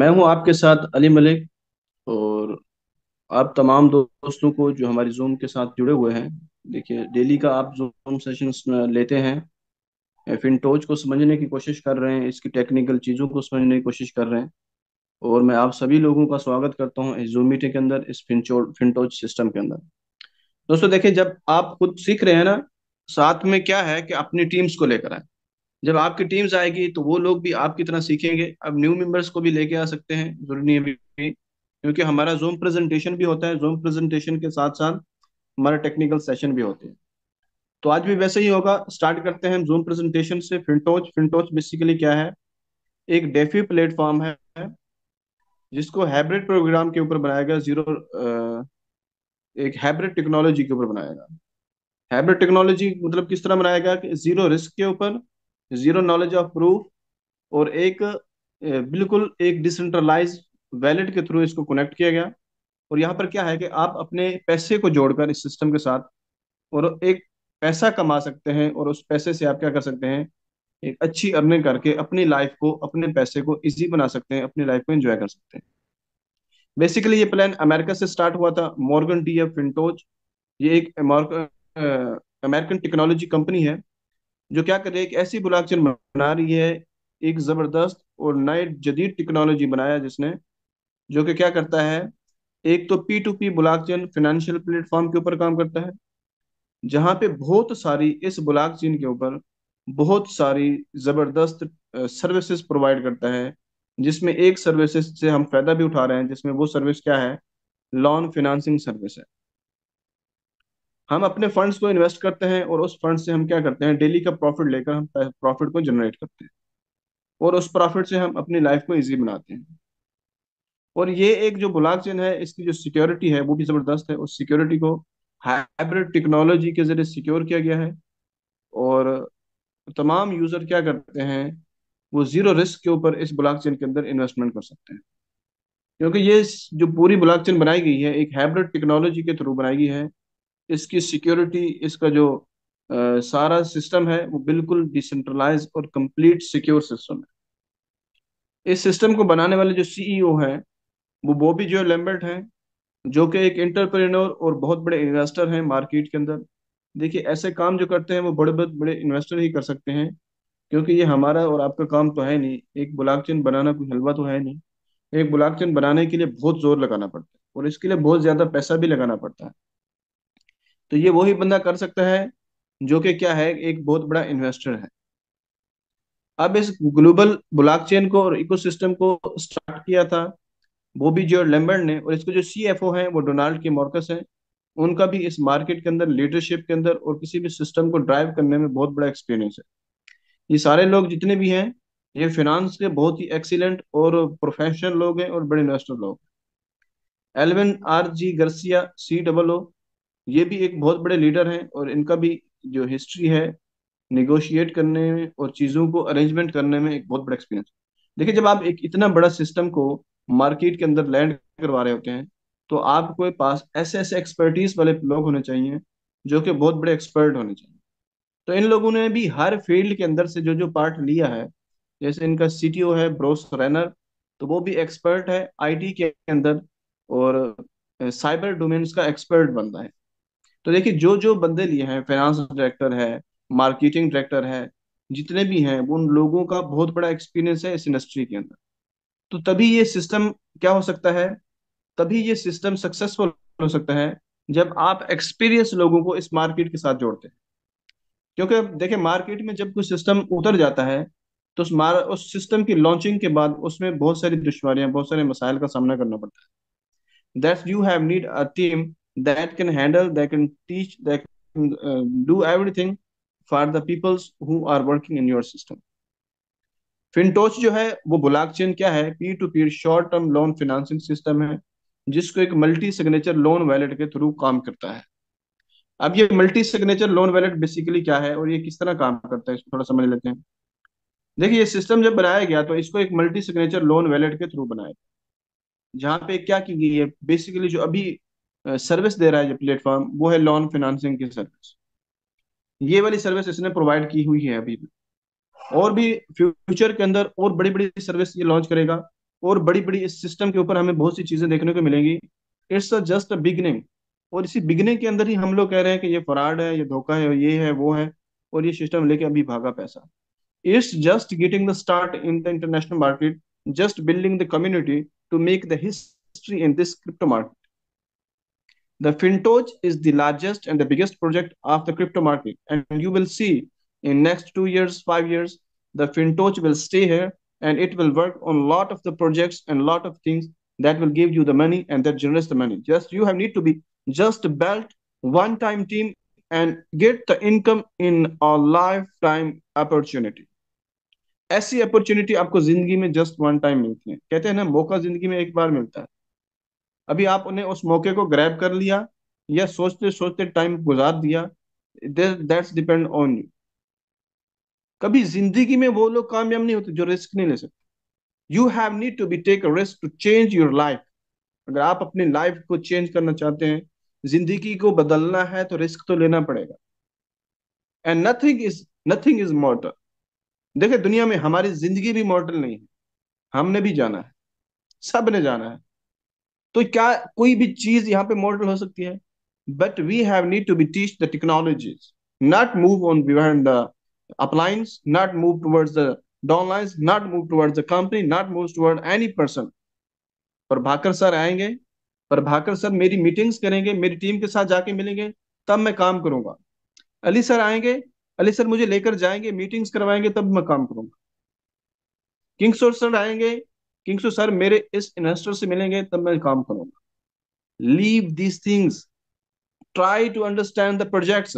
मैं हूं आपके साथ अली मलिक और आप तमाम दोस्तों को जो हमारी जूम के साथ जुड़े हुए हैं देखिए डेली का आप जूम सेशन लेते हैं फिन टोच को समझने की कोशिश कर रहे हैं इसकी टेक्निकल चीज़ों को समझने की कोशिश कर रहे हैं और मैं आप सभी लोगों का स्वागत करता हूं इस जूम मीटिंग के अंदर इस फिन फिनटोच सिस्टम के अंदर दोस्तों देखिए जब आप खुद सीख रहे हैं ना साथ में क्या है कि अपनी टीम्स को लेकर आए जब आपकी टीम्स आएगी तो वो लोग भी आपकी तरह सीखेंगे अब न्यू मेंबर्स को भी लेके आ सकते हैं जरूरी है क्योंकि हमारा जूम प्रेजेंटेशन भी होता है जूम प्रेजेंटेशन के साथ साथ हमारा टेक्निकल सेशन भी होते हैं तो आज भी वैसे ही होगा स्टार्ट करते हैं जूम प्रेजेंटेशन से फिनटोच फिनटोच बेसिकली क्या है एक डेफी प्लेटफॉर्म है जिसको हैब्रिड प्रोग्राम के ऊपर बनाया गया जीरो एक हैब्रिड टेक्नोलॉजी के ऊपर बनाया गया हैब्रिड टेक्नोलॉजी मतलब किस तरह बनाया गया कि जीरो रिस्क के ऊपर जीरो नॉलेज ऑफ प्रूफ और एक बिल्कुल एक डिसेंट्रलाइज वैलेट के थ्रू इसको कनेक्ट किया गया और यहाँ पर क्या है कि आप अपने पैसे को जोड़कर इस सिस्टम के साथ और एक पैसा कमा सकते हैं और उस पैसे से आप क्या कर सकते हैं एक अच्छी अर्निंग करके अपनी लाइफ को अपने पैसे को इजी बना सकते हैं अपनी लाइफ को एंजॉय कर सकते हैं बेसिकली ये प्लान अमेरिका से स्टार्ट हुआ था मॉर्गन डी एफ फिंटोज ये एक अमेरिकन टेक्नोलॉजी कंपनी है जो क्या कर रही है एक ऐसी ब्लॉक चेन बना रही है एक ज़बरदस्त और नए जदीद टेक्नोलॉजी बनाया जिसने जो कि क्या करता है एक तो P to P blockchain financial platform के ऊपर काम करता है जहाँ पे बहुत सारी इस ब्लॉक चेन के ऊपर बहुत सारी ज़बरदस्त सर्विसेज प्रोवाइड करता है जिसमें एक सर्विसेज से हम फ़ायदा भी उठा रहे हैं जिसमें वो सर्विस क्या है लॉन फिनांसिंग सर्विस है हम अपने फंड्स को इन्वेस्ट करते हैं और उस फंड से हम क्या करते हैं डेली का प्रॉफिट लेकर हम प्रॉफिट को जनरेट करते हैं और उस प्रॉफिट से हम अपनी लाइफ को ईजी बनाते हैं और ये एक जो चेन है इसकी जो सिक्योरिटी है वो भी ज़बरदस्त है उस सिक्योरिटी को हाइब्रिड टेक्नोलॉजी के ज़रिए सिक्योर किया गया है और तमाम यूज़र क्या करते हैं वो ज़ीरो रिस्क के ऊपर इस चेन के अंदर इन्वेस्टमेंट कर सकते हैं क्योंकि ये जो पूरी चेन बनाई गई है एक हाइब्रिड टेक्नोलॉजी के थ्रू बनाई गई है इसकी सिक्योरिटी इसका जो आ, सारा सिस्टम है वो बिल्कुल डिसेंट्रलाइज और कंप्लीट सिक्योर सिस्टम है इस सिस्टम को बनाने वाले जो सीईओ e हैं वो बॉबी जो लेम्बर्ट हैं जो कि एक इंटरप्रेन्योर और बहुत बड़े इन्वेस्टर हैं मार्केट के अंदर देखिए ऐसे काम जो करते हैं वो बड़े बड़े बड़े इन्वेस्टर ही कर सकते हैं क्योंकि ये हमारा और आपका काम तो है नहीं एक ब्लॉकचेन बनाना कोई हलवा तो है नहीं एक ब्लॉकचेन बनाने के लिए बहुत जोर लगाना पड़ता है और इसके लिए बहुत ज़्यादा पैसा भी लगाना पड़ता है तो ये वही बंदा कर सकता है जो कि क्या है एक बहुत बड़ा इन्वेस्टर है अब इस ग्लोबल ब्लॉकचेन को और इकोसिस्टम को स्टार्ट किया था वो भी जो लेम्बर्ड ने और इसको जो सी है वो डोनाल्ड के मॉर्कस है उनका भी इस मार्केट के अंदर लीडरशिप के अंदर और किसी भी सिस्टम को ड्राइव करने में बहुत बड़ा एक्सपीरियंस है ये सारे लोग जितने भी हैं ये फिनांस के बहुत ही एक्सीलेंट और प्रोफेशनल लोग हैं और बड़े इन्वेस्टर लोग हैं R G Garcia C double O ये भी एक बहुत बड़े लीडर हैं और इनका भी जो हिस्ट्री है निगोशिएट करने में और चीज़ों को अरेंजमेंट करने में एक बहुत बड़ा एक्सपीरियंस देखिए जब आप एक इतना बड़ा सिस्टम को मार्केट के अंदर लैंड करवा रहे होते हैं तो आपके पास ऐसे ऐसे एक्सपर्टीज वाले लोग होने चाहिए जो कि बहुत बड़े एक्सपर्ट होने चाहिए तो इन लोगों ने भी हर फील्ड के अंदर से जो जो पार्ट लिया है जैसे इनका सी है ब्रोस रैनर तो वो भी एक्सपर्ट है आईटी के अंदर और साइबर डोमेन्स का एक्सपर्ट बनता है तो देखिए जो जो बंदे लिए हैं फाइनेंस डायरेक्टर है मार्केटिंग डायरेक्टर है जितने भी हैं उन लोगों का बहुत बड़ा एक्सपीरियंस है इस इंडस्ट्री के अंदर तो तभी ये सिस्टम क्या हो सकता है तभी ये सिस्टम सक्सेसफुल हो सकता है जब आप एक्सपीरियंस लोगों को इस मार्केट के साथ जोड़ते हैं क्योंकि देखिए मार्केट में जब कोई सिस्टम उतर जाता है तो उस मार उस सिस्टम की लॉन्चिंग के बाद उसमें बहुत सारी दुश्वारियां बहुत सारे मसाइल का सामना करना पड़ता है that you have need a team that can handle, that can teach, that can uh, do everything for the peoples who are working in your system. Fintouch जो है वो ब्लॉकचेन क्या है P to P short term loan financing system है जिसको एक multi signature loan wallet के through काम करता है अब ये multi signature loan wallet basically क्या है और ये किस तरह काम करता है इसको थोड़ा समझ लेते हैं देखिए ये सिस्टम जब बनाया गया तो इसको एक मल्टी सिग्नेचर लोन वैलेट के थ्रू बनाया गया जहाँ पे क्या की गई है बेसिकली जो अभी सर्विस दे रहा है जो प्लेटफॉर्म वो है लोन फाइनेंसिंग की सर्विस ये वाली सर्विस इसने प्रोवाइड की हुई है अभी भी और भी फ्यूचर के अंदर और बड़ी बड़ी सर्विस ये लॉन्च करेगा और बड़ी बड़ी इस सिस्टम के ऊपर हमें बहुत सी चीजें देखने को मिलेंगी इट्स जस्ट अ बिगनिंग और इसी बिगनिंग के अंदर ही हम लोग कह रहे हैं कि ये फ्रॉड है ये धोखा है ये है वो है और ये सिस्टम लेके अभी भागा पैसा it's just getting the start in the international market just building the community to make the history in this crypto market The Fintouch is the largest and the biggest project of the crypto market. And you will see in next two years, five years, the Fintouch will stay here and it will work on lot of the projects and lot of things that will give you the money and that generates the money. Just you have need to be just belt one-time team and get the income in a lifetime opportunity. ऐसी opportunity आपको जिंदगी में just one time मिलती है कहते हैं ना मौका जिंदगी में एक बार मिलता है अभी आपने उस मौके को ग्रैब कर लिया या सोचते सोचते टाइम गुजार दिया दैट्स डिपेंड ऑन यू कभी जिंदगी में वो लोग कामयाब नहीं होते जो रिस्क नहीं ले सकते you have need to be take risk to change your life अगर आप अपनी लाइफ को चेंज करना चाहते हैं जिंदगी को बदलना है तो रिस्क तो लेना पड़ेगा and nothing is nothing is mortal देखे दुनिया में हमारी जिंदगी भी मॉर्टल नहीं है हमने भी जाना है सब ने जाना है तो क्या कोई भी चीज यहाँ पे मॉडल हो सकती है but we have need to be teach the technologies not move on behind the appliance not move towards the not move move towards the company not move towards any person Prabhakar sir आएंगे पर Bhaker sir मेरी meetings करेंगे मेरी team के साथ जाके मिलेंगे तब मैं काम करूंगा अली सर आएंगे अली सर मुझे लेकर जाएंगे मीटिंग्स करवाएंगे तब मैं काम करूंगा किंग्स और सर आएंगे किंग्स सर मेरे इस इन्वेस्टर से मिलेंगे तब मैं काम करूंगा leave these things try to understand the project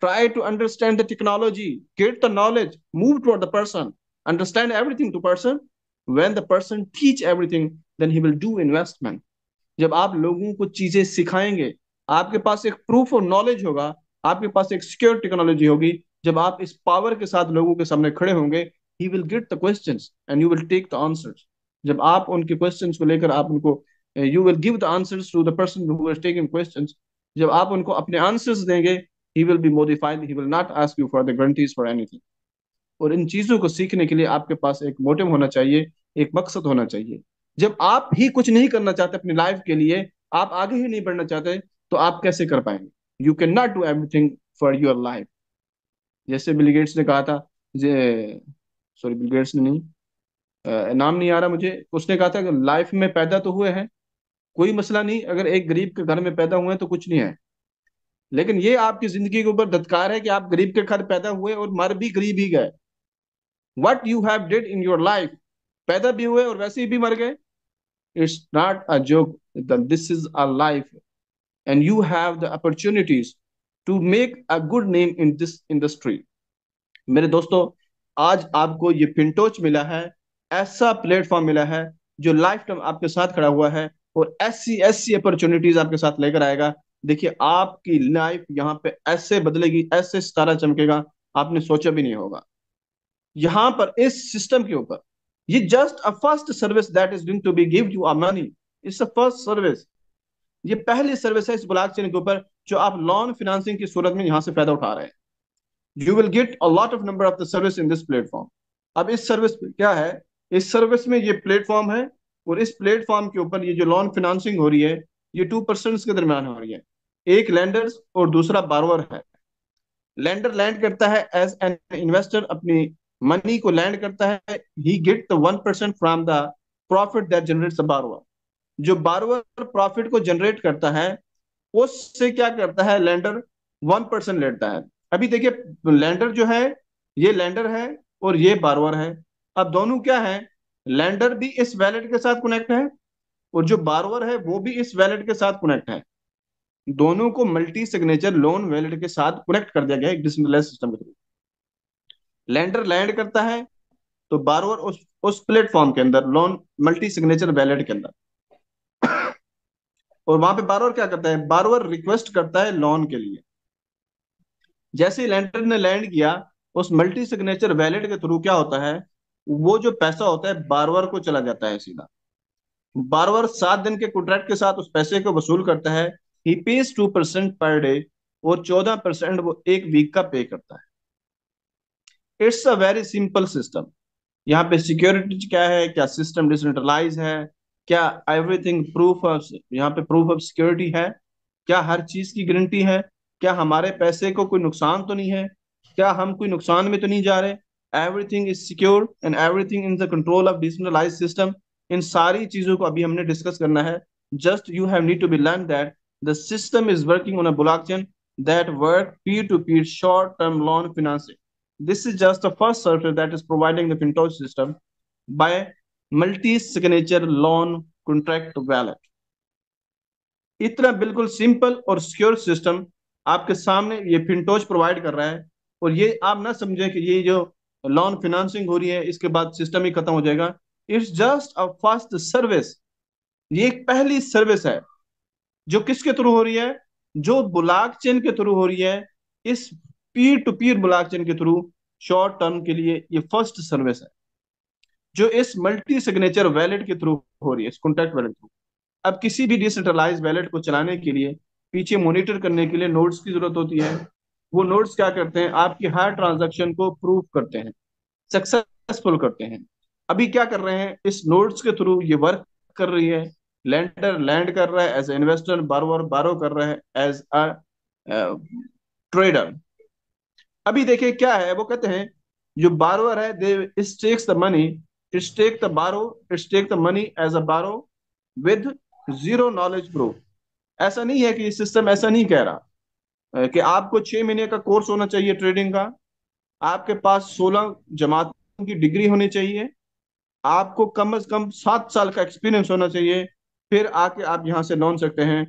try to understand the technology get the knowledge move toward the person understand everything to person when the person teach everything then he will do investment जब आप लोगों को चीजें सिखाएंगे आपके पास एक proof of knowledge होगा आपके पास एक सिक्योर टेक्नोलॉजी होगी जब आप इस पावर के साथ लोगों के सामने खड़े होंगे he will get the question and you will take the answers जब आप उनके क्वेश्चंस को लेकर आप उनको you will give the answers to the person who is taking questions जब आप उनको अपने आंसर्स देंगे he will be modified he will not ask you for the guarantees for anything और इन चीजों को सीखने के लिए आपके पास एक मोटिव होना चाहिए एक मकसद होना चाहिए जब आप ही कुछ नहीं करना चाहते अपनी लाइफ के लिए आप आगे ही नहीं बढ़ना चाहते तो आप कैसे कर पाएंगे you can not do everything for your life जैसे बिल गेट्स ने कहा था सॉरी बिल गेट्स ने नहीं नाम नहीं आ रहा मुझे उसने कहा था कि लाइफ में पैदा तो हुए हैं कोई मसला नहीं अगर एक गरीब के घर में पैदा हुए हैं तो कुछ नहीं है लेकिन ये आपकी जिंदगी के ऊपर धत्कार है कि आप गरीब के घर पैदा हुए और मर भी गरीब ही गए what you have did in your life पैदा भी हुए और वैसे ही भी मर गए it's not a joke this is a life and you have the opportunities to make a good name in this industry मेरे दोस्तों आज आपको ये पिंटोच मिला है ऐसा प्लेटफॉर्म मिला है जो लाइफ टाइम आपके साथ खड़ा हुआ है और ऐसी ऐसी अपॉर्चुनिटीज आपके साथ लेकर आएगा देखिए आपकी लाइफ यहाँ पे ऐसे बदलेगी ऐसे सितारा चमकेगा आपने सोचा भी नहीं होगा यहाँ पर इस सिस्टम के ऊपर ये just a first service that is to be give you a money it's a first service ये पहली सर्विस है इस ब्लॉक चेन के ऊपर जो आप नॉन फिनेंसिंग की सूरत में यहाँ से फायदा उठा रहे हैं you will get a lot of number of the service in this platform अब इस सर्विस क्या है इस सर्विस में ये प्लेटफॉर्म है और इस प्लेटफॉर्म के ऊपर ये जो लोन फिनांसिंग हो रही है ये टू परसेंट के दरमियान हो रही है एक लैंडर और दूसरा बारोवर है लैंडर लैंड करता है एज एन इन्वेस्टर अपनी मनी को लैंड करता है he get the one percent from the profit that generate borrower जो बारोवर प्रॉफिट को जनरेट करता है उससे क्या करता है लैंडर वन परसेंट लेता है अभी देखिए लैंडर जो है ये लैंडर है और ये बारोवर है अब दोनों क्या है लैंडर भी इस वैलेट के साथ कनेक्ट है और जो बारोवर है वो भी इस वैलेट के साथ कनेक्ट है दोनों को मल्टी सिग्नेचर लोन वैलेट के साथ कनेक्ट कर दिया गया एक डिसेंट्रलाइज सिस्टम के थ्रू लैंडर लैंड करता है तो बारोवर उस उस प्लेटफॉर्म के अंदर लोन मल्टी सिग्नेचर वैलेट के अंदर और वहां पे बारोवर क्या करता है बारोवर रिक्वेस्ट करता है लोन के लिए जैसे लैंडर ने लैंड किया उस मल्टी सिग्नेचर वैलेट के थ्रू क्या होता है वो जो पैसा होता है बारवर को चला जाता है सीधा बारवर सात दिन के कॉन्ट्रैक्ट के साथ उस पैसे को वसूल करता है he pays two percent per day और चौदह परसेंट वो एक वीक का पे करता है it's a very simple system यहाँ पे सिक्योरिटी क्या है क्या सिस्टम डिसेंट्रलाइज है क्या एवरीथिंग प्रूफ ऑफ यहाँ पे प्रूफ ऑफ सिक्योरिटी है क्या हर चीज की गारंटी है क्या हमारे पैसे को कोई नुकसान तो नहीं है क्या हम कोई नुकसान में तो नहीं जा रहे everything is secure and everything in the control of decentralise system इन सारी चीजों को अभी हमने डिस्कस करना है just you have need to be learn that the system is working on a blockchain that work peer to peer short term loan financing. This is just the first service that is providing the Fintosh system by multi signature loan contract wallet इतना बिल्कुल simple और secure system आपके सामने ये फिंटोच provide कर रहा है और ये आप ना समझें कि ये जो लोन फिनांसिंग हो रही है इसके बाद सिस्टम ही खत्म हो जाएगा it's just a first service ये एक पहली सर्विस है जो किसके थ्रू हो रही है जो ब्लॉक चेन के थ्रू हो रही है इस peer to peer blockchain के थ्रू शॉर्ट टर्म के लिए ये फर्स्ट सर्विस है जो इस मल्टी सिग्नेचर वैलेट के थ्रू हो रही है इस कॉन्टैक्ट वैलेट थ्रू अब किसी भी डिसेंट्रलाइज वैलेट को चलाने के लिए पीछे मॉनिटर करने के लिए नोड्स की जरूरत होती है वो नोट्स क्या करते हैं आपकी हर ट्रांजेक्शन को प्रूव करते हैं सक्सेसफुल करते हैं अभी क्या कर रहे हैं इस नोट्स के थ्रू ये वर्क कर रही है लैंडर लैंड कर रहा है एज ए इन्वेस्टर बारोवर बारो कर रहा है एज अ ट्रेडर अभी देखिए क्या है वो कहते हैं जो बारोवर है they stakes the money it's take the borrow it's take the money as a borrow with zero knowledge proof ऐसा नहीं है कि सिस्टम ऐसा नहीं कह रहा कि आपको छह महीने का कोर्स होना चाहिए ट्रेडिंग का आपके पास सोलह जमातों की डिग्री होनी चाहिए आपको कम से कम सात साल का एक्सपीरियंस होना चाहिए फिर आके आप यहाँ से लोन सकते हैं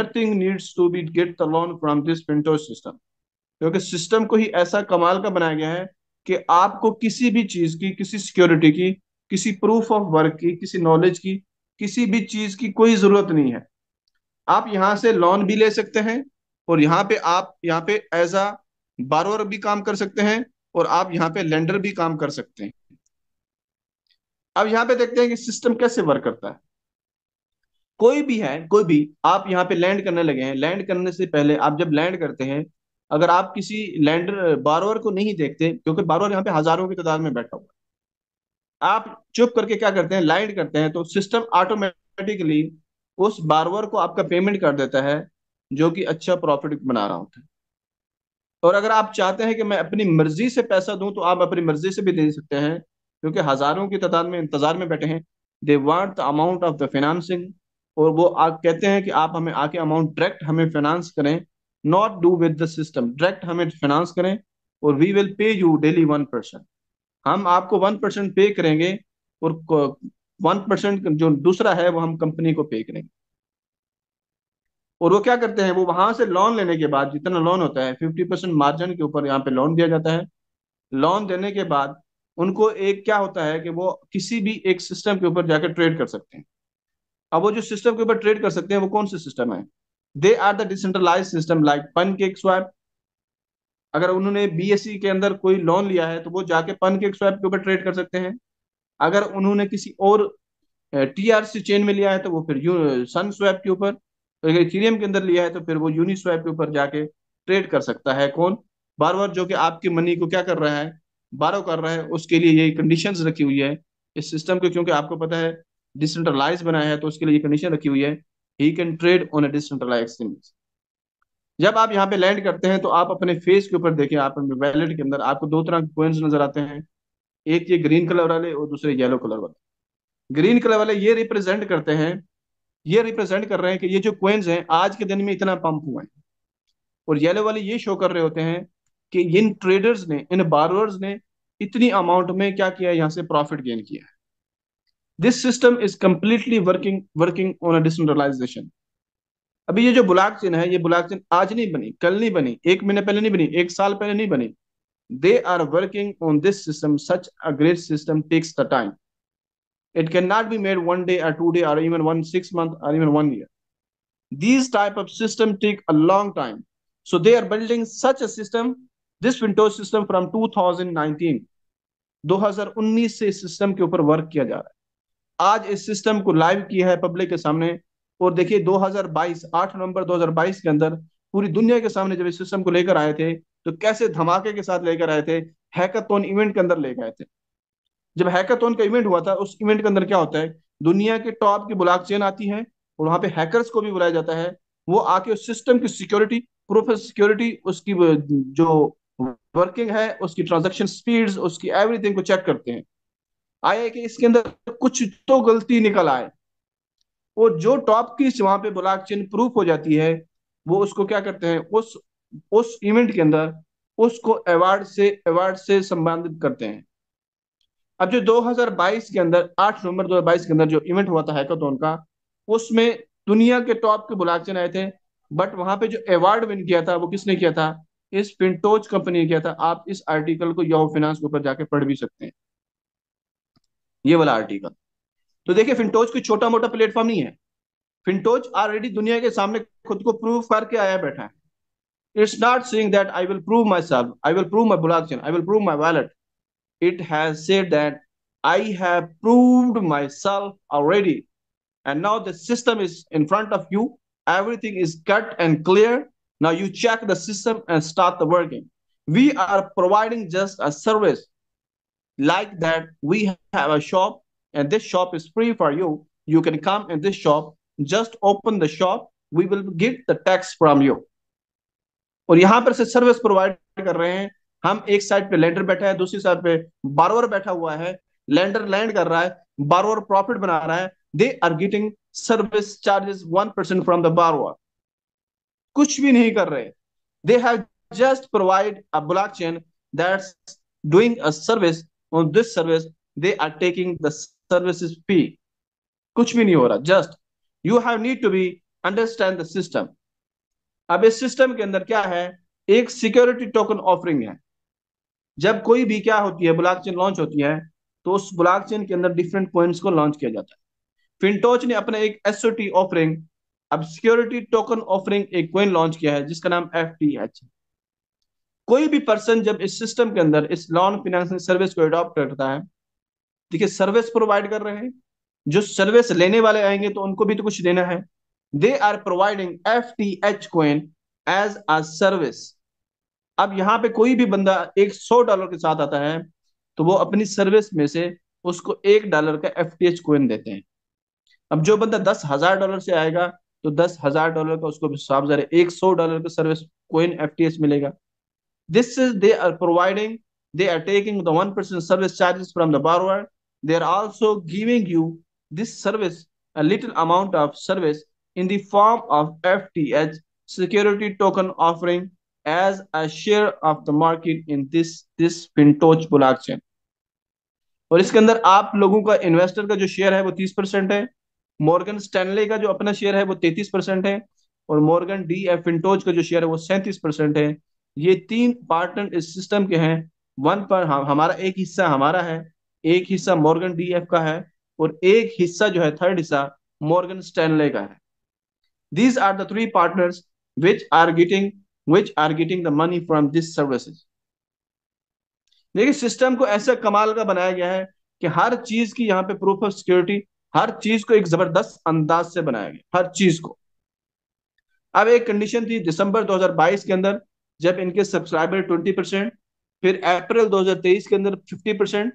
nothing needs to be get the loan from this Printo system क्योंकि सिस्टम को ही ऐसा कमाल का बनाया गया है कि आपको किसी भी चीज की किसी सिक्योरिटी की किसी प्रूफ ऑफ वर्क की किसी नॉलेज की किसी भी चीज की कोई जरूरत नहीं है आप यहाँ से लोन भी ले सकते हैं और यहाँ पे आप यहाँ पे एज अ बारोअर भी काम कर सकते हैं और आप यहाँ पे लेंडर भी काम कर सकते हैं अब यहाँ पे देखते हैं कि सिस्टम कैसे वर्क करता है कोई भी है कोई भी आप यहाँ पे लैंड करने लगे हैं लैंड करने से पहले आप जब लैंड करते हैं अगर आप किसी लैंडर बारोअर को नहीं देखते क्योंकि बारोअर यहाँ पे हजारों की तादाद में बैठा हुआ है आप चुप करके क्या करते हैं लैंड करते हैं तो सिस्टम ऑटोमेटिकली उस बारोअर को आपका पेमेंट कर देता है जो कि अच्छा प्रॉफिट बना रहा होता है और अगर आप चाहते हैं कि मैं अपनी मर्जी से पैसा दूं तो आप अपनी मर्जी से भी दे सकते हैं क्योंकि हजारों की तादाद में इंतजार में बैठे हैं they want the amount of the financing और वो आप कहते हैं कि आप हमें आके अमाउंट डायरेक्ट हमें फाइनेंस करें not do with the system direct हमें फाइनेंस करें और we will pay you daily one percent हम आपको वन परसेंट पे करेंगे और वन परसेंट जो दूसरा है वो हम कंपनी को पे करेंगे और वो क्या करते हैं वो वहां से लोन लेने के बाद जितना लोन होता है फिफ्टी परसेंट मार्जिन के ऊपर यहाँ पे लोन दिया जाता है लोन देने के बाद उनको एक क्या होता है कि वो किसी भी एक सिस्टम के ऊपर जाकर ट्रेड कर सकते हैं अब वो जो सिस्टम के ऊपर ट्रेड कर सकते हैं वो कौन सा सिस्टम है they are the decentralise system like pancake swap अगर उन्होंने बी e के अंदर कोई लोन लिया है तो वो जाके पन केक स्वैप के ऊपर ट्रेड कर सकते हैं अगर उन्होंने किसी और टी चेन में लिया है तो वो फिर सन स्वैप के ऊपर तो अगर इथीरियम के अंदर लिया है तो फिर वो यूनिस्वाइप के ऊपर जाके ट्रेड कर सकता है कौन बार बार जो कि आपकी मनी को क्या कर रहा है बारो कर रहा है उसके लिए ये कंडीशन रखी हुई है इस सिस्टम को क्योंकि आपको पता है डिसेंट्रलाइज बनाया है तो उसके लिए ये कंडीशन रखी हुई है ही can trade on a decentralize exchange जब आप यहाँ पे लैंड करते हैं तो आप अपने फेस के ऊपर देखें आप अपने वैलेट के अंदर आपको दो तरह के कोइंस नजर आते हैं एक ये ग्रीन कलर वाले और दूसरे येलो कलर वाले ग्रीन कलर वाले ये रिप्रेजेंट करते हैं ये रिप्रेजेंट कर रहे हैं कि ये जो क्वेंस हैं आज के दिन में इतना पंप हुआ है और येलो वाले ये शो कर रहे होते हैं कि इन ट्रेडर्स ने इन बारोअर्स ने इतनी अमाउंट में क्या किया है यहाँ से प्रॉफिट गेन किया है this system is completely working working on a decentralization अभी ये जो ब्लॉक चेन है ये ब्लॉक चेन आज नहीं बनी कल नहीं बनी एक महीने पहले नहीं बनी एक साल पहले नहीं बनी they are working on this system such a great system takes the time It cannot be made one day or two day or even one six month or even one year. These type of system take a long time. So they are building such a system, this Windows system from 2019, 2019 se system ke upar work kiya ja raha hai aaj is system ko live kiya hai public ke samne aur dekhiye 2022 8 november 2022 ke andar puri duniya ke samne jab is system ko lekar aaye the to kaise dhamake ke sath lekar aaye the hackathon event ke andar lekar aaye the जब hackathon का event हुआ था उस event के अंदर क्या होता है दुनिया के टॉप की ब्लॉक चेन आती है और वहां पे हैकर्स को भी बुलाया जाता है वो आके उस सिस्टम की सिक्योरिटी प्रूफ ऑफ सिक्योरिटी उसकी जो वर्किंग है उसकी ट्रांजेक्शन स्पीड्स उसकी एवरीथिंग को चेक करते हैं आया कि इसके अंदर कुछ तो गलती निकल आए और जो टॉप की वहां पे ब्लॉक चेन प्रूफ हो जाती है वो उसको क्या करते हैं उस उस इवेंट के अंदर उसको अवार्ड से अवार्ड से संबंधित करते हैं अब जो 2022 के अंदर 8 नवंबर 2022 के अंदर जो इवेंट हुआ था हैकाथॉन का उसमें दुनिया के टॉप के बुलाक्चन आए थे बट वहां पे जो अवार्ड विन किया था वो किसने किया था इस पिंटोज कंपनी ने किया था आप इस आर्टिकल को यो फिनांस के ऊपर जाके पढ़ भी सकते हैं ये वाला आर्टिकल तो देखिए फिंटोज कोई छोटा मोटा प्लेटफॉर्म नहीं है फिंटोज ऑलरेडी दुनिया के सामने खुद को प्रूव करके आया बैठा है it's not seeing that I will prove myself I will prove my blockchain I will prove my wallet it has said that I have proved myself already. And now the system is in front of you. Everything is cut and clear. Now you check the system and start the working. We are providing just a service like that. We have a shop and this shop is free for you. You can come in this shop, just open the shop. We will get the tax from you. और यहाँ पर से service provide कर रहे हैं हम एक side पे लैंडर बैठा है दूसरी साइड पे बारोवर बैठा हुआ है लैंडर लैंड कर रहा है बारोवर प्रॉफिट बना रहा है they are getting service charges one percent from the borrower कुछ भी नहीं कर रहे they have just provide a blockchain that doing a service on this service they are taking the service fee कुछ भी नहीं हो रहा just you have need to be understand the system अब इस सिस्टम के अंदर क्या है एक सिक्योरिटी टोकन ऑफरिंग है जब कोई भी क्या होती है ब्लॉक चेन लॉन्च होती है तो उस ब्लॉक चेन के अंदर डिफरेंट पॉइंट्स को लॉन्च किया जाता है फिनटोच ने अपने एक एस ऑफरिंग अब सिक्योरिटी टोकन ऑफरिंग एक कोइन लॉन्च किया है जिसका नाम एफ टी कोई भी पर्सन जब इस सिस्टम के अंदर इस लॉन फिनेंशियल सर्विस को अडॉप्ट करता है देखिए सर्विस प्रोवाइड कर रहे हैं जो सर्विस लेने वाले आएंगे तो उनको भी तो कुछ देना है they are providing F T H coin as a service अब यहाँ पे कोई भी बंदा एक सौ डॉलर के साथ आता है तो वो अपनी सर्विस में से उसको एक डॉलर का एफ टी एच कोइन देते हैं अब जो बंदा दस हजार डॉलर से आएगा तो दस हजार डॉलर का उसको साफ जरा एक सौ डॉलर का service coin F T H मिलेगा this is they are providing they are taking the one percent service charges from the borrower they are also giving you this service a little amount of service in the form of F T H security token offering as a share of the market in this this Pintoch blockchain. और इसके अंदर आप लोगों का investor का जो share है वो तीस परसेंट है मॉर्गन स्टैनले का जो अपना शेयर है वो तैतीस परसेंट है और मॉर्गन डी एफ फिंटोज का जो शेयर है वो सैंतीस परसेंट है ये तीन पार्टनर इस सिस्टम के हैं वन पर हम, हमारा एक हिस्सा हमारा है एक हिस्सा मॉर्गन डी एफ का है और एक हिस्सा जो है थर्ड हिस्सा मॉर्गन स्टैनले का है these are the three partners which are getting which are getting the money from this services देखिए सिस्टम को ऐसा कमाल का बनाया गया है कि हर चीज की यहाँ पे प्रूफ ऑफ सिक्योरिटी हर चीज को एक जबरदस्त अंदाज से बनाया गया हर चीज को अब एक कंडीशन थी दिसंबर 2022 के अंदर जब इनके सब्सक्राइबर 20 परसेंट फिर अप्रैल 2023 के अंदर 50 परसेंट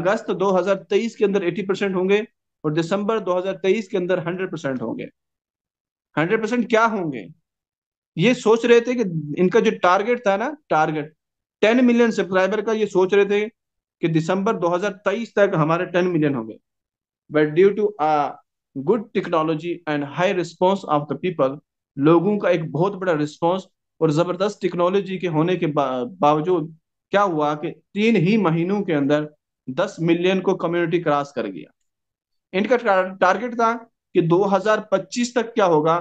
अगस्त 2023 के अंदर 80 परसेंट होंगे और दिसंबर 2023 के अंदर 100 परसेंट होंगे 100 परसेंट क्या होंगे ये सोच रहे थे कि इनका जो टारगेट था ना टारगेट टेन मिलियन सब्सक्राइबर का ये सोच रहे थे कि दिसंबर 2023 तक हमारे टेन मिलियन हो गए but due to good technology and high response of the people लोगों का एक बहुत बड़ा रिस्पॉन्स और जबरदस्त टेक्नोलॉजी के होने के बावजूद क्या हुआ कि तीन ही महीनों के अंदर दस मिलियन को कम्युनिटी क्रॉस कर गया इनका टारगेट था कि 2025 तक क्या होगा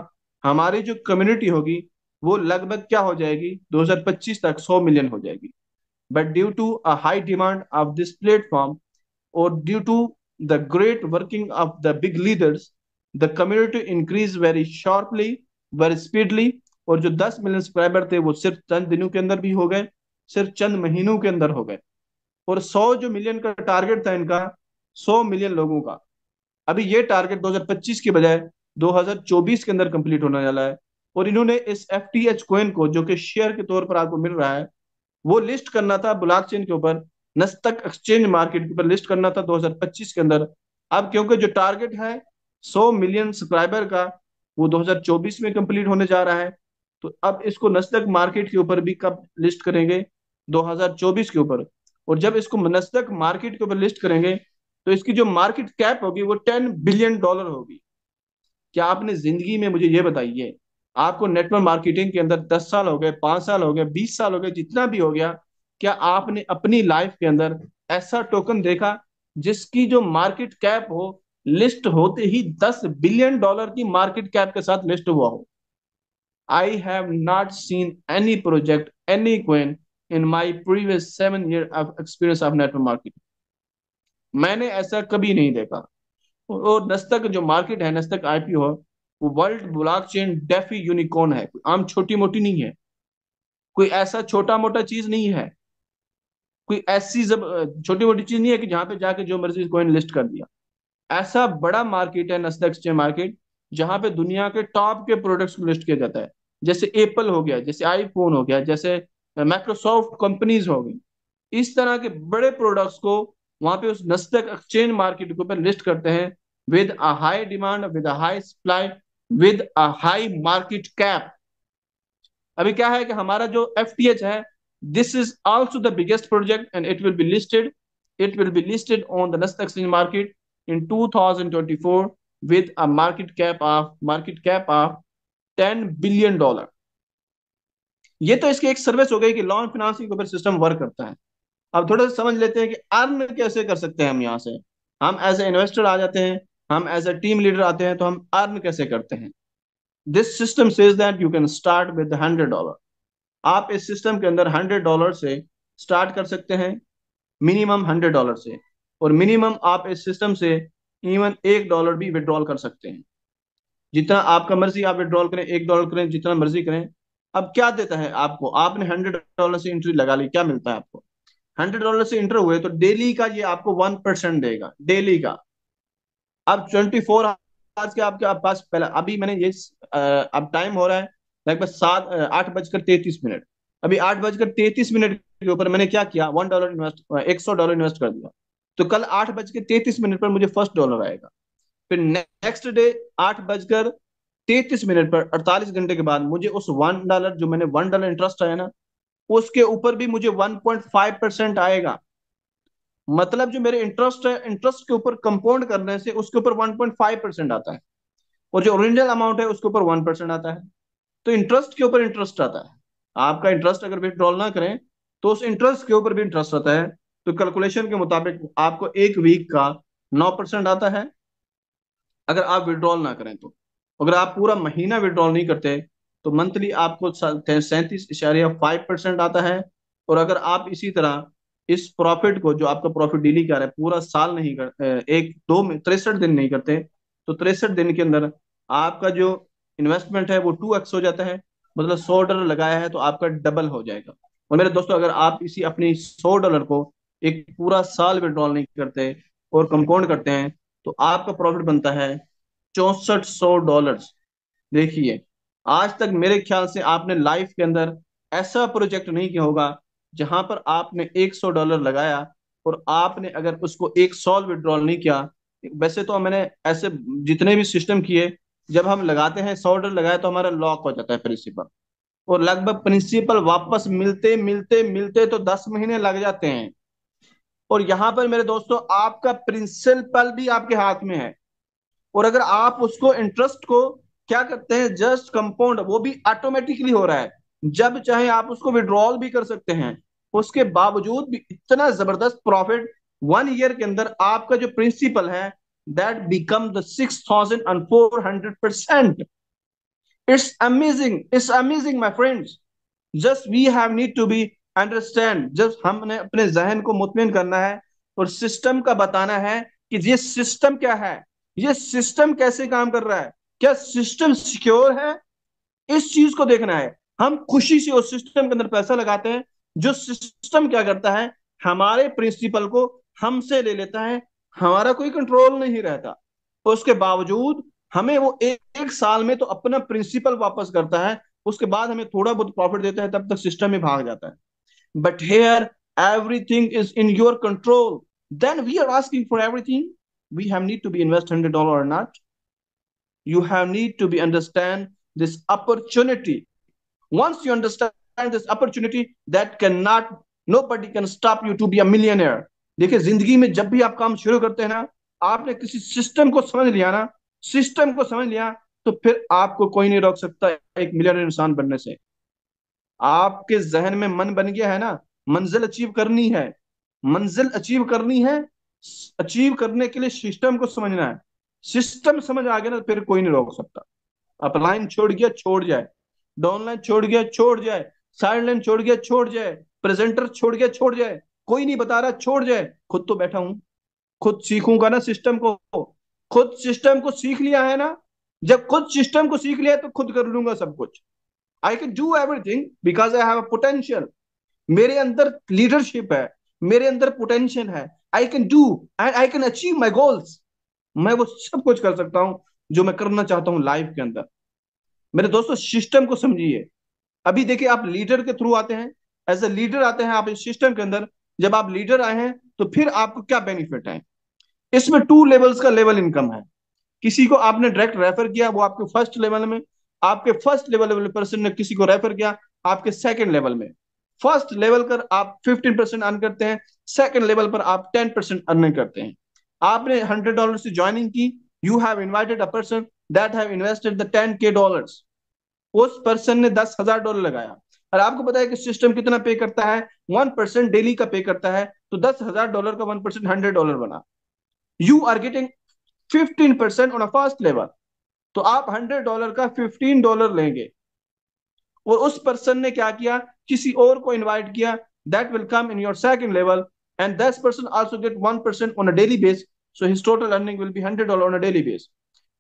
हमारी जो कम्युनिटी होगी वो लगभग क्या हो जाएगी 2025 तक 100 मिलियन हो जाएगी but due to a high demand of this platform और due to the great working of the big leaders the community increase very sharply, very speedly और जो 10 मिलियन सब्सक्राइबर थे वो सिर्फ चंद दिनों के अंदर भी हो गए सिर्फ चंद महीनों के अंदर हो गए और 100 जो मिलियन का टारगेट था इनका 100 मिलियन लोगों का अभी ये टारगेट 2025 के बजाय 2024 के अंदर कंप्लीट होने वाला है और इन्होंने इस एफ टी एच कोइन को जो कि शेयर के तौर पर आपको मिल रहा है वो लिस्ट करना था चेन के ऊपर नस्तक एक्सचेंज मार्केट के ऊपर लिस्ट करना था 2025 के अंदर अब क्योंकि जो टारगेट है 100 मिलियन सब्सक्राइबर का वो 2024 में कंप्लीट होने जा रहा है तो अब इसको नस्तक मार्केट के ऊपर भी कब लिस्ट करेंगे 2024 के ऊपर और जब इसको नस्तक मार्केट के ऊपर लिस्ट करेंगे तो इसकी जो मार्केट कैप होगी वो टेन बिलियन डॉलर होगी क्या आपने जिंदगी में मुझे ये बताइए आपको नेटवर्क मार्केटिंग के अंदर दस साल हो गए पांच साल हो गए बीस साल हो गए जितना भी हो गया क्या आपने अपनी लाइफ के अंदर ऐसा टोकन देखा जिसकी जो मार्केट कैप हो लिस्ट होते ही दस बिलियन डॉलर की मार्केट कैप के साथ लिस्ट हुआ हो I have not seen any project any coin in my previous seven year of experience of network marketing मैंने ऐसा कभी नहीं देखा और नस्तक जो मार्केट है नस्तक आईपीओ वो वर्ल्ड ब्लॉकचेन डेफी यूनिकॉर्न है आम छोटी मोटी नहीं है कोई ऐसा छोटा मोटा चीज नहीं है कोई ऐसी जब छोटी मोटी चीज नहीं है कि जहां पे जाके जो मर्जी को लिस्ट कर दिया ऐसा बड़ा मार्केट है नस्दा एक्सचेंज मार्केट जहां पे दुनिया के टॉप के प्रोडक्ट्स को लिस्ट किया जाता है जैसे एप्पल हो गया जैसे आईफोन हो गया जैसे माइक्रोसॉफ्ट कंपनीज हो गई इस तरह के बड़े प्रोडक्ट्स को वहां पे उस नस्तक एक्सचेंज मार्केट के ऊपर लिस्ट करते हैं with a high demand with a high supply with a high market cap अभी क्या है कि हमारा जो एफ टी एच है this is also the biggest project and it will be listed it will be listed on the Nasdaq exchange market in two thousand twenty four with a market cap of market cap of ten billion dollar ये तो इसकी एक service हो गई कि loan financing ऊपर system work करता है अब थोड़ा सा समझ लेते हैं कि अर्न कैसे कर सकते हैं हम यहाँ से हम एज ए इन्वेस्टर आ जाते हैं हम एज अ टीम लीडर आते हैं तो हम अर्न कैसे करते हैं this system says that you can start with hundred dollar आप इस सिस्टम के अंदर हंड्रेड डॉलर से स्टार्ट कर सकते हैं मिनिमम हंड्रेड डॉलर से और मिनिमम आप इस सिस्टम से इवन एक डॉलर भी विड्रॉल कर सकते हैं जितना आपका मर्जी आप विड्रॉल करें एक डॉलर करें जितना मर्जी करें अब क्या देता है आपको आपने हंड्रेड डॉलर से एंट्री लगा ली क्या मिलता है आपको हंड्रेड डॉलर से इंटर हुए तो डेली का ये आपको वन परसेंट देगा डेली का अब ट्वेंटी फोर आवर्स के आपके पास पहले अभी मैंने ये अब टाइम हो रहा है लगभग सात आठ बजकर तैतीस मिनट अभी आठ बजकर तैतीस मिनट के ऊपर मैंने क्या किया वन डॉलर इन्वेस्ट एक सौ डॉलर इन्वेस्ट कर दिया तो कल आठ बजकर तैतीस मिनट पर मुझे फर्स्ट डॉलर आएगा फिर नेक्स्ट डे आठ बजकर तैतीस मिनट पर अड़तालीस घंटे के बाद मुझे उस वन डॉलर जो मैंने वन डॉलर इंटरेस्ट आया ना उसके ऊपर भी मुझे वन पॉइंट फाइव परसेंट आएगा मतलब जो मेरे इंटरेस्ट है इंटरेस्ट के ऊपर कंपाउंड करने से उसके ऊपर 1.5 परसेंट आता है और जो ओरिजिनल अमाउंट है उसके ऊपर 1 परसेंट आता है तो इंटरेस्ट के ऊपर इंटरेस्ट आता है आपका इंटरेस्ट अगर विड्रॉल ना करें तो उस इंटरेस्ट के ऊपर भी इंटरेस्ट आता है तो कैलकुलेशन के मुताबिक आपको एक वीक का नौ परसेंट आता है अगर आप विड्रॉल ना करें तो अगर आप पूरा महीना विड्रॉल नहीं करते तो मंथली आपको सैंतीस इशारिया फाइव परसेंट आता है और अगर आप इसी तरह इस प्रॉफिट को जो आपका प्रॉफिट डेली कर रहा है पूरा साल नहीं कर एक दो में तिरसठ दिन नहीं करते तो तिरसठ दिन के अंदर आपका जो इन्वेस्टमेंट है वो टू एक्स हो जाता है मतलब सौ डॉलर लगाया है तो आपका डबल हो जाएगा और मेरे दोस्तों अगर आप इसी अपनी सौ डॉलर को एक पूरा साल विड्रॉल नहीं करते और कंपाउंड करते हैं तो आपका प्रॉफिट बनता है चौसठ सौ डॉलर देखिए आज तक मेरे ख्याल से आपने लाइफ के अंदर ऐसा प्रोजेक्ट नहीं किया होगा जहां पर आपने 100 डॉलर लगाया और आपने अगर उसको एक सॉल विड्रॉल नहीं किया वैसे तो मैंने ऐसे जितने भी सिस्टम किए जब हम लगाते हैं सौ डॉलर लगाया तो हमारा लॉक हो जाता है प्रिंसिपल और लगभग प्रिंसिपल वापस मिलते मिलते मिलते तो दस महीने लग जाते हैं और यहाँ पर मेरे दोस्तों आपका प्रिंसिपल भी आपके हाथ में है और अगर आप उसको इंटरेस्ट को क्या करते हैं जस्ट कंपाउंड वो भी ऑटोमेटिकली हो रहा है जब चाहे आप उसको विड्रॉल भी कर सकते हैं उसके बावजूद भी इतना जबरदस्त प्रॉफिट वन ईयर के अंदर आपका जो प्रिंसिपल है that become the six thousand and four hundred percent it's amazing it's amazing my friends just we have need to be understand just हमने अपने जहन को मुतमिन करना है और सिस्टम का बताना है कि ये सिस्टम क्या है ये सिस्टम कैसे काम कर रहा है क्या सिस्टम सिक्योर है इस चीज को देखना है हम खुशी से उस सिस्टम के अंदर पैसा लगाते हैं जो सिस्टम क्या करता है हमारे प्रिंसिपल को हमसे ले लेता है हमारा कोई कंट्रोल नहीं रहता उसके बावजूद हमें वो एक साल में तो अपना प्रिंसिपल वापस करता है उसके बाद हमें थोड़ा बहुत प्रॉफिट देता है तब तक सिस्टम ही भाग जाता है but here everything is in your control then we are asking for everything we have need to be invest hundred dollar not you have need to be understand this opportunity Once you understand this opportunity, that cannot, nobody can stop you to be a millionaire. देखिए जिंदगी में जब भी आप काम शुरू करते हैं ना आपने किसी सिस्टम को समझ लिया ना सिस्टम को समझ लिया तो फिर आपको कोई नहीं रोक सकता एक मिलियन इंसान बनने से आपके जहन में मन बन गया है ना मंजिल अचीव करनी है मंजिल अचीव करनी है अचीव करने के लिए सिस्टम को समझना है सिस्टम समझ आ गया ना तो फिर कोई नहीं रोक सकता अपलाइन छोड़ गया छोड़ जाए डाउनलाइन छोड़ गया छोड़ जाए साइड लाइन छोड़ गया छोड़ जाए प्रेजेंटर छोड़ गया छोड़ जाए कोई नहीं बता रहा छोड़ जाए खुद तो बैठा हूं खुद सीखूंगा ना सिस्टम को खुद सिस्टम को सीख लिया है ना जब खुद सिस्टम को सीख लिया तो खुद कर लूंगा सब कुछ I can do everything because I have potential मेरे अंदर लीडरशिप है मेरे अंदर पोटेंशियल है I can do and I can achieve my goals मैं वो सब कुछ कर सकता हूँ जो मैं करना चाहता हूँ लाइफ के अंदर मेरे दोस्तों सिस्टम को समझिए अभी देखिए आप लीडर के थ्रू आते हैं एज ए लीडर आते हैं आप इस सिस्टम के अंदर जब आप लीडर आए हैं तो फिर आपको क्या बेनिफिट है इसमें टू लेवल्स का लेवल इनकम है किसी को आपने डायरेक्ट रेफर किया वो आपके फर्स्ट लेवल में आपके फर्स्ट लेवल वाले पर्सन ने किसी को रेफर किया आपके सेकंड लेवल में फर्स्ट लेवल पर आप 15 परसेंट अर्न करते हैं सेकंड लेवल पर आप 10 परसेंट अर्निंग करते हैं आपने 100 डॉलर से ज्वाइनिंग की you have invited a person that have invested the 10k dollars उस पर्सन ने दस हजार डॉलर लगाया और आपको पता है कि सिस्टम कितना पे करता है वन परसेंट डेली का पे करता है तो दस हजार डॉलर का वन परसेंट हंड्रेड डॉलर बना you are getting fifteen percent on a first level तो आप हंड्रेड डॉलर का फिफ्टीन डॉलर लेंगे और उस पर्सन ने क्या किया किसी और को इनवाइट किया that will come in your second level and that person also get one percent on a daily base so his total earning will be hundred dollar on a daily base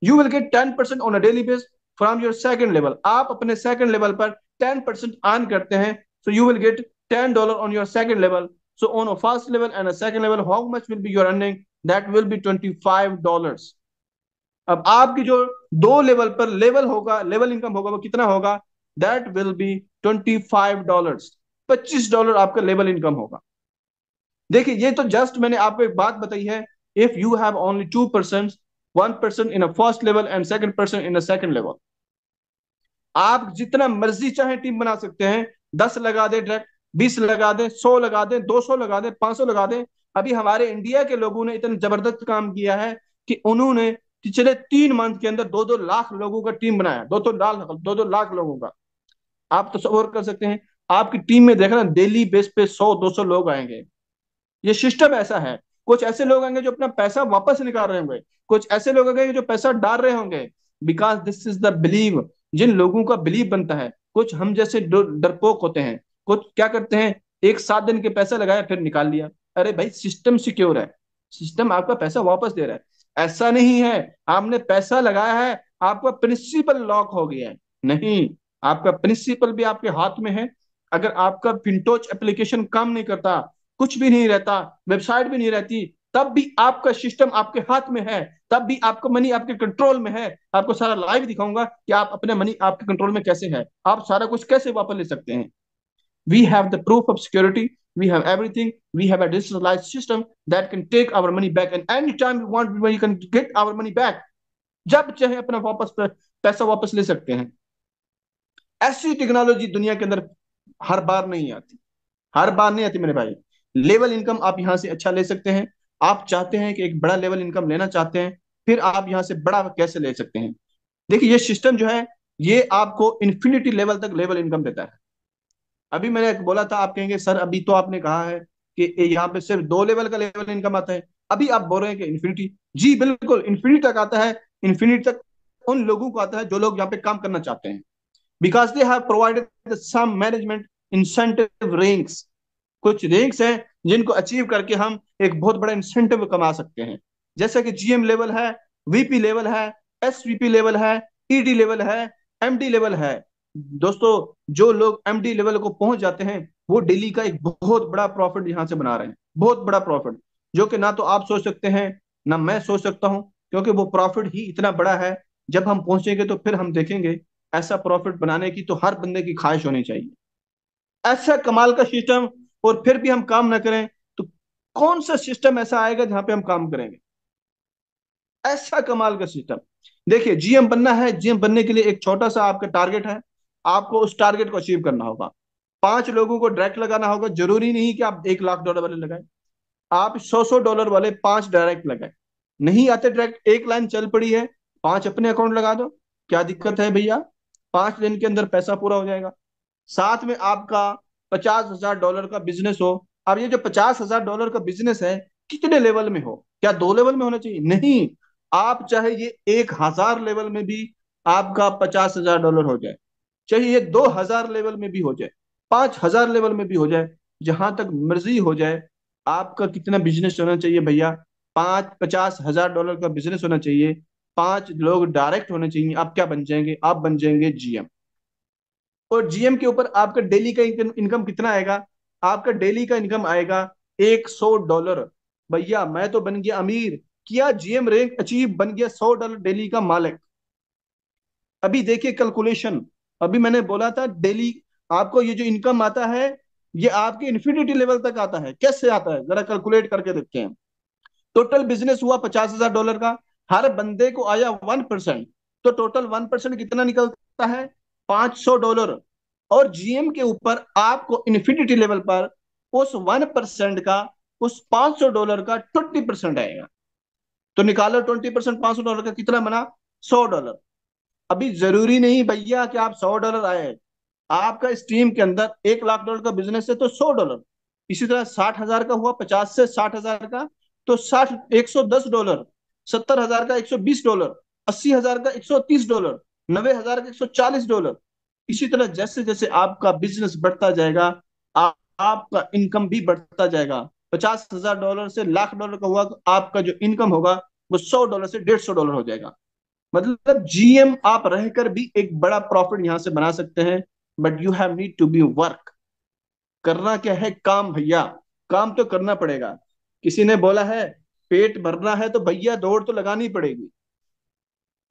you will get ten percent on a daily base from your second level आप अपने second level पर ten percent earn करते हैं so you will get ten dollar on your second level so on a first level and a second level how much will be your earning that will be twenty five dollar अब आपकी जो दो level पर level होगा level income होगा वो कितना होगा that will be twenty five dollar पच्चीस डॉलर आपका लेवल इनकम होगा देखिए ये तो जस्ट मैंने आपको एक बात बताई है if you have only two percent one person in a first level and second person in a second level आप जितना मर्जी चाहे टीम बना सकते हैं दस लगा दें डायरेक्ट बीस लगा दें सौ लगा दें दो सौ लगा दें पांच सौ लगा दें अभी हमारे इंडिया के लोगों ने इतना जबरदस्त काम किया है कि उन्होंने पिछले तीन मंथ के अंदर दो दो लाख लोगों का टीम बनाया दो दो तो लाख दो दो लाख लोगों का आप तो और कर सकते हैं आपकी टीम में देखना डेली बेस पे सौ दो सौ लोग आएंगे ये सिस्टम ऐसा है कुछ ऐसे लोग होंगे जो अपना पैसा वापस निकाल रहे होंगे कुछ ऐसे लोग होंगे जो पैसा डाल रहे होंगे because this is the believe जिन लोगों का बिलीव बनता है कुछ हम जैसे डरपोक होते हैं कुछ क्या करते हैं एक सात दिन के पैसा लगाया फिर निकाल लिया अरे भाई सिस्टम सिक्योर है सिस्टम आपका पैसा वापस दे रहा है ऐसा नहीं है आपने पैसा लगाया है आपका प्रिंसिपल लॉक हो गया है नहीं आपका प्रिंसिपल भी आपके हाथ में है अगर आपका फिंटोच एप्लीकेशन काम नहीं करता कुछ भी नहीं रहता वेबसाइट भी नहीं रहती तब भी आपका सिस्टम आपके हाथ में है तब भी आपका मनी आपके कंट्रोल में है आपको सारा लाइव दिखाऊंगा कि आप अपने मनी आपके कंट्रोल में कैसे है आप सारा कुछ कैसे वापस ले सकते हैं we have the proof of security we have everything we have a system that can take our money back and any time you want you can get our money back जब चाहे अपना वापस पैसा वापस ले सकते हैं ऐसी टेक्नोलॉजी दुनिया के अंदर हर बार नहीं आती हर बार नहीं आती मेरे भाई लेवल इनकम आप यहाँ से अच्छा ले सकते हैं आप चाहते हैं कि एक बड़ा लेवल इनकम लेना चाहते हैं फिर आप यहाँ से बड़ा कैसे ले सकते हैं देखिए ये सिस्टम जो है ये आपको इन्फिनिटी लेवल तक लेवल इनकम देता है अभी मैंने बोला था आप कहेंगे सर अभी तो आपने कहा है कि यहाँ पे सिर्फ दो लेवल का लेवल इनकम आता है अभी आप बोल रहे हैं कि इन्फिनिटी जी बिल्कुल इन्फिनिटी तक आता है इन्फिनिटी तक उन लोगों को आता है जो लोग यहाँ पे काम करना चाहते हैं because they have provided some management incentive ranks कुछ रिंक्स हैं जिनको अचीव करके हम एक बहुत बड़ा इंसेंटिव कमा सकते हैं जैसा कि जीएम लेवल है वीपी लेवल है एसवीपी लेवल है ईडी e लेवल है एमडी लेवल है दोस्तों जो लोग एमडी लेवल को पहुंच जाते हैं वो डेली का एक बहुत बड़ा प्रॉफिट यहाँ से बना रहे हैं बहुत बड़ा प्रॉफिट जो कि ना तो आप सोच सकते हैं ना मैं सोच सकता हूँ क्योंकि वो प्रॉफिट ही इतना बड़ा है जब हम पहुंचेंगे तो फिर हम देखेंगे ऐसा प्रॉफिट बनाने की तो हर बंदे की ख्वाहिश होनी चाहिए ऐसा कमाल का सिस्टम और फिर भी हम काम ना करें तो कौन सा सिस्टम ऐसा आएगा जहां पे हम काम करेंगे ऐसा कमाल का सिस्टम देखिए जीएम बनना है जीएम बनने के लिए एक छोटा सा आपका टारगेट है आपको उस टारगेट को अचीव करना होगा पांच लोगों को डायरेक्ट लगाना होगा जरूरी नहीं कि आप एक लाख डॉलर वाले लगाए आप सौ सौ डॉलर वाले पांच डायरेक्ट लगाए नहीं आते डायरेक्ट एक लाइन चल पड़ी है पांच अपने अकाउंट लगा दो क्या दिक्कत है भैया पांच दिन के अंदर पैसा पूरा हो जाएगा साथ में आपका पचास हजार डॉलर का बिजनेस हो और ये जो पचास हजार डॉलर का बिजनेस है कितने लेवल में हो क्या दो लेवल में होना चाहिए नहीं आप चाहे ये एक हजार लेवल में भी आपका पचास हजार डॉलर हो जाए चाहे ये दो हजार लेवल में भी हो जाए पांच हजार लेवल में भी हो जाए जहां तक मर्जी हो जाए आपका कितना बिजनेस होना चाहिए भैया पांच पचास हजार डॉलर का बिजनेस होना चाहिए पांच लोग डायरेक्ट होने चाहिए आप क्या बन जाएंगे आप बन जाएंगे जीएम और जीएम के ऊपर आपका डेली का इनकम कितना आएगा आपका डेली का इनकम आएगा एक सौ डॉलर भैया मैं तो बन गया अमीर किया जीएम रैंक अचीव बन गया सौ डॉलर डेली का मालिक अभी देखिए कैलकुलेशन अभी मैंने बोला था डेली आपको ये जो इनकम आता है ये आपके इन्फिनिटी लेवल तक आता है कैसे आता है जरा कैलकुलेट करके देखते हैं टोटल बिजनेस हुआ पचास हजार डॉलर का हर बंदे को आया वन परसेंट तो टोटल वन परसेंट कितना निकलता है 500 डॉलर और जीएम के ऊपर आपको इन्फिनिटी लेवल पर उस वन परसेंट का उस 500 डॉलर का 20 परसेंट आएगा तो निकालो 20 परसेंट पांच डॉलर का कितना बना 100 डॉलर अभी जरूरी नहीं भैया कि आप 100 डॉलर आए आपका स्ट्रीम के अंदर एक लाख डॉलर का बिजनेस है तो 100 डॉलर इसी तरह साठ हजार का हुआ पचास से साठ हजार का तो साठ एक सौ दस डॉलर सत्तर हजार का एक सौ बीस डॉलर अस्सी हजार का एक सौ तीस डॉलर नब्बे हजार एक सौ चालीस डॉलर इसी तरह जैसे जैसे आपका बिजनेस बढ़ता जाएगा आप, आपका इनकम भी बढ़ता जाएगा पचास हजार डॉलर से लाख डॉलर का हुआ आपका जो इनकम होगा वो सौ डॉलर से डेढ़ सौ डॉलर हो जाएगा मतलब जीएम आप रहकर भी एक बड़ा प्रॉफिट यहां से बना सकते हैं but you have need to be work करना क्या है काम भैया काम तो करना पड़ेगा किसी ने बोला है पेट भरना है तो भैया दौड़ तो लगानी पड़ेगी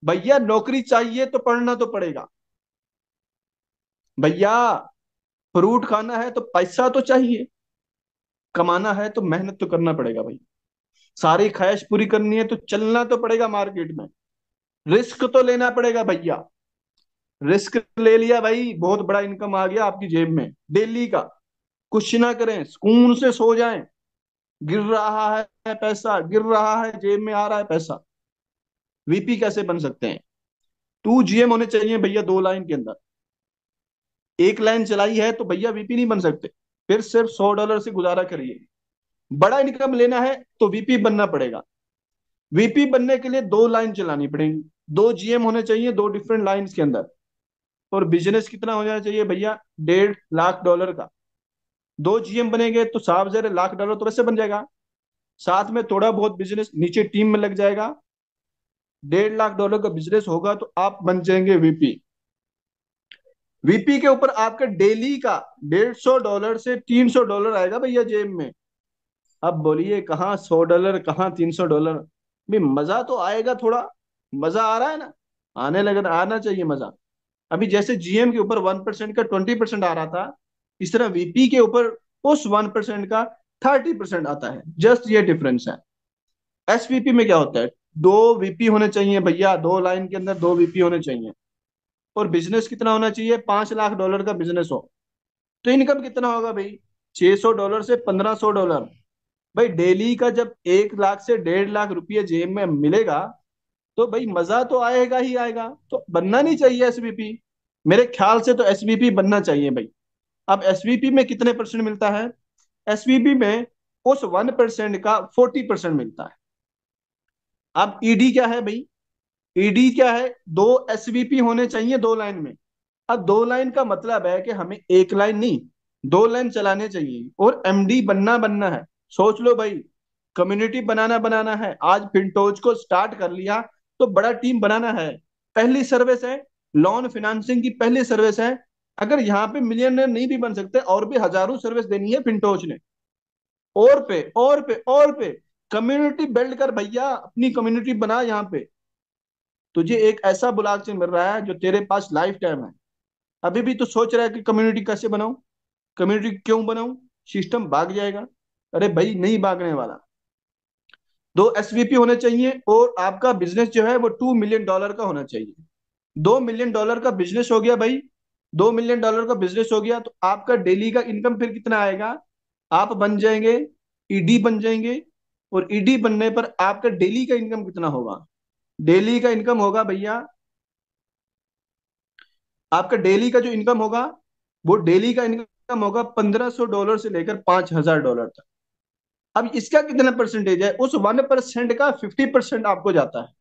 भैया नौकरी चाहिए तो पढ़ना तो पड़ेगा भैया फ्रूट खाना है तो पैसा तो चाहिए कमाना है तो मेहनत तो करना पड़ेगा भाई सारी ख्वाहिश पूरी करनी है तो चलना तो पड़ेगा मार्केट में रिस्क तो लेना पड़ेगा भैया रिस्क ले लिया भाई बहुत बड़ा इनकम आ गया आपकी जेब में डेली का कुछ ना करें सुकून से सो जाएं गिर रहा है पैसा गिर रहा है जेब में आ रहा है पैसा वीपी कैसे बन सकते हैं टू जीएम होने चाहिए भैया दो लाइन के अंदर एक लाइन चलाई है तो भैया वीपी नहीं बन सकते फिर सिर्फ सौ डॉलर से गुजारा करिए बड़ा इनकम लेना है तो वीपी बनना पड़ेगा वीपी बनने के लिए दो लाइन चलानी पड़ेगी दो जीएम होने चाहिए दो डिफरेंट लाइन के अंदर और बिजनेस कितना हो जाना चाहिए भैया डेढ़ लाख डॉलर का दो जीएम बनेंगे तो साफ जरा लाख डॉलर तो वैसे बन जाएगा साथ में थोड़ा बहुत बिजनेस नीचे टीम में लग जाएगा डेढ़ लाख डॉलर का बिजनेस होगा तो आप बन जाएंगे वीपी वीपी के ऊपर आपका डेली का डेढ़ सौ डॉलर से तीन सौ डॉलर आएगा भैया जेब में अब बोलिए कहाँ सौ डॉलर कहाँ तीन सौ डॉलर भी मजा तो आएगा थोड़ा मजा आ रहा है ना आने लगे आना चाहिए मजा अभी जैसे जीएम के ऊपर वन परसेंट का ट्वेंटी परसेंट आ रहा था इस तरह वीपी के ऊपर उस वन परसेंट का थर्टी परसेंट आता है जस्ट ये डिफरेंस है एसवीपी में क्या होता है दो वीपी होने चाहिए भैया दो लाइन के अंदर दो वीपी होने चाहिए और बिजनेस कितना होना चाहिए पांच लाख डॉलर का बिजनेस हो तो इनकम कितना होगा भाई सौ डॉलर से पंद्रह सौ डॉलर भाई डेली का जब एक लाख से डेढ़ लाख रुपये जेब में मिलेगा तो भाई मजा तो आएगा ही आएगा तो बनना नहीं चाहिए एस मेरे ख्याल से तो एस बनना चाहिए भाई अब एस में कितने परसेंट मिलता है एस में उस वन परसेंट का फोर्टी परसेंट मिलता है अब ईडी e क्या है भाई ईडी e क्या है दो एसवीपी होने चाहिए दो लाइन में अब दो लाइन का मतलब है कि हमें एक लाइन नहीं दो लाइन चलाने चाहिए और एमडी बनना बनना है सोच लो भाई कम्युनिटी बनाना बनाना है आज फिनटोज को स्टार्ट कर लिया तो बड़ा टीम बनाना है पहली सर्विस है लोन फिनेंसिंग की पहली सर्विस है अगर यहाँ पे मिलियनर नहीं भी बन सकते और भी हजारों सर्विस देनी है फिंटोज ने और पे और पे और पे कम्युनिटी बिल्ड कर भैया अपनी कम्युनिटी बना यहाँ पे तुझे एक ऐसा ब्लॉक चेन मिल रहा है जो तेरे पास लाइफ टाइम है अभी भी तो सोच रहा है कि कम्युनिटी कैसे बनाऊ कम्युनिटी क्यों बनाऊ सिस्टम भाग जाएगा अरे भाई नहीं भागने वाला दो एस होने चाहिए और आपका बिजनेस जो है वो टू मिलियन डॉलर का होना चाहिए दो मिलियन डॉलर का बिजनेस हो गया भाई दो मिलियन डॉलर का बिजनेस हो गया तो आपका डेली का इनकम फिर कितना आएगा आप बन जाएंगे ईडी e बन जाएंगे और ईडी e बनने पर आपका डेली का इनकम कितना होगा डेली का इनकम होगा भैया आपका डेली का जो इनकम होगा वो डेली का इनकम होगा पंद्रह सौ डॉलर से लेकर पांच हजार डॉलर तक अब इसका कितना परसेंटेज है उस वन परसेंट का फिफ्टी परसेंट आपको जाता है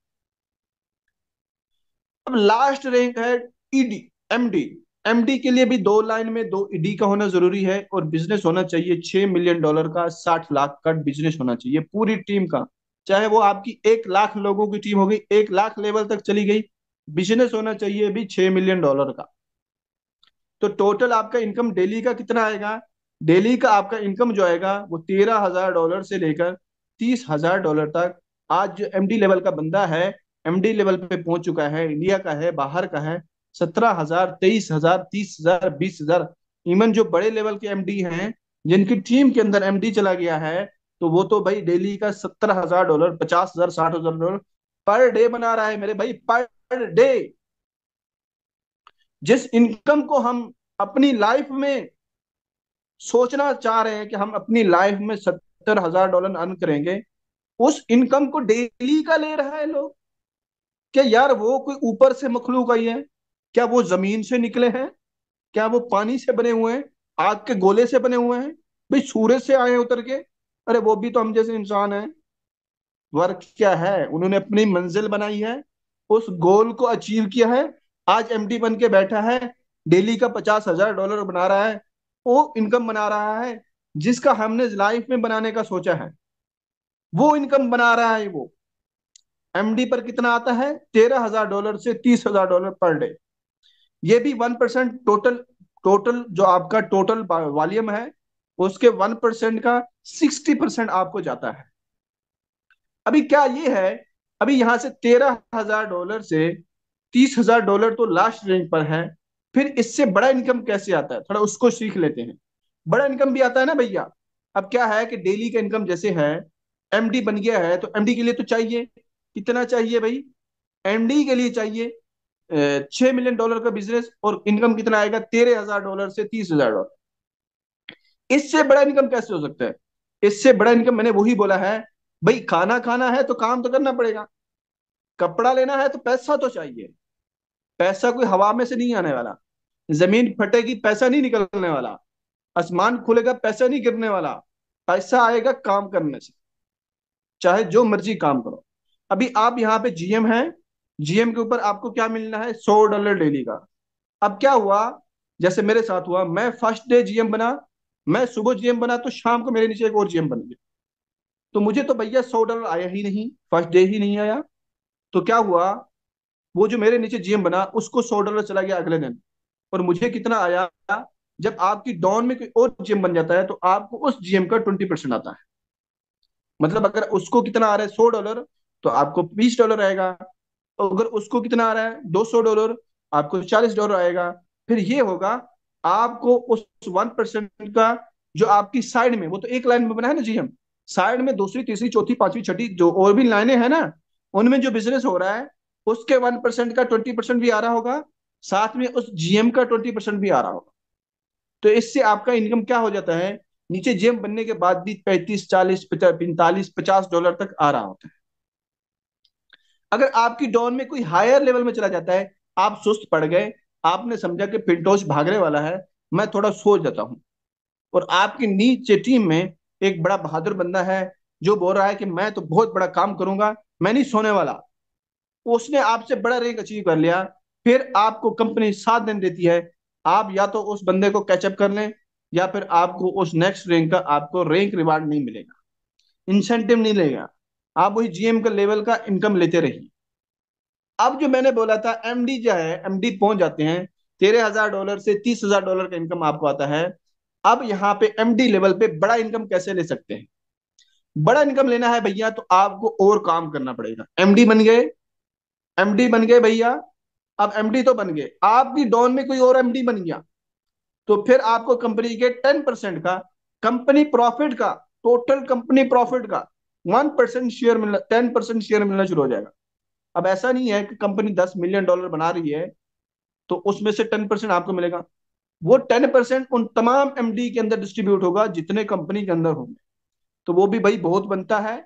अब लास्ट रैंक है ईडी e एमडी एमडी के लिए भी दो लाइन में दो डी e का होना जरूरी है और बिजनेस होना चाहिए छह मिलियन डॉलर का साठ लाख का बिजनेस होना चाहिए पूरी टीम का चाहे वो आपकी एक लाख लोगों की टीम हो गई एक लाख लेवल तक चली गई बिजनेस होना चाहिए भी छह मिलियन डॉलर का तो टोटल आपका इनकम डेली का कितना आएगा डेली का आपका इनकम जो आएगा वो तेरह हजार डॉलर से लेकर तीस हजार डॉलर तक आज जो एमडी लेवल का बंदा है एमडी लेवल पे पहुंच चुका है इंडिया का है बाहर का है सत्रह हजार तेईस हजार तीस हजार बीस हजार इवन जो बड़े लेवल के एमडी हैं जिनकी टीम के अंदर एमडी चला गया है तो वो तो भाई डेली का सत्तर हजार डॉलर पचास हजार साठ हजार डॉलर पर डे बना रहा है मेरे भाई पर डे जिस इनकम को हम अपनी लाइफ में सोचना चाह रहे हैं कि हम अपनी लाइफ में सत्तर हजार डॉलर अर्न करेंगे उस इनकम को डेली का ले रहा है लोग क्या यार वो कोई ऊपर से मखलूक आई है क्या वो जमीन से निकले हैं क्या वो पानी से बने हुए हैं आग के गोले से बने हुए हैं भाई सूरज से आए उतर के अरे वो भी तो हम जैसे इंसान है वर्क क्या है उन्होंने अपनी मंजिल बनाई है उस गोल को अचीव किया है आज एम डी बन के बैठा है डेली का पचास हजार डॉलर बना रहा है वो इनकम बना रहा है जिसका हमने लाइफ में बनाने का सोचा है वो इनकम बना रहा है वो एमडी पर कितना आता है तेरह हजार डॉलर से तीस हजार डॉलर पर डे ये भी वन परसेंट टोटल टोटल जो आपका टोटल वॉल्यूम है उसके वन परसेंट का सिक्सटी परसेंट आपको जाता है अभी क्या ये है अभी यहां से तेरह हजार डॉलर से तीस हजार डॉलर तो लास्ट रेंज पर है फिर इससे बड़ा इनकम कैसे आता है थोड़ा उसको सीख लेते हैं बड़ा इनकम भी आता है ना भैया अब क्या है कि डेली का इनकम जैसे है एमडी बन गया है तो एमडी के लिए तो चाहिए कितना चाहिए भाई एमडी के लिए चाहिए छह मिलियन डॉलर का बिजनेस और इनकम कितना आएगा तेरह हजार डॉलर से तीस हजार डॉलर इससे बड़ा इनकम कैसे हो सकता है इससे बड़ा इनकम मैंने वही बोला है भाई खाना खाना है तो काम तो करना पड़ेगा कपड़ा लेना है तो पैसा तो चाहिए पैसा कोई हवा में से नहीं आने वाला जमीन फटेगी पैसा नहीं निकलने वाला आसमान खुलेगा पैसा नहीं गिरने वाला पैसा आएगा काम करने से चाहे जो मर्जी काम करो अभी आप यहाँ पे जीएम हैं जीएम के ऊपर आपको क्या मिलना है सौ डॉलर डेली का अब क्या हुआ जैसे मेरे साथ हुआ मैं फर्स्ट डे जीएम बना मैं सुबह जीएम बना तो शाम को मेरे नीचे एक और जीएम बन गया तो मुझे तो भैया सौ डॉलर आया ही नहीं फर्स्ट डे ही नहीं आया तो क्या हुआ वो जो मेरे नीचे जीएम बना उसको सौ डॉलर चला गया अगले दिन और मुझे कितना आया जब आपकी डॉन में कोई और जीएम बन जाता है तो आपको उस जीएम का ट्वेंटी परसेंट आता है मतलब अगर उसको कितना आ रहा है सौ डॉलर तो आपको बीस डॉलर आएगा अगर उसको कितना आ रहा है 200 डॉलर आपको 40 डॉलर आएगा फिर ये होगा आपको उस वन परसेंट का जो आपकी साइड में वो तो एक लाइन में बना है ना जी हम साइड में दूसरी तीसरी चौथी पांचवी छठी जो और भी लाइनें हैं ना उनमें जो बिजनेस हो रहा है उसके वन परसेंट का ट्वेंटी परसेंट भी आ रहा होगा साथ में उस जीएम का ट्वेंटी परसेंट भी आ रहा होगा तो इससे आपका इनकम क्या हो जाता है नीचे जीएम बनने के बाद भी पैंतीस चालीस पैंतालीस पचास डॉलर तक आ रहा होता है अगर आपकी डॉन में कोई हायर लेवल में चला जाता है आप सुस्त पड़ गए आपने समझा कि पिंटोस भागने वाला है मैं थोड़ा सो जाता हूँ और आपकी नीचे टीम में एक बड़ा बहादुर बंदा है जो बोल रहा है कि मैं तो बहुत बड़ा काम करूंगा मैं नहीं सोने वाला उसने आपसे बड़ा रैंक अचीव कर लिया फिर आपको कंपनी सात दिन देती है आप या तो उस बंदे को कैचअप कर लें या फिर आपको उस नेक्स्ट रैंक का आपको रैंक रिवार्ड नहीं मिलेगा इंसेंटिव नहीं मिलेगा आप वही जीएम का लेवल का इनकम लेते रहिए अब जो मैंने बोला था एमडी जो है एमडी पहुंच जाते हैं तेरह हजार डॉलर से तीस हजार डॉलर का इनकम आपको आता है अब यहाँ पे एमडी लेवल पे बड़ा इनकम कैसे ले सकते हैं बड़ा इनकम लेना है भैया तो आपको और काम करना पड़ेगा एमडी बन गए एमडी बन गए भैया अब एमडी तो बन गए आपकी डॉन में कोई और एमडी बन गया तो फिर आपको कंपनी के टेन परसेंट का कंपनी प्रॉफिट का टोटल कंपनी प्रॉफिट का वन परसेंट शेयर मिलना टेन परसेंट शेयर मिलना शुरू हो जाएगा अब ऐसा नहीं है कि कंपनी दस मिलियन डॉलर बना रही है तो उसमें से टेन परसेंट आपको मिलेगा वो टेन परसेंट उन तमाम एमडी के अंदर डिस्ट्रीब्यूट होगा जितने कंपनी के अंदर होंगे तो वो भी भाई बहुत बनता है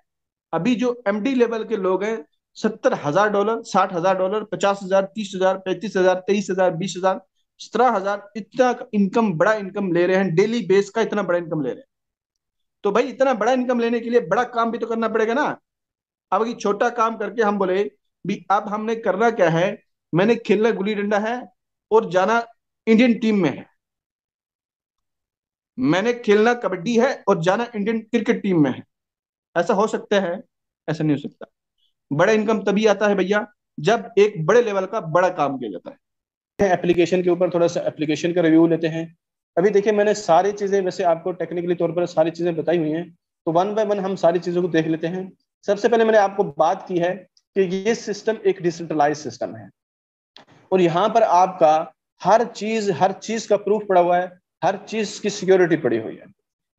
अभी जो एमडी लेवल के लोग हैं सत्तर हजार डॉलर साठ हजार डॉलर पचास हजार तीस हजार पैंतीस हजार तेईस हजार बीस हजार सत्रह हजार इतना इनकम बड़ा इनकम ले रहे हैं डेली बेस का इतना बड़ा इनकम ले रहे हैं तो भाई इतना बड़ा इनकम लेने के लिए बड़ा काम भी तो करना पड़ेगा ना अब अगर छोटा काम करके हम बोले भी अब हमने करना क्या है मैंने खेलना गुल्ली डंडा है और जाना इंडियन टीम में है मैंने खेलना कबड्डी है और जाना इंडियन क्रिकेट टीम में है ऐसा हो सकता है ऐसा नहीं हो सकता बड़ा इनकम तभी आता है भैया जब एक बड़े लेवल का बड़ा काम किया जाता है एप्लीकेशन के ऊपर थोड़ा सा एप्लीकेशन का रिव्यू लेते हैं अभी देखिए मैंने सारी चीजें वैसे आपको टेक्निकली तौर पर सारी चीजें बताई हुई हैं तो वन बाय वन हम सारी चीजों को देख लेते हैं सबसे पहले मैंने आपको बात की है कि ये सिस्टम एक डिसेंट्रलाइज सिस्टम है और यहाँ पर आपका हर चीज हर चीज का प्रूफ पड़ा हुआ है हर चीज की सिक्योरिटी पड़ी हुई है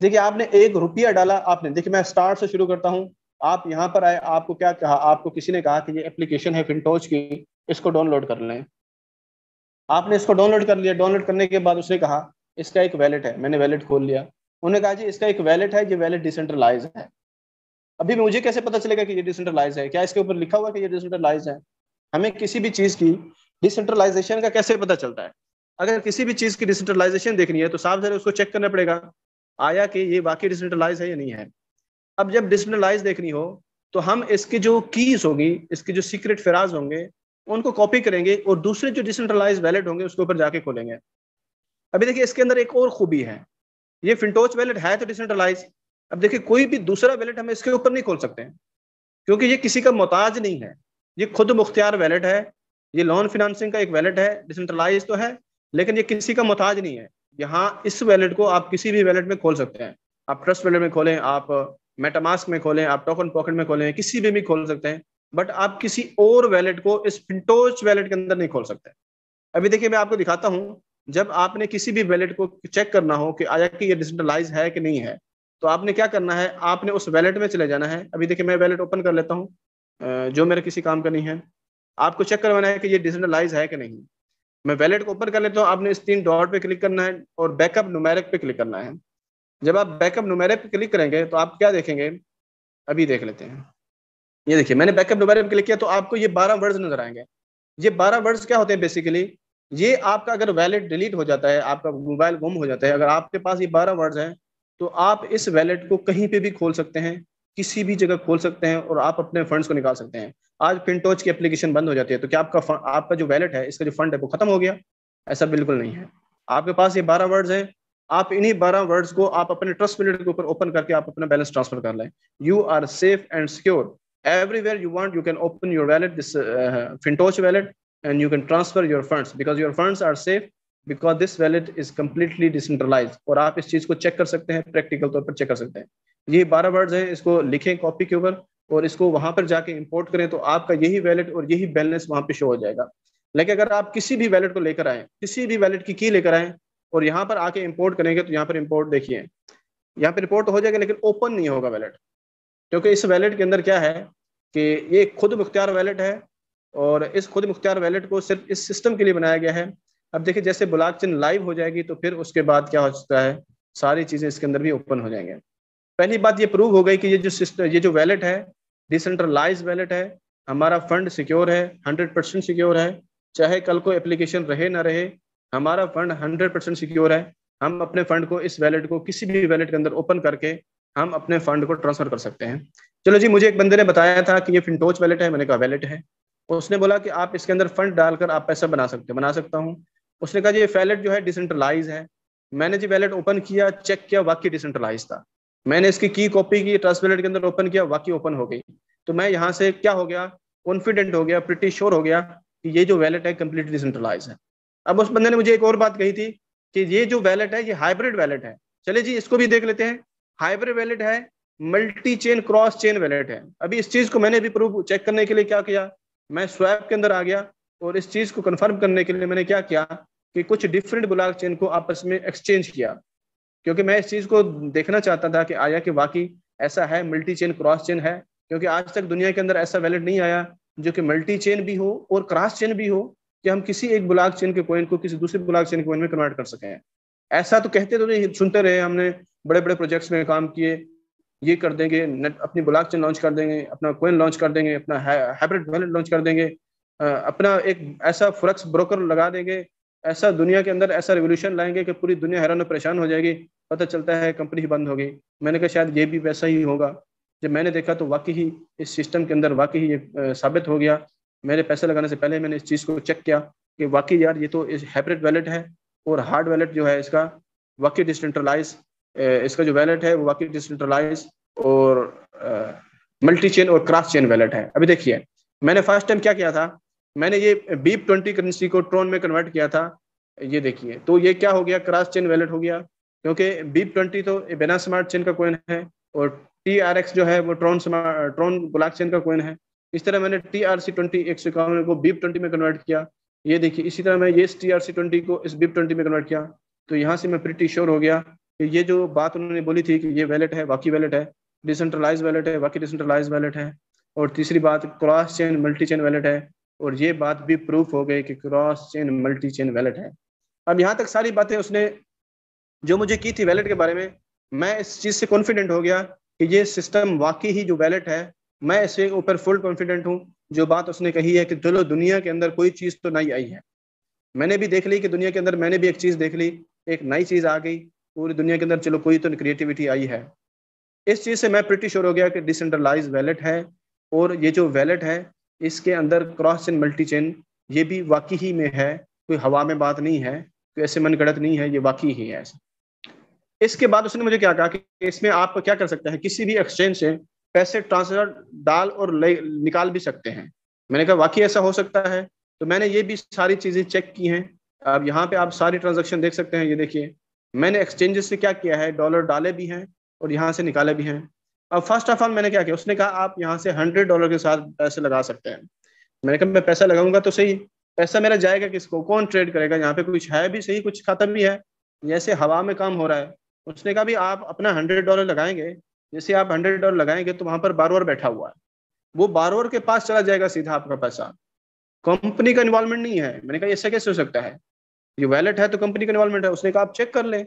देखिए आपने एक रुपया डाला आपने देखिए मैं स्टार्ट से शुरू करता हूँ आप यहाँ पर आए आपको क्या कहा आपको किसी ने कहा कि ये एप्लीकेशन है फिनटोच की इसको डाउनलोड कर लें आपने इसको डाउनलोड कर लिया डाउनलोड करने के बाद उसने कहा इसका एक वैलेट है मैंने वैलेट खोल लिया उन्होंने कहा जी इसका एक वैलेट है ये वैलेट डिसेंट्रलाइज है अभी मुझे कैसे पता चलेगा कि ये डिसेंट्रलाइज है क्या इसके ऊपर लिखा हुआ कि ये डिसेंट्रलाइज है हमें किसी भी चीज़ की डिसेंट्रलाइजेशन का कैसे पता चलता है अगर किसी भी चीज़ की डिसेंट्रलाइजेशन देखनी है तो साफ जरा उसको चेक करना पड़ेगा आया कि ये वाकई डिसेंट्रलाइज है या नहीं है अब जब डिसेंट्रलाइज देखनी हो तो हम इसकी जो कीज होगी इसके जो सीक्रेट फिराज होंगे उनको कॉपी करेंगे और दूसरे जो डिसेंट्रलाइज वैलेट होंगे उसके ऊपर जाके खोलेंगे अभी देखिए इसके अंदर एक और खूबी है ये फिंटोच वैलेट है तो डिसेंट्रलाइज अब देखिए कोई भी दूसरा वैलेट हम इसके ऊपर नहीं खोल सकते हैं क्योंकि ये किसी का मोहताज नहीं है ये खुद मुख्तियार वैलेट है ये लोन फिनंसिंग का एक वैलेट है डिसेंट्रलाइज तो है लेकिन ये किसी का मोहताज नहीं है यहाँ इस वैलेट को आप किसी भी वैलेट में खोल सकते हैं आप ट्रस्ट वैलेट में खोलें आप मेटामास्क में खोलें आप टोकन पॉकेट में खोलें किसी भी में खोल सकते हैं बट आप किसी और वैलेट को इस फिंटोच वैलेट के अंदर नहीं खोल सकते अभी देखिए मैं आपको दिखाता हूँ जब आपने किसी भी वैलेट को चेक करना हो कि आया कि ये डिजिटलाइज है कि नहीं है तो आपने क्या करना है आपने उस वैलेट में चले जाना है अभी देखिए मैं वैलेट ओपन कर लेता हूँ जो मेरे किसी काम का नहीं है आपको चेक करवाना है कि ये डिजिटलाइज है कि नहीं मैं वैलेट को ओपन कर लेता हूँ आपने इस तीन डॉट पर क्लिक करना है और बैकअप नुमैरिक पे क्लिक करना है जब आप बैकअप नुमैरिक पे क्लिक करेंगे तो आप क्या देखेंगे अभी देख लेते हैं ये देखिए मैंने बैकअप नुमैरिक पे क्लिक किया तो आपको ये बारह वर्ड्स नजर आएंगे ये बारह वर्ड्स क्या होते हैं बेसिकली ये आपका अगर वैलेट डिलीट हो जाता है आपका मोबाइल गुम हो जाता है अगर आपके पास ये बारह वर्ड्स हैं तो आप इस वैलेट को कहीं पे भी खोल सकते हैं किसी भी जगह खोल सकते हैं और आप अपने फंड्स को निकाल सकते हैं आज फिनटोच की एप्लीकेशन बंद हो जाती है तो क्या आपका आपका जो वैलेट है इसका जो फंड है वो खत्म हो गया ऐसा बिल्कुल नहीं है आपके पास ये बारह वर्ड्स हैं आप इन्हीं बारह वर्ड्स को आप अपने ट्रस्ट वैलेट के ऊपर ओपन करके आप अपना बैलेंस ट्रांसफर कर लें you are safe and secure everywhere you want you can open your wallet this Fintoch wallet and you can transfer your funds because your funds are safe because this wallet is completely decentralized और आप इस चीज को check कर सकते हैं practical तौर पर चेक कर सकते हैं ये बारह वर्ड्स हैं इसको लिखें कॉपी के ऊपर और इसको वहां पर जाके इंपोर्ट करें तो आपका यही वैलेट और यही बैलेंस वहां पे शो हो जाएगा लेकिन अगर आप किसी भी वैलेट को लेकर आए किसी भी वैलेट की की लेकर आए और यहाँ पर आके इंपोर्ट करेंगे तो यहाँ पर इंपोर्ट देखिए यहाँ पर इंपोर्ट तो हो जाएगा लेकिन ओपन नहीं होगा वैलेट क्योंकि इस वैलेट के अंदर क्या है कि ये खुद मुख्तियार वैलेट है और इस खुद मुख्तियार वैलेट को सिर्फ इस सिस्टम के लिए बनाया गया है अब देखिए जैसे ब्लॉक चेन लाइव हो जाएगी तो फिर उसके बाद क्या हो सकता है सारी चीज़ें इसके अंदर भी ओपन हो जाएंगे पहली बात ये प्रूव हो गई कि ये जो सिस्टम ये जो वैलेट है डिसेंट्रलाइज वैलेट है हमारा फंड सिक्योर है हंड्रेड परसेंट सिक्योर है चाहे कल को एप्लीकेशन रहे ना रहे हमारा फंड हंड्रेड परसेंट सिक्योर है हम अपने फंड को इस वैलेट को किसी भी वैलेट के अंदर ओपन करके हम अपने फंड को ट्रांसफर कर सकते हैं चलो जी मुझे एक बंदे ने बताया था कि ये फिनटोच वैलेट है मैंने कहा वैलेट है उसने बोला कि आप इसके अंदर फंड डालकर आप पैसा बना सकते हो बना सकता हूँ उसने कहा ये वैलेट जो है डिसेंट्रलाइज है मैंने जी वैलेट ओपन किया चेक किया वाकई डिसेंट्रलाइज था मैंने इसकी की कॉपी की ट्रस्ट वैलेट के अंदर ओपन किया वाकई ओपन हो गई तो मैं यहाँ से क्या हो गया कॉन्फिडेंट हो गया प्रिटी श्योर हो गया कि ये जो वैलेट है कम्प्लीट डिसेंट्रलाइज है अब उस बंदे ने मुझे एक और बात कही थी कि ये जो वैलेट है ये हाइब्रिड वैलेट है चले जी इसको भी देख लेते हैं हाइब्रिड वैलेट है multi chain cross chain wallet है अभी इस चीज को मैंने भी प्रूफ चेक करने के लिए क्या किया मैं स्वैप के अंदर आ गया और इस चीज़ को कन्फर्म करने के लिए मैंने क्या किया कि कुछ डिफरेंट ब्लॉक चेन को आपस में एक्सचेंज किया क्योंकि मैं इस चीज़ को देखना चाहता था कि आया कि वाकई ऐसा है मल्टी चेन क्रॉस चेन है क्योंकि आज तक दुनिया के अंदर ऐसा वैलेट नहीं आया जो कि मल्टी चेन भी हो और क्रॉस चेन भी हो कि हम किसी एक ब्लॉक चेन के कोइन को किसी दूसरे ब्लॉक चेन के कोइन में कन्वर्ट कर सकें ऐसा तो कहते तो नहीं सुनते रहे हमने बड़े बड़े प्रोजेक्ट्स में काम किए ये कर देंगे नेट अपनी ब्लॉक चेन लॉन्च कर देंगे अपना कोइन लॉन्च कर देंगे अपना हाइब्रिड वैलेट लॉन्च कर देंगे अपना एक ऐसा फ्रक्स ब्रोकर लगा देंगे ऐसा दुनिया के अंदर ऐसा रेवोल्यूशन लाएंगे कि पूरी दुनिया हैरान परेशान हो जाएगी पता चलता है कंपनी ही बंद होगी मैंने कहा शायद ये भी वैसा ही होगा जब मैंने देखा तो वाकई ही इस सिस्टम के अंदर वाकई ही ये साबित हो गया मेरे पैसे लगाने से पहले मैंने इस चीज़ को चेक किया कि वाकई यार ये तो इस हाइब्रिड वैलेट है और हार्ड वैलेट जो है इसका वाकई डिसेंट्रलाइज इसका जो वैलेट है वो बाकी डिसेंट्रलाइज और मल्टी चेन और क्रॉस चेन वैलेट है अभी देखिए मैंने फर्स्ट टाइम क्या किया था मैंने ये बीप ट्वेंटी करेंसी को ट्रोन में कन्वर्ट किया था ये देखिए तो ये क्या हो गया क्रॉस चेन वैलेट हो गया क्योंकि बीप ट्वेंटी तो बिना स्मार्ट चेन का कोइन है और टी आर एक्स जो है वो Tron smart Tron blockchain का कोइन है इस तरह मैंने टी आर सी ट्वेंटी एक सौ इक्यावन को बीप ट्वेंटी में कन्वर्ट किया ये देखिए इसी तरह मैं ये टी आर सी ट्वेंटी को इस बीप ट्वेंटी में कन्वर्ट किया तो यहाँ से मैं प्रिटी श्योर हो गया ये जो बात उन्होंने बोली थी कि ये वैलेट है बाकी वैलेट है डिसेंट्रलाइज वैलेट है बाकी डिसेंट्रलाइज वैलेट है और तीसरी बात cross chain multi chain wallet है और ये बात भी प्रूफ हो गई कि cross chain multi chain wallet है अब यहाँ तक सारी बातें उसने जो मुझे की थी वैलेट के बारे में मैं इस चीज़ से कॉन्फिडेंट हो गया कि ये सिस्टम वाकई ही जो वैलेट है मैं इसके ऊपर फुल कॉन्फिडेंट हूँ जो बात उसने कही है कि चलो दुनिया के अंदर कोई चीज़ तो नई आई है मैंने भी देख ली कि दुनिया के अंदर मैंने भी एक चीज़ देख ली एक नई चीज़ आ गई पूरी दुनिया के अंदर चलो कोई तो क्रिएटिविटी आई है इस चीज़ से मैं प्रिटी श्योर हो गया कि डिसेंट्रलाइज वैलेट है और ये जो वैलेट है इसके अंदर क्रॉस चेन मल्टी चेन ये भी वाकई ही में है कोई हवा में बात नहीं है कोई ऐसे मन गणत नहीं है ये वाकई ही है ऐसा इसके बाद उसने मुझे क्या कहा कि इसमें आप क्या कर सकते हैं किसी भी एक्सचेंज से पैसे ट्रांसफर डाल और निकाल भी सकते हैं मैंने कहा वाकई ऐसा हो सकता है तो मैंने ये भी सारी चीज़ें चेक की हैं अब यहाँ पे आप सारी ट्रांजेक्शन देख सकते हैं ये देखिए मैंने एक्सचेंजेस से क्या किया है डॉलर डाले भी हैं और यहाँ से निकाले भी हैं अब फर्स्ट ऑफ ऑल मैंने क्या किया उसने कहा आप यहाँ से हंड्रेड डॉलर के साथ पैसे लगा सकते हैं मैंने कहा मैं पैसा लगाऊंगा तो सही पैसा मेरा जाएगा किसको कौन ट्रेड करेगा यहाँ पे कुछ है भी सही कुछ खाता भी है जैसे हवा में काम हो रहा है उसने कहा भी आप अपना हंड्रेड डॉलर लगाएंगे जैसे आप हंड्रेड डॉलर लगाएंगे तो वहां पर बारोवर बैठा हुआ है वो बारोवर के पास चला जाएगा सीधा आपका पैसा कंपनी का इन्वॉल्वमेंट नहीं है मैंने कहा ऐसा कैसे हो सकता है ये वैलेट है तो कंपनी का इन्वॉल्वमेंट है उसने कहा आप चेक कर ले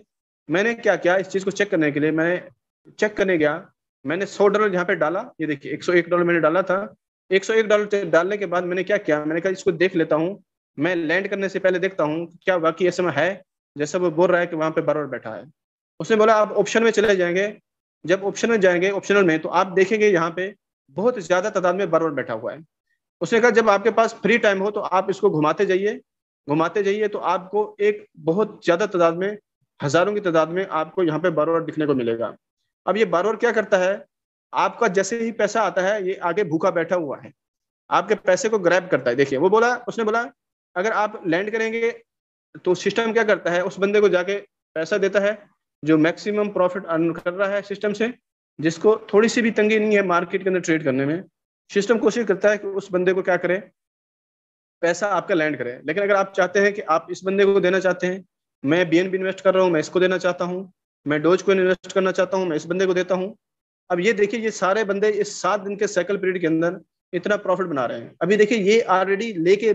मैंने क्या किया इस चीज़ को चेक करने के लिए मैं चेक करने गया मैंने सौ डॉलर यहाँ पे डाला ये देखिए एक सौ एक डॉलर मैंने डाला था एक सौ एक डॉलर डालने के बाद मैंने क्या किया मैंने कहा इसको देख लेता हूँ मैं लैंड करने से पहले देखता हूँ क्या वाकई ऐसा है जैसा वो बोल रहा है कि वहाँ पे बार बैठा है उसने बोला आप ऑप्शन में चले जाएंगे जब ऑप्शन में जाएंगे ऑप्शनल में तो आप देखेंगे यहाँ पे बहुत ज्यादा तादाद में बार बैठा हुआ है उसने कहा जब आपके पास फ्री टाइम हो तो आप इसको घुमाते जाइए घुमाते जाइए तो आपको एक बहुत ज्यादा तादाद में हजारों की तादाद में आपको यहाँ पे बारोवर दिखने को मिलेगा अब ये बारोवर क्या करता है आपका जैसे ही पैसा आता है ये आगे भूखा बैठा हुआ है आपके पैसे को ग्रैब करता है देखिए वो बोला उसने बोला अगर आप लैंड करेंगे तो सिस्टम क्या करता है उस बंदे को जाके पैसा देता है जो मैक्सिमम प्रॉफिट अर्न कर रहा है सिस्टम से जिसको थोड़ी सी भी तंगी नहीं है मार्केट के अंदर ट्रेड करने में सिस्टम कोशिश करता है कि उस बंदे को क्या करे पैसा आपका लैंड करे लेकिन अगर आप चाहते हैं कि आप इस बंदे को देना चाहते हैं मैं बी एन बी इन्वेस्ट कर रहा हूँ मैं इसको देना चाहता हूँ मैं डोज को इन्वेस्ट करना चाहता हूँ मैं इस बंदे को देता हूँ अब ये देखिए ये सारे बंदे इस सात दिन के साइकिल पीरियड के अंदर इतना प्रॉफिट बना रहे हैं अभी देखिए ये ऑलरेडी लेके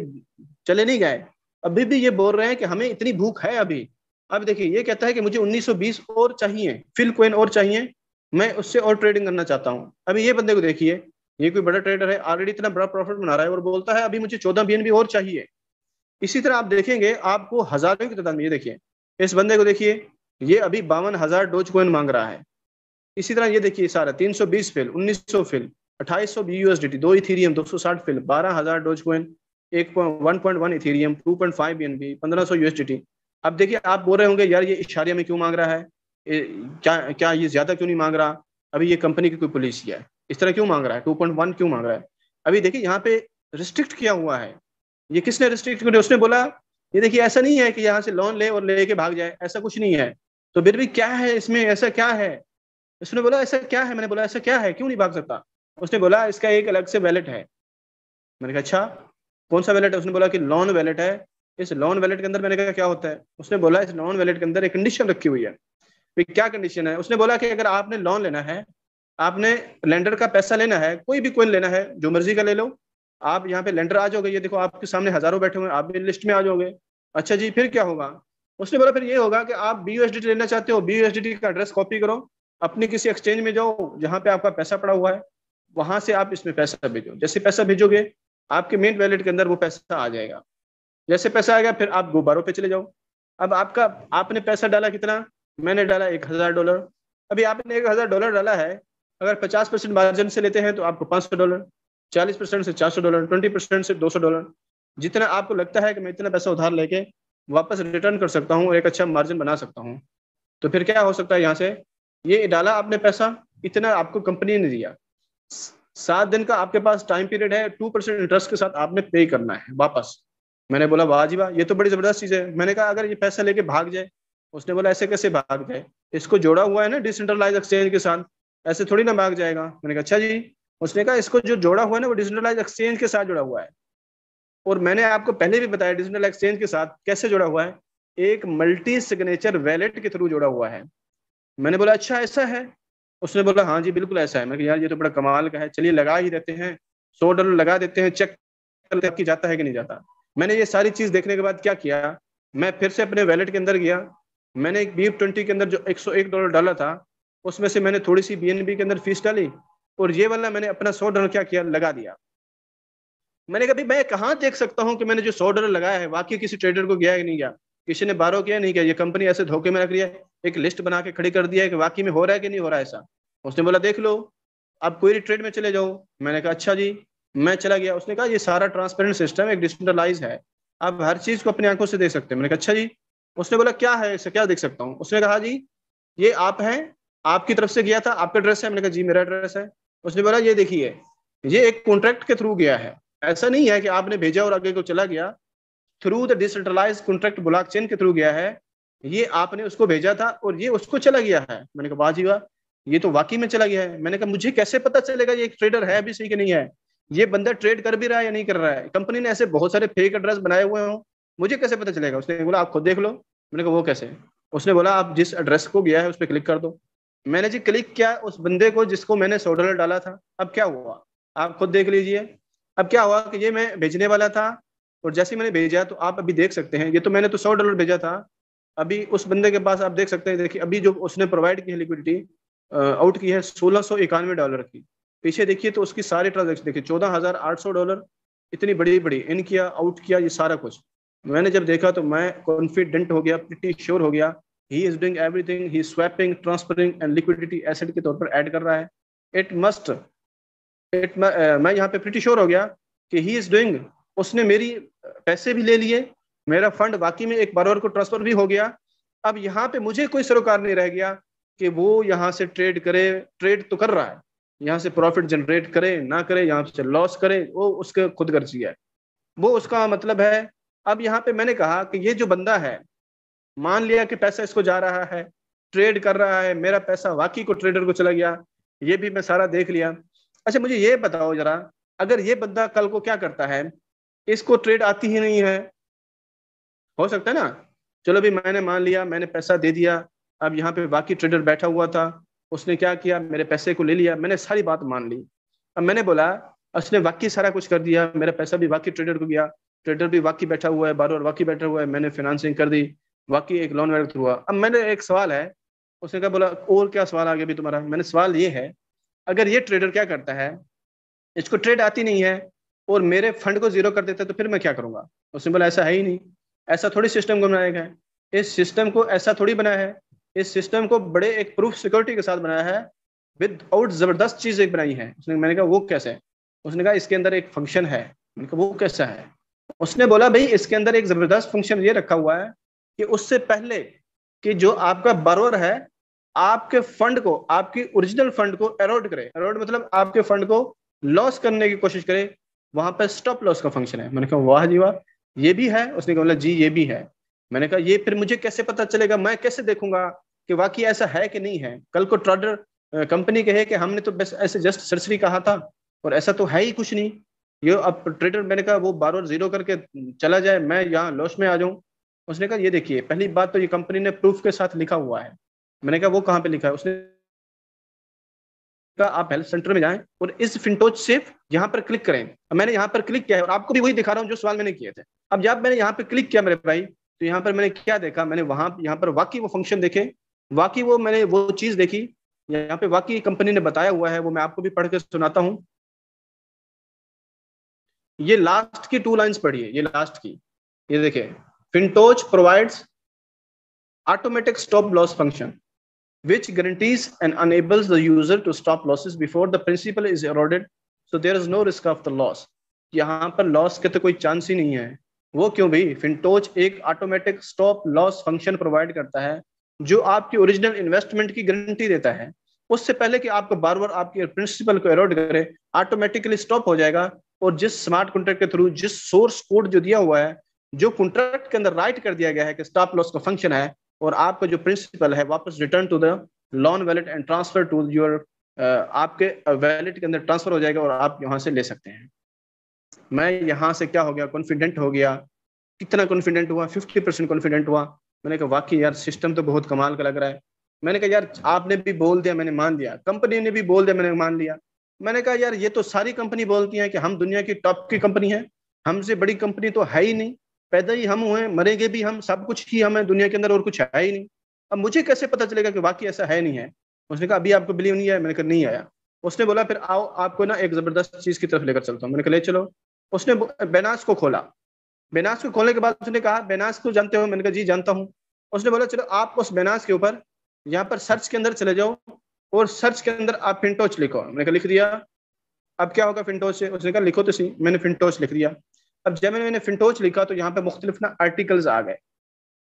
चले नहीं गए अभी भी ये बोल रहे हैं कि हमें इतनी भूख है अभी अब देखिए ये कहता है कि मुझे 1920 और चाहिए फिल कोइन और चाहिए मैं उससे और ट्रेडिंग करना चाहता हूँ अभी ये बंदे को देखिए ये कोई बड़ा ट्रेडर है ऑलरेडी इतना बड़ा प्रॉफिट बना रहा है और बोलता है अभी मुझे चौदह बी और चाहिए इसी तरह आप देखेंगे आपको हजारों की तादाद में ये देखिए इस बंदे को देखिए ये अभी बावन हजार डोज कोइन मांग रहा है इसी तरह ये देखिए सारा तीन सौ बीस फिल उन्नीस सौ फिल अट्ठाईस सौ यूएसडीटी दो इथीरियम दो सौ साठ फिल बारह हजार डोज कोइन एक one point one Ethereum two point five B N B पंद्रह सौ अब देखिए आप बोल रहे होंगे यार ये इशारे में क्यों मांग रहा है क्या क्या ये ज्यादा क्यों नहीं मांग रहा अभी ये कंपनी की कोई पॉलिसी है इस तरह क्यों मांग रहा है टू पॉइंट वन क्यों मांग रहा है अभी देखिए यहाँ पे रिस्ट्रिक्ट किया हुआ है ये किसने रिस्ट्रिक्ट किया उसने बोला ये देखिए ऐसा नहीं है कि यहाँ से लोन ले और लेके भाग जाए ऐसा कुछ नहीं है तो फिर भी क्या है इसमें ऐसा क्या है उसने बोला ऐसा क्या है मैंने बोला ऐसा क्या है क्यों नहीं भाग सकता उसने बोला इसका एक अलग से वैलेट है मैंने कहा अच्छा कौन सा वैलेट है उसने बोला कि लोन वैलेट है इस लोन वैलेट के अंदर मैंने कहा क्या होता है उसने बोला इस लोन वैलेट के अंदर एक कंडीशन रखी हुई है क्या कंडीशन है उसने बोला कि अगर आपने लोन लेना है आपने लेंडर का पैसा लेना है कोई भी कोइन लेना है जो मर्जी का ले लो आप यहाँ पे लेंडर आ जाओगे ये देखो आपके सामने हजारों बैठे हुए आप भी लिस्ट में आ जाओगे अच्छा जी फिर क्या होगा उसने बोला फिर ये होगा कि आप बी लेना चाहते हो बी का एड्रेस कॉपी करो अपने किसी एक्सचेंज में जाओ जहाँ पे आपका पैसा पड़ा हुआ है वहां से आप इसमें पैसा भेजो जैसे पैसा भेजोगे आपके मेन वैलेट के अंदर वो पैसा आ जाएगा जैसे पैसा आएगा फिर आप गुब्बारों पे चले जाओ अब आपका आपने पैसा डाला कितना मैंने डाला एक हजार डॉलर अभी आपने एक हजार डॉलर डाला है अगर 50 परसेंट मार्जिन से लेते हैं तो आपको 500 डॉलर 40 परसेंट से 400 डॉलर 20 परसेंट से 200 डॉलर जितना आपको लगता है कि मैं इतना पैसा उधार लेके वापस रिटर्न कर सकता हूँ एक अच्छा मार्जिन बना सकता हूँ तो फिर क्या हो सकता है यहाँ से ये डाला आपने पैसा इतना आपको कंपनी ने दिया सात दिन का आपके पास टाइम पीरियड है टू परसेंट इंटरेस्ट के साथ आपने पे करना है वापस मैंने बोला वाह वाह ये तो बड़ी जबरदस्त चीज है मैंने कहा अगर ये पैसा लेके भाग जाए उसने बोला ऐसे कैसे भाग जाए इसको जोड़ा हुआ है ना डिसेंट्रलाइज एक्सचेंज के साथ ऐसे थोड़ी ना भाग जाएगा मैंने कहा अच्छा जी उसने कहा इसको जो जोड़ा हुआ है ना वो डिजिटलाइज एक्सचेंज के साथ जुड़ा हुआ है और मैंने आपको पहले भी बताया डिजिटल एक्सचेंज के साथ कैसे जुड़ा हुआ है एक मल्टी सिग्नेचर वैलेट के थ्रू जुड़ा हुआ है मैंने बोला अच्छा ऐसा है उसने बोला हाँ जी बिल्कुल ऐसा है मैंने यार ये तो बड़ा कमाल का है चलिए लगा ही देते हैं सौ डॉलर लगा देते हैं चेक की जाता है कि नहीं जाता मैंने ये सारी चीज देखने के बाद क्या किया मैं फिर से अपने वैलेट के अंदर गया मैंने एक बीफ ट्वेंटी के अंदर जो एक सौ एक डॉलर डाला था उसमें से मैंने थोड़ी सी बीएनबी के अंदर फीस डाली और ये वाला मैंने अपना सौ डॉलर क्या किया लगा दिया मैंने कभी मैं कहाँ देख सकता हूँ कि मैंने जो सौ डॉलर लगाया है वाकई किसी ट्रेडर को गया है नहीं गया किसी ने बारो किया नहीं किया ये कंपनी ऐसे धोखे में रख रही है एक लिस्ट बना के खड़ी कर दिया है कि वाकई में हो रहा है कि नहीं हो रहा है ऐसा उसने बोला देख लो आप कोई ट्रेड में चले जाओ मैंने कहा अच्छा जी मैं चला गया उसने कहा ये सारा ट्रांसपेरेंट सिस्टम एक डिजिटलाइज है आप हर चीज को अपनी आंखों से देख सकते हैं मैंने कहा अच्छा जी उसने बोला क्या है इससे क्या देख सकता हूँ उसने कहा हाँ जी ये आप हैं आपकी तरफ से गया था आपका एड्रेस है मैंने कहा जी मेरा एड्रेस है उसने बोला ये देखिए ये एक कॉन्ट्रैक्ट के थ्रू गया है ऐसा नहीं है कि आपने भेजा और आगे को चला गया through the decentralize contract chain के थ्रू गया है ये आपने उसको भेजा था और ये उसको चला गया है मैंने कहा वाह जी वाह ये तो वाकई में चला गया है मैंने कहा मुझे कैसे पता चलेगा ये एक ट्रेडर है अभी सही कि नहीं है ये बंदा ट्रेड कर भी रहा है या नहीं कर रहा है कंपनी ने ऐसे बहुत सारे फेक एड्रेस बनाए हुए हों मुझे कैसे पता चलेगा उसने बोला आप खुद देख लो मैंने कहा वो कैसे उसने बोला आप जिस एड्रेस को गया है उस पर क्लिक कर दो मैंने जी क्लिक किया उस बंदे को जिसको मैंने सौ डॉलर डाला था अब क्या हुआ आप खुद देख लीजिए अब क्या हुआ कि ये मैं भेजने वाला था और जैसे मैंने भेजा तो आप अभी देख सकते हैं ये तो मैंने तो सौ डॉलर भेजा था अभी उस बंदे के पास आप देख सकते हैं देखिए अभी जो उसने प्रोवाइड की है लिक्विडिटी आउट की है सोलह सौ इक्यानवे डॉलर की पीछे देखिए तो उसकी सारी ट्रांजेक्शन देखिए चौदह हजार आठ सौ डॉलर इतनी बड़ी बड़ी इन किया आउट किया ये सारा कुछ मैंने जब देखा तो मैं कॉन्फिडेंट हो गया प्रिटी श्योर हो गया he is doing everything he swapping transferring and liquidity asset के तौर पर ऐड कर रहा है इट मस्ट इट मैं यहाँ पे प्रिटी श्योर हो गया कि ही इज डूइंग उसने मेरी uh, पैसे भी ले लिए मेरा फंड वाकई में एक बार को ट्रांसफर भी हो गया अब यहाँ पे मुझे कोई सरोकार नहीं रह गया कि वो यहाँ से ट्रेड करे ट्रेड तो कर रहा है यहाँ से प्रॉफिट जनरेट करे ना करे यहाँ से लॉस करे वो उसके खुद गर्जी है वो उसका मतलब है अब यहाँ पे मैंने कहा कि ये जो बंदा है मान लिया कि पैसा इसको जा रहा है ट्रेड कर रहा है मेरा पैसा वाकई को ट्रेडर को चला गया ये भी मैं सारा देख लिया अच्छा मुझे ये बताओ जरा अगर ये बंदा कल को क्या करता है इसको ट्रेड आती ही नहीं है हो सकता है ना चलो भी मैंने मान लिया मैंने पैसा दे दिया अब यहाँ पे बाकी ट्रेडर बैठा हुआ था उसने क्या किया मेरे पैसे को ले लिया मैंने सारी बात मान ली अब मैंने बोला उसने वाकई सारा कुछ कर दिया मेरा पैसा भी वाकई ट्रेडर को गया ट्रेडर भी वाकई बैठा हुआ है बार बार वाकई बैठा हुआ है मैंने फाइनेंसिंग कर दी वाकई एक लोन वेयर थ्रू हुआ अब मैंने एक सवाल है उसने कहा बोला और क्या सवाल आ गया अभी तुम्हारा मैंने सवाल ये है अगर ये ट्रेडर क्या करता है इसको ट्रेड आती नहीं है और मेरे फंड को जीरो कर देता है तो फिर मैं क्या करूंगा उसने बोला ऐसा है ही नहीं ऐसा थोड़ी सिस्टम को बनाया गया है इस सिस्टम को ऐसा थोड़ी बनाया है इस सिस्टम को बड़े एक प्रूफ सिक्योरिटी के साथ बनाया है विदाउट जबरदस्त चीज एक बनाई है उसने मैंने कहा वो कैसे है उसने कहा इसके अंदर एक फंक्शन है मैंने कहा वो कैसा है उसने बोला भाई इसके अंदर एक जबरदस्त फंक्शन ये रखा हुआ है कि उससे पहले कि जो आपका बरोर है आपके फंड को आपकी ओरिजिनल फंड को एरोड करे अरोड मतलब आपके फंड को लॉस करने की कोशिश करे वहां पर स्टॉप लॉस का फंक्शन है मैंने कहा वाह जी वाह ये भी है उसने कहा जी ये भी है मैंने कहा ये फिर मुझे कैसे पता चलेगा मैं कैसे देखूंगा कि वाकई ऐसा है कि नहीं है कल को ट्रॉडर कंपनी कहे कि हमने तो बस ऐसे जस्ट सरसरी कहा था और ऐसा तो है ही कुछ नहीं ये अब ट्रेडर मैंने कहा वो बार जीरो करके चला जाए मैं यहाँ लॉस में आ जाऊं उसने कहा ये देखिए पहली बात तो ये कंपनी ने प्रूफ के साथ लिखा हुआ है मैंने कहा वो कहाँ पे लिखा है उसने कहा आप हेल्थ सेंटर में जाएं और इस फिंटोच से यहाँ पर क्लिक करें मैंने यहाँ पर क्लिक किया है और आपको भी वही दिखा रहा हूँ जो सवाल मैंने किए थे अब जब मैंने यहाँ पर क्लिक किया मेरे भाई तो यहाँ पर मैंने क्या देखा मैंने वहाँ यहाँ पर वाकई वो फंक्शन देखे वाकई वो मैंने वो चीज़ देखी यहाँ पे वाकई कंपनी ने बताया हुआ है वो मैं आपको भी पढ़ के सुनाता हूँ ये लास्ट की टू लाइंस पढ़िए ये लास्ट की ये देखिए Fintoch provides automatic stop loss function, which guarantees and enables the user to stop losses before the principal is eroded. So there is no risk of the loss. यहाँ पर loss के तो कोई चांस ही नहीं है वो क्यों भी फिनटोच एक automatic stop loss function provide करता है जो आपकी ओरिजिनल इन्वेस्टमेंट की गारंटी देता है उससे पहले कि आपको बार बार आपके प्रिंसिपल को एरोड करे ऑटोमेटिकली स्टॉप हो जाएगा और जिस स्मार्ट कॉन्ट्रैक्ट के थ्रू जिस सोर्स कोड जो दिया हुआ है जो कॉन्ट्रैक्ट के अंदर राइट कर दिया गया है कि स्टॉप लॉस का फंक्शन है और आपका जो प्रिंसिपल है वापस return to the loan wallet and transfer to your आपके वैलेट uh, के अंदर ट्रांसफर हो जाएगा और आप यहाँ से ले सकते हैं मैं यहाँ से क्या हो गया कॉन्फिडेंट हो गया कितना कॉन्फिडेंट हुआ फिफ्टी परसेंट कॉन्फिडेंट हुआ मैंने कहा वाकई यार सिस्टम तो बहुत कमाल का लग रहा है मैंने कहा यार आपने भी बोल दिया मैंने मान लिया कंपनी ने भी बोल दिया मैंने मान लिया मैंने कहा यार ये तो सारी कंपनी बोलती है कि हम दुनिया की टॉप की कंपनी है हमसे बड़ी कंपनी तो है ही नहीं पैदा ही हम हुए मरेंगे भी हम सब कुछ ही हम है दुनिया के अंदर और कुछ है ही नहीं अब मुझे कैसे पता चलेगा कि वाकई ऐसा है नहीं है उसने कहा अभी आपको बिलीव नहीं आया मैंने कहा नहीं आया उसने बोला फिर आओ आपको ना एक जबरदस्त चीज की तरफ लेकर चलता हूँ मैंने कहा ले चलो उसने बेनास को खोला बेनास को खोलने के बाद उसने कहा बेनास को जानते हो मैंने कहा जी जानता हूँ उसने बोला चलो आप उस बेनास के ऊपर यहाँ पर सर्च के अंदर चले जाओ और सर्च के अंदर आप फिंटोच लिखो मैंने कहा लिख दिया अब क्या होगा फिंटोच से उसने कहा लिखो तो सही मैंने फिंटोच लिख दिया अब जब मैंने फिंटोच लिखा तो यहाँ पे मुख्तलिफ ना आर्टिकल्स आ गए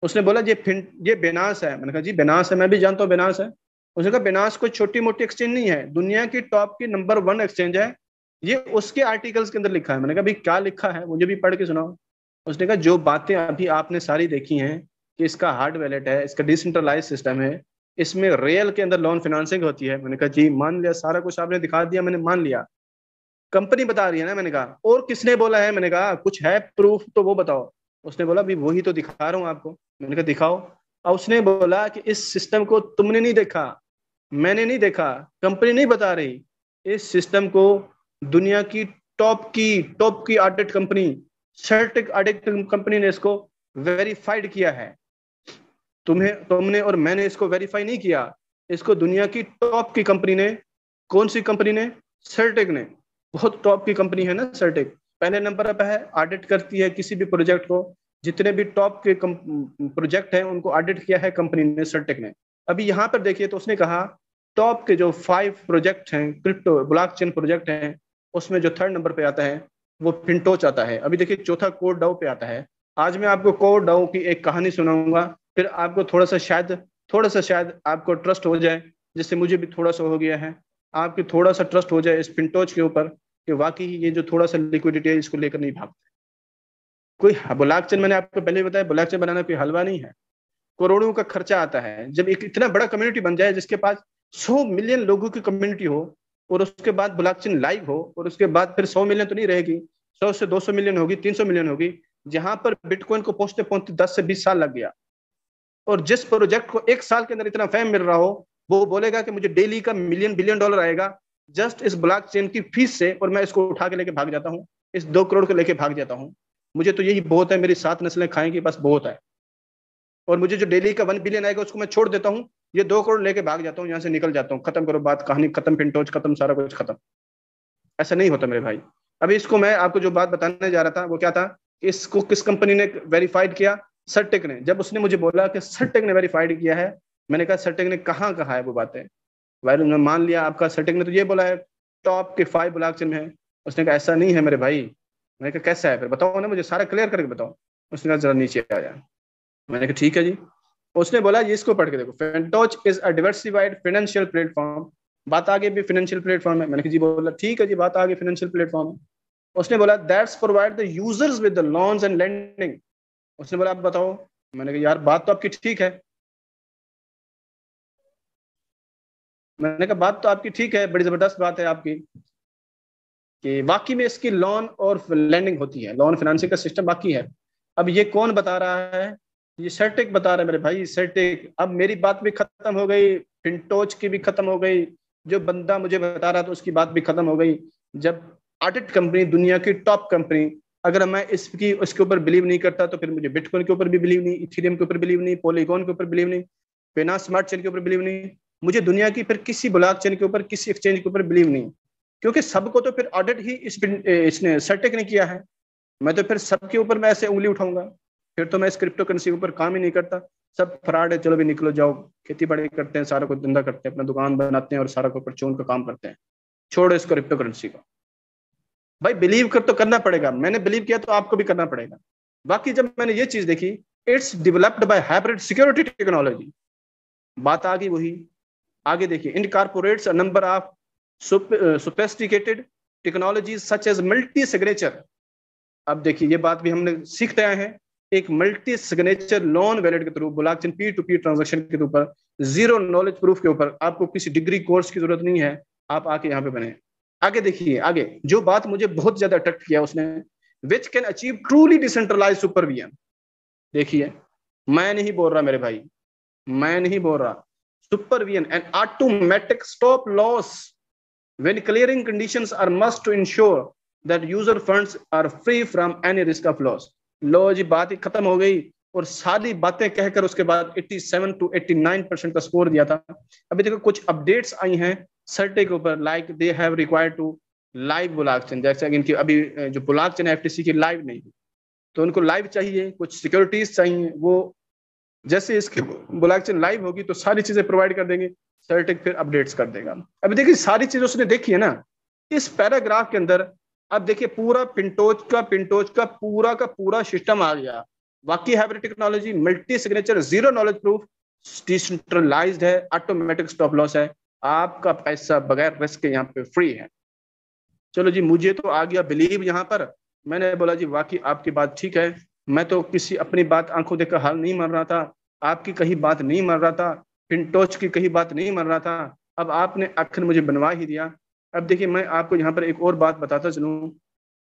उसने बोला ये फिन ये बेनास है मैंने कहा जी बेनास है मैं भी जानता हूँ बेनास है उसने कहा बेनास कोई छोटी मोटी एक्सचेंज नहीं है दुनिया की टॉप की नंबर वन एक्सचेंज है ये उसके आर्टिकल्स के अंदर लिखा है मैंने कहा भाई क्या लिखा है मुझे भी पढ़ के सुनाओ उसने कहा जो बातें अभी आपने सारी देखी हैं कि इसका हार्ड वैलेट है इसका डिसेंट्रलाइज सिस्टम है इसमें रियल के अंदर लोन फिनांसिंग होती है मैंने कहा जी मान लिया सारा कुछ आपने दिखा दिया मैंने मान लिया कंपनी बता रही है ना मैंने कहा और किसने बोला है मैंने कहा कुछ है प्रूफ तो वो बताओ उसने बोला अभी वही तो दिखा रहा हूँ आपको मैंने कहा दिखाओ और उसने बोला कि इस सिस्टम को तुमने नहीं देखा मैंने नहीं देखा कंपनी नहीं बता रही इस सिस्टम को दुनिया की टॉप की टॉप की audit company CertiK audit company ने इसको वेरीफाइड किया है तुम्हें तुमने और मैंने इसको वेरीफाई नहीं किया इसको दुनिया की टॉप की कंपनी ने कौन सी कंपनी ने सर्टिक ने बहुत टॉप की कंपनी है ना सरटेक पहले नंबर पर है ऑडिट करती है किसी भी प्रोजेक्ट को जितने भी टॉप के प्रोजेक्ट हैं उनको ऑडिट किया है कंपनी ने सरटेक ने अभी यहाँ पर देखिए तो उसने कहा टॉप के जो फाइव प्रोजेक्ट हैं क्रिप्टो चेन प्रोजेक्ट हैं उसमें जो थर्ड नंबर पे आता है वो फिंटोच आता है अभी देखिए चौथा कोर डाउ पे आता है आज मैं आपको कोर डाउ की एक कहानी सुनाऊंगा फिर आपको थोड़ा सा शायद थोड़ा सा शायद आपको ट्रस्ट हो जाए जिससे मुझे भी थोड़ा सा हो गया है आपकी थोड़ा सा ट्रस्ट हो जाए इस फिंटोच के ऊपर कि वाकई ये जो थोड़ा सा लिक्विडिटी है इसको लेकर नहीं भागते कोई चेन मैंने आपको पहले बताया चेन बनाना कोई हलवा नहीं है करोड़ों का खर्चा आता है जब एक इतना बड़ा कम्युनिटी बन जाए जिसके पास सौ मिलियन लोगों की कम्युनिटी हो और उसके बाद चेन लाइव हो और उसके बाद फिर सौ मिलियन तो नहीं रहेगी सौ से दो सौ मिलियन होगी तीन सौ मिलियन होगी जहां पर बिटकॉइन को पहुंचते पहुंचते दस से बीस साल लग गया और जिस प्रोजेक्ट को एक साल के अंदर इतना फैम मिल रहा हो वो बोलेगा कि मुझे डेली का मिलियन बिलियन डॉलर आएगा जस्ट इस ब्लॉक चेन की फीस से और मैं इसको उठा के लेके भाग जाता हूँ इस दो करोड़ को लेके भाग जाता हूँ मुझे तो यही बहुत है मेरी सात नस्लें खाएंगी बस बहुत है और मुझे जो डेली का वन बिलियन आएगा उसको मैं छोड़ देता हूँ ये दो करोड़ लेके भाग जाता हूँ यहाँ से निकल जाता हूँ खत्म करो बात कहानी खत्म पिंटोच खत्म सारा कुछ खत्म ऐसा नहीं होता मेरे भाई अभी इसको मैं आपको जो बात बताने जा रहा था वो क्या था इसको किस कंपनी ने वेरीफाइड किया सरटेक ने जब उसने मुझे बोला कि सरटेक ने वेरीफाइड किया है मैंने कहा सरटेक ने कहाँ कहा है वो बातें वायरस ने मान लिया आपका सेटिंग ने तो ये बोला है टॉप के फाइव ब्लॉक में है उसने कहा ऐसा नहीं है मेरे भाई मैंने कहा कैसा है फिर बताओ ना मुझे सारा क्लियर करके बताओ उसने कहा जरा नीचे आया मैंने कहा ठीक है जी उसने बोला ये इसको पढ़ के देखो Fintoch is a diversified financial platform बात आगे भी फाइनेंशियल प्लेटफॉर्म है मैंने कहा जी बोला ठीक है जी बात आगे फाइनेंशियल प्लेटफॉर्म है उसने बोला that's provide the users with the loans and lending उसने बोला आप बताओ मैंने कहा यार बात तो आपकी ठीक है मैंने कहा बात तो आपकी ठीक है बड़ी जबरदस्त बात है आपकी कि वाकई में इसकी लोन और लैंडिंग होती है लोन फाइनेंसिंग का सिस्टम बाकी है अब ये कौन बता रहा है ये सर्टेक बता रहा है मेरे भाई सर्टेक अब मेरी बात भी खत्म हो गई फिंटोच की भी खत्म हो गई जो बंदा मुझे बता रहा था उसकी बात भी खत्म हो गई जब ऑडिट कंपनी दुनिया की टॉप कंपनी अगर मैं इसकी उसके ऊपर बिलीव नहीं करता तो फिर मुझे बिटकॉइन के ऊपर भी बिलीव नहीं इथेरियम के ऊपर बिलीव नहीं पोलिकॉन के ऊपर बिलीव नहीं पेना स्मार्ट चेन के ऊपर बिलीव नहीं मुझे दुनिया की फिर किसी ब्लॉक चेन के ऊपर किसी एक्सचेंज के ऊपर बिलीव नहीं क्योंकि सबको तो फिर ऑडिट ही इस इसने सर्टेक ने किया है मैं तो फिर सबके ऊपर मैं ऐसे उंगली उठाऊंगा फिर तो मैं इस क्रिप्टो करेंसी के ऊपर काम ही नहीं करता सब फ्रॉड है चलो भी निकलो जाओ खेती बाड़ी करते हैं सारा को धंधा करते हैं अपना दुकान बनाते हैं और सारा ऊपर चून का काम करते हैं छोड़ो इस क्रिप्टो करेंसी को भाई बिलीव कर तो करना पड़ेगा मैंने बिलीव किया तो आपको भी करना पड़ेगा बाकी जब मैंने ये चीज देखी it's developed by hybrid security technology बात आ गई वही आगे देखिए incorporate number of sophisticated technology such as multi signature अब देखिए ये बात भी हमने सीख तय है एक मल्टी सिग्नेचर लोन वैलेट के through blockchain P to P transaction के ऊपर जीरो नॉलेज प्रूफ के ऊपर आपको किसी डिग्री कोर्स की जरूरत नहीं है आप आके यहाँ पे बने आगे देखिए आगे जो बात मुझे बहुत ज्यादा अट्रैक्ट किया उसने which can achieve truly decentralize supervision देखिए मैं नहीं बोल रहा मेरे भाई मैं नहीं बोल रहा supervision and automatic stop loss when clearing conditions are must to ensure that user funds are free from any risk of loss लो जी बात ही खत्म हो गई और सारी बातें कहकर उसके बाद 87 टू 89 परसेंट का स्कोर दिया था अभी देखो कुछ अपडेट्स आई हैं सर्टे के ऊपर like they have required to live block chain जैसे इनकी अभी जो बुलाक चेन है एफ की लाइव नहीं तो उनको लाइव चाहिए कुछ सिक्योरिटीज चाहिए वो जैसे इसकी ब्लॉक चेन लाइव होगी तो सारी चीजें प्रोवाइड कर देंगे सर्टिक फिर अपडेट्स कर देगा अभी देखिए सारी चीज उसने देखी है ना इस पैराग्राफ के अंदर अब देखिए पूरा पिंटोज का पिंटोज का पूरा का पूरा सिस्टम आ गया वाकई hybrid technology multi signature zero knowledge proof decentralize है ऑटोमेटिक स्टॉप लॉस है आपका पैसा बगैर रिस्क के यहाँ पे फ्री है चलो जी मुझे तो आ गया बिलीव यहाँ पर मैंने बोला जी वाकई आपकी बात ठीक है मैं तो किसी अपनी बात आंखों देखकर हाल नहीं मर रहा था आपकी कहीं बात नहीं मर रहा था पिंटोच की कहीं बात नहीं मर रहा था अब आपने आखिर मुझे बनवा ही दिया अब देखिए मैं आपको यहाँ पर एक और बात बताता चलूँ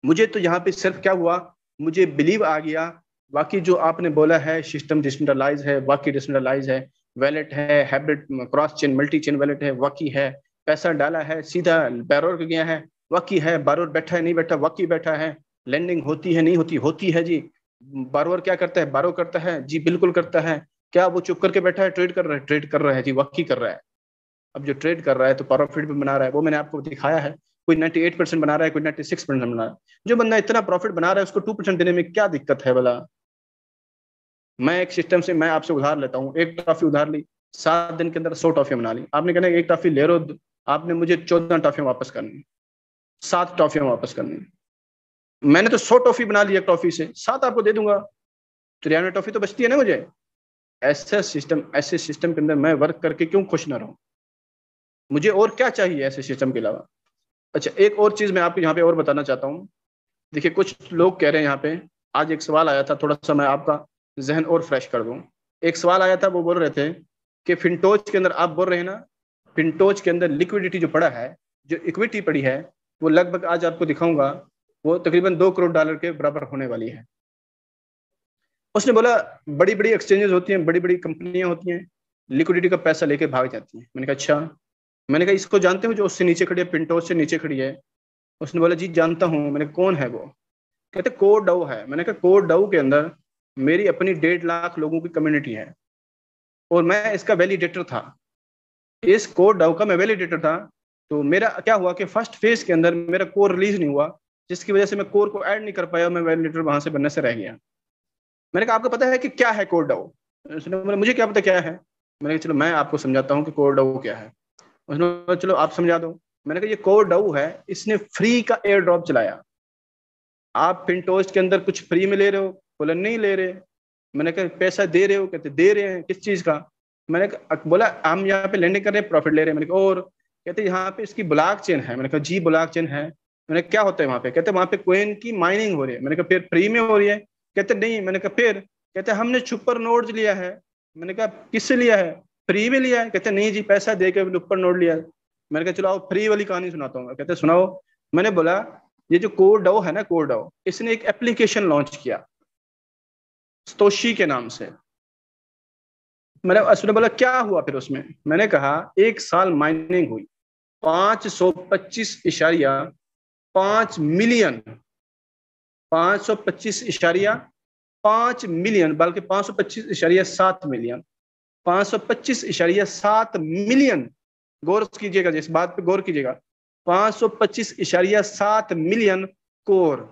मुझे तो यहाँ पे सिर्फ क्या हुआ मुझे बिलीव आ गया बाकी जो आपने बोला है सिस्टम डिसेंट्रलाइज है वाकई डिसेंट्रलाइज है वैलेट है hybrid cross chain multi chain wallet है वाकई है पैसा डाला है सीधा बैरोर गया है वाकई है बार बैठा है नहीं बैठा वाकई बैठा है लैंडिंग होती है नहीं होती होती है जी बारोवर क्या करता है बारो करता है जी बिल्कुल करता है क्या वो चुप करके बैठा है ट्रेड कर रहा है ट्रेड कर रहा है जी वक्की कर रहा है अब जो ट्रेड कर रहा है तो प्रॉफिट भी बना रहा है वो मैंने आपको दिखाया है कोई नाइन्टी एट परसेंट बना रहा है कोई नाइन्टी सिक्स परसेंट बना रहा है जो बंदा इतना प्रॉफिट बना रहा है उसको टू परसेंट देने में क्या दिक्कत है भला मैं एक सिस्टम से मैं आपसे उधार लेता हूँ एक ट्रॉफी उधार ली सात दिन के अंदर सौ ट्रॉफी बना ली आपने कहना एक ट्रॉफी ले रो आपने मुझे चौदह ट्रॉफियाँ वापस करनी सात ट्रॉफियाँ वापस करनी मैंने तो सौ टॉफी बना लिया टॉफी से सात आपको दे दूंगा तिरानवे टॉफी तो बचती है ना मुझे ऐसा सिस्टम ऐसे सिस्टम के अंदर मैं वर्क करके क्यों खुश ना रहूं मुझे और क्या चाहिए ऐसे सिस्टम के अलावा अच्छा एक और चीज मैं आपको यहाँ पे और बताना चाहता हूँ देखिए कुछ लोग कह रहे हैं यहाँ पे आज एक सवाल आया था थोड़ा सा मैं आपका जहन और फ्रेश कर दूँ एक सवाल आया था वो बोल रहे थे कि फिनटोच के अंदर आप बोल रहे हैं ना फिनटोच के अंदर लिक्विडिटी जो पड़ा है जो इक्विटी पड़ी है वो लगभग आज आपको दिखाऊंगा वो तकरीबन दो करोड़ डॉलर के बराबर होने वाली है उसने बोला बड़ी बड़ी एक्सचेंजेस होती हैं बड़ी बड़ी कंपनियां होती हैं लिक्विडिटी का पैसा लेके भाग जाती हैं मैंने कहा अच्छा मैंने कहा इसको जानते हो जो उससे नीचे खड़ी है पिंटो से नीचे खड़ी है उसने बोला जी जानता हूँ मैंने कौन है वो कहते को डाउ है मैंने कहा को डाउ के अंदर मेरी अपनी डेढ़ लाख लोगों की कम्युनिटी है और मैं इसका वैलिडेटर था इस कोर डाउ का मैं वैलिडेटर था तो मेरा क्या हुआ कि फर्स्ट फेज के अंदर मेरा कोर रिलीज नहीं हुआ जिसकी वजह से मैं कोर को ऐड नहीं कर पाया मैं वैलिडेटर वहां से बनने से रह गया मैंने कहा आपको पता है कि क्या है कोर डाओ उसने बोला मुझे क्या पता क्या है मैंने कहा चलो मैं आपको समझाता हूँ कि कोर डाओ क्या है उसने बोला चलो आप समझा दो मैंने कहा ये कोर डाउ है इसने फ्री का एयर ड्रॉप चलाया आप पिंटोस्ट के अंदर कुछ फ्री में ले रहे हो बोला नहीं ले रहे मैंने कहा पैसा दे रहे हो कहते दे रहे हैं किस चीज़ का मैंने बोला हम यहाँ पे लैंडिंग कर रहे हैं प्रॉफिट ले रहे हैं मैंने कहा और कहते यहाँ पे इसकी ब्लॉक चेन है मैंने कहा जी ब्लॉक चेन है मैंने क्या होता है वहां पे कहते वहां पे कोइन की माइनिंग हो रही है मैंने कहा फिर फ्री में हो रही है कहते नहीं मैंने कहा फिर कहते हमने छुपर नोट लिया है मैंने कहा किससे लिया है फ्री में लिया है कहते नहीं जी पैसा दे के ऊपर नोट लिया मैंने कहा चलो आओ फ्री वाली कहानी सुनाता हूँ कहते सुनाओ मैंने बोला ये जो कोर डाओ है ना कोर डाओ इसने एक एप्लीकेशन लॉन्च किया स्तोशी के नाम से मैंने उसने बोला क्या हुआ फिर उसमें मैंने कहा एक साल माइनिंग हुई पांच सौ पच्चीस इशारिया पांच मिलियन पांच सौ पच्चीस इशारिया पांच मिलियन बल्कि पांच सौ पच्चीस इशारिया सात मिलियन पांच सौ पच्चीस इशारिया सात मिलियन गौर कीजिएगा जिस बात पे गौर कीजिएगा पांच सौ पच्चीस इशारिया सात मिलियन कोर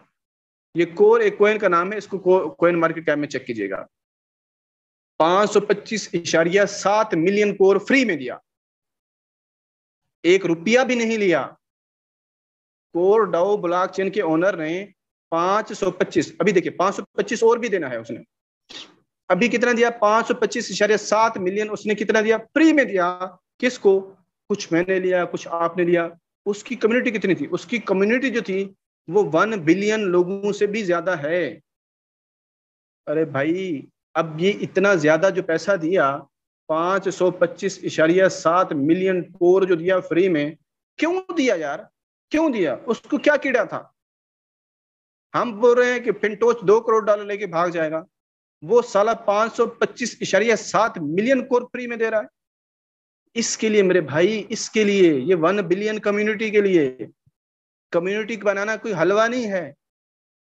ये कोर एक कोइन का नाम है इसको कोइन मार्केट कैप में चेक कीजिएगा पांच सौ पच्चीस इशारिया सात मिलियन कोर फ्री में दिया एक रुपया भी नहीं लिया कोर डाओ ब्लॉकचेन के ओनर ने 525 अभी देखिए 525 और भी देना है उसने अभी कितना दिया पांच सौ पच्चीस सात मिलियन उसने कितना दिया फ्री में दिया किसको कुछ मैंने लिया कुछ आपने लिया उसकी कम्युनिटी कितनी थी उसकी कम्युनिटी जो थी वो वन बिलियन लोगों से भी ज्यादा है अरे भाई अब ये इतना ज्यादा जो पैसा दिया पांच सौ पच्चीस इशारिया सात मिलियन कोर जो दिया फ्री में क्यों दिया यार क्यों दिया उसको क्या कीड़ा था हम बोल रहे हैं कि फिनटोच दो करोड़ डॉलर लेके भाग जाएगा वो साला पांच सौ पच्चीस इशारिया सात मिलियन कोर फ्री में दे रहा है इसके लिए मेरे भाई इसके लिए ये वन बिलियन कम्युनिटी के लिए कम्युनिटी बनाना कोई हलवा नहीं है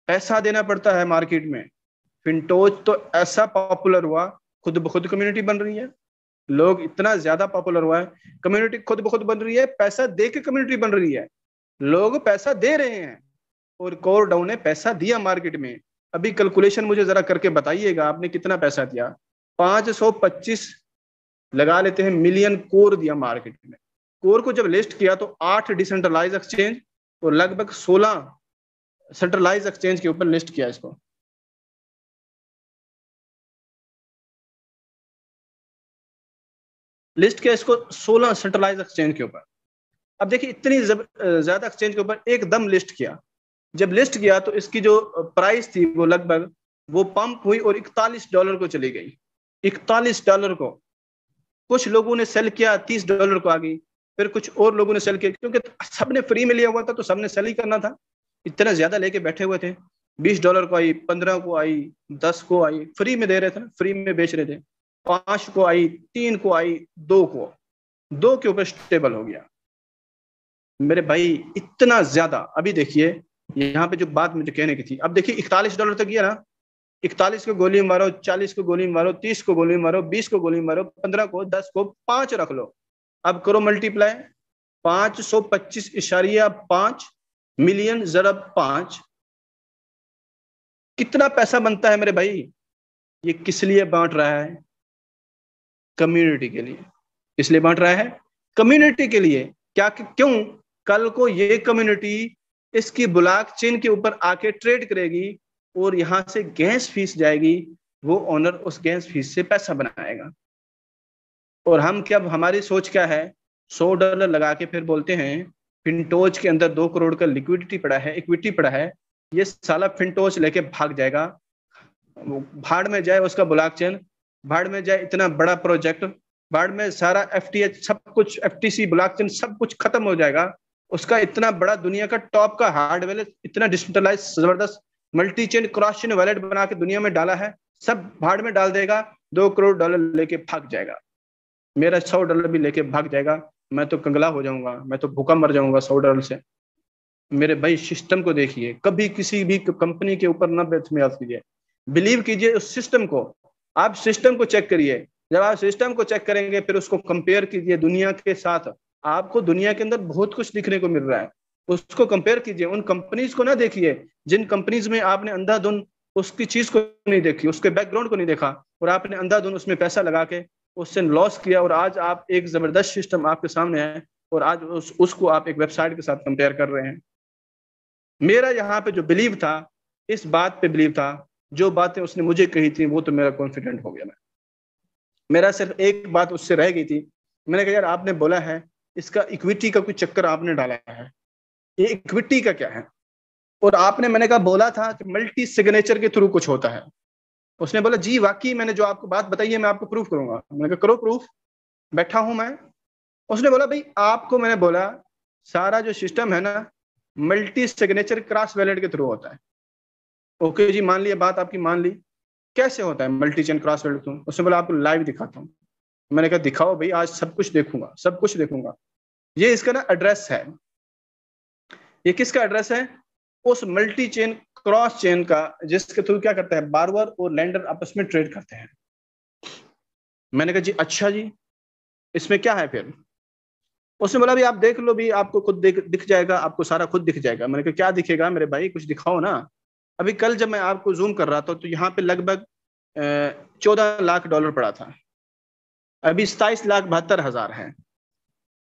पैसा देना पड़ता है मार्केट में फिनटोच तो ऐसा पॉपुलर हुआ खुद ब खुद कम्युनिटी बन रही है लोग इतना ज्यादा पॉपुलर हुआ है कम्युनिटी खुद ब खुद बन रही है पैसा दे के कम्युनिटी बन रही है लोग पैसा दे रहे हैं और कोरडाउ ने पैसा दिया मार्केट में अभी कैलकुलेशन मुझे जरा करके बताइएगा आपने कितना पैसा दिया 525 लगा लेते हैं मिलियन कोर दिया मार्केट में कोर को जब लिस्ट किया तो आठ डिसेंट्रलाइज एक्सचेंज और लगभग सोलह सेंट्रलाइज एक्सचेंज के ऊपर लिस्ट किया इसको लिस्ट किया इसको सोलह सेंट्रलाइज एक्सचेंज के ऊपर अब देखिए इतनी ज्यादा एक्सचेंज के ऊपर एकदम लिस्ट किया जब लिस्ट किया तो इसकी जो प्राइस थी वो लगभग वो पंप हुई और इकतालीस डॉलर को चली गई इकतालीस डॉलर को कुछ लोगों ने सेल किया तीस डॉलर को आ गई फिर कुछ और लोगों ने सेल किया क्योंकि सबने फ्री में लिया हुआ था तो सबने सेल ही करना था इतना ज्यादा लेके बैठे हुए थे बीस डॉलर को आई पंद्रह को आई दस को आई फ्री में दे रहे थे फ्री में बेच रहे थे पांच को आई तीन को आई दो को दो के ऊपर स्टेबल हो गया मेरे भाई इतना ज्यादा अभी देखिए यहाँ पे जो बात मुझे कहने की थी अब देखिए इकतालीस डॉलर तक गया ना इकतालीस को गोली मारो चालीस को गोली मारो तीस को गोली मारो बीस को गोली मारो पंद्रह को दस को पांच रख लो अब करो मल्टीप्लाई पांच सौ पच्चीस इशारिया पांच मिलियन जरब पांच कितना पैसा बनता है मेरे भाई ये किस लिए बांट रहा है कम्युनिटी के लिए इसलिए बांट रहा है कम्युनिटी के लिए क्या क्यों कल को ये कम्युनिटी इसकी ब्लॉक चेन के ऊपर आके ट्रेड करेगी और यहाँ से गैस फीस जाएगी वो ओनर उस गैस फीस से पैसा बनाएगा और हम क्या हमारी सोच क्या है सौ डॉलर लगा के फिर बोलते हैं फिंटोच के अंदर दो करोड़ का लिक्विडिटी पड़ा है इक्विटी पड़ा है ये साला फिंटोच लेके भाग जाएगा भाड़ में जाए उसका ब्लॉक चेन भाड़ में जाए इतना बड़ा प्रोजेक्ट भाड़ में सारा एफ सब कुछ F T C block chain सब कुछ खत्म हो जाएगा उसका इतना बड़ा दुनिया का टॉप का हार्ड इतना डिजिटलाइज जबरदस्त multi chain cross chain wallet बना के दुनिया में डाला है सब भाड़ में डाल देगा दो करोड़ डॉलर लेके भाग जाएगा मेरा सौ डॉलर भी लेके भाग जाएगा मैं तो कंगला हो जाऊंगा मैं तो भूखा मर जाऊंगा सौ डॉलर से मेरे भाई सिस्टम को देखिए कभी किसी भी कंपनी के ऊपर न बेथमियाज कीजिए बिलीव कीजिए उस सिस्टम को आप सिस्टम को चेक करिए जब आप सिस्टम को चेक करेंगे फिर उसको कंपेयर कीजिए दुनिया के साथ आपको दुनिया के अंदर बहुत कुछ दिखने को मिल रहा है उसको कंपेयर कीजिए उन कंपनीज को ना देखिए जिन कंपनीज में आपने अंधाधुन उसकी चीज को नहीं देखी उसके बैकग्राउंड को नहीं देखा और आपने अंधाधुन उसमें पैसा लगा के उससे लॉस किया और आज आप एक जबरदस्त सिस्टम आपके सामने है और आज उस उसको आप एक वेबसाइट के साथ कंपेयर कर रहे हैं मेरा यहाँ पे जो बिलीव था इस बात पे बिलीव था जो बातें उसने मुझे कही थी वो तो मेरा कॉन्फिडेंट हो गया मैं मेरा सिर्फ एक बात उससे रह गई थी मैंने कहा यार आपने बोला है इसका इक्विटी का कोई चक्कर आपने डाला है ये इक्विटी का क्या है और आपने मैंने कहा बोला था कि मल्टी सिग्नेचर के थ्रू कुछ होता है उसने बोला जी वाकई मैंने जो आपको बात बताई है मैं आपको प्रूफ करूंगा मैंने कहा करो प्रूफ बैठा हूं मैं उसने बोला भाई आपको मैंने बोला सारा जो सिस्टम है ना मल्टी सिग्नेचर क्रॉस वैलेट के थ्रू होता है ओके जी मान लिया बात आपकी मान ली कैसे होता है multi chain cross wallet through उसने बोला आपको लाइव दिखाता हूँ मैंने कहा दिखाओ भाई आज सब कुछ देखूंगा सब कुछ देखूंगा ये इसका ना एड्रेस है ये किसका एड्रेस है उस मल्टी चेन क्रॉस चेन का जिसके थ्रू क्या करते हैं बारवर और लैंडर आपस में ट्रेड करते हैं मैंने कहा जी अच्छा जी इसमें क्या है फिर उसने बोला भी आप देख लो भी आपको खुद देख दिख जाएगा आपको सारा खुद दिख जाएगा मैंने कहा क्या दिखेगा मेरे भाई कुछ दिखाओ ना अभी कल जब मैं आपको जूम कर रहा था तो यहाँ पे लगभग चौदह लाख डॉलर पड़ा था अभी सताइस लाख बहत्तर हजार है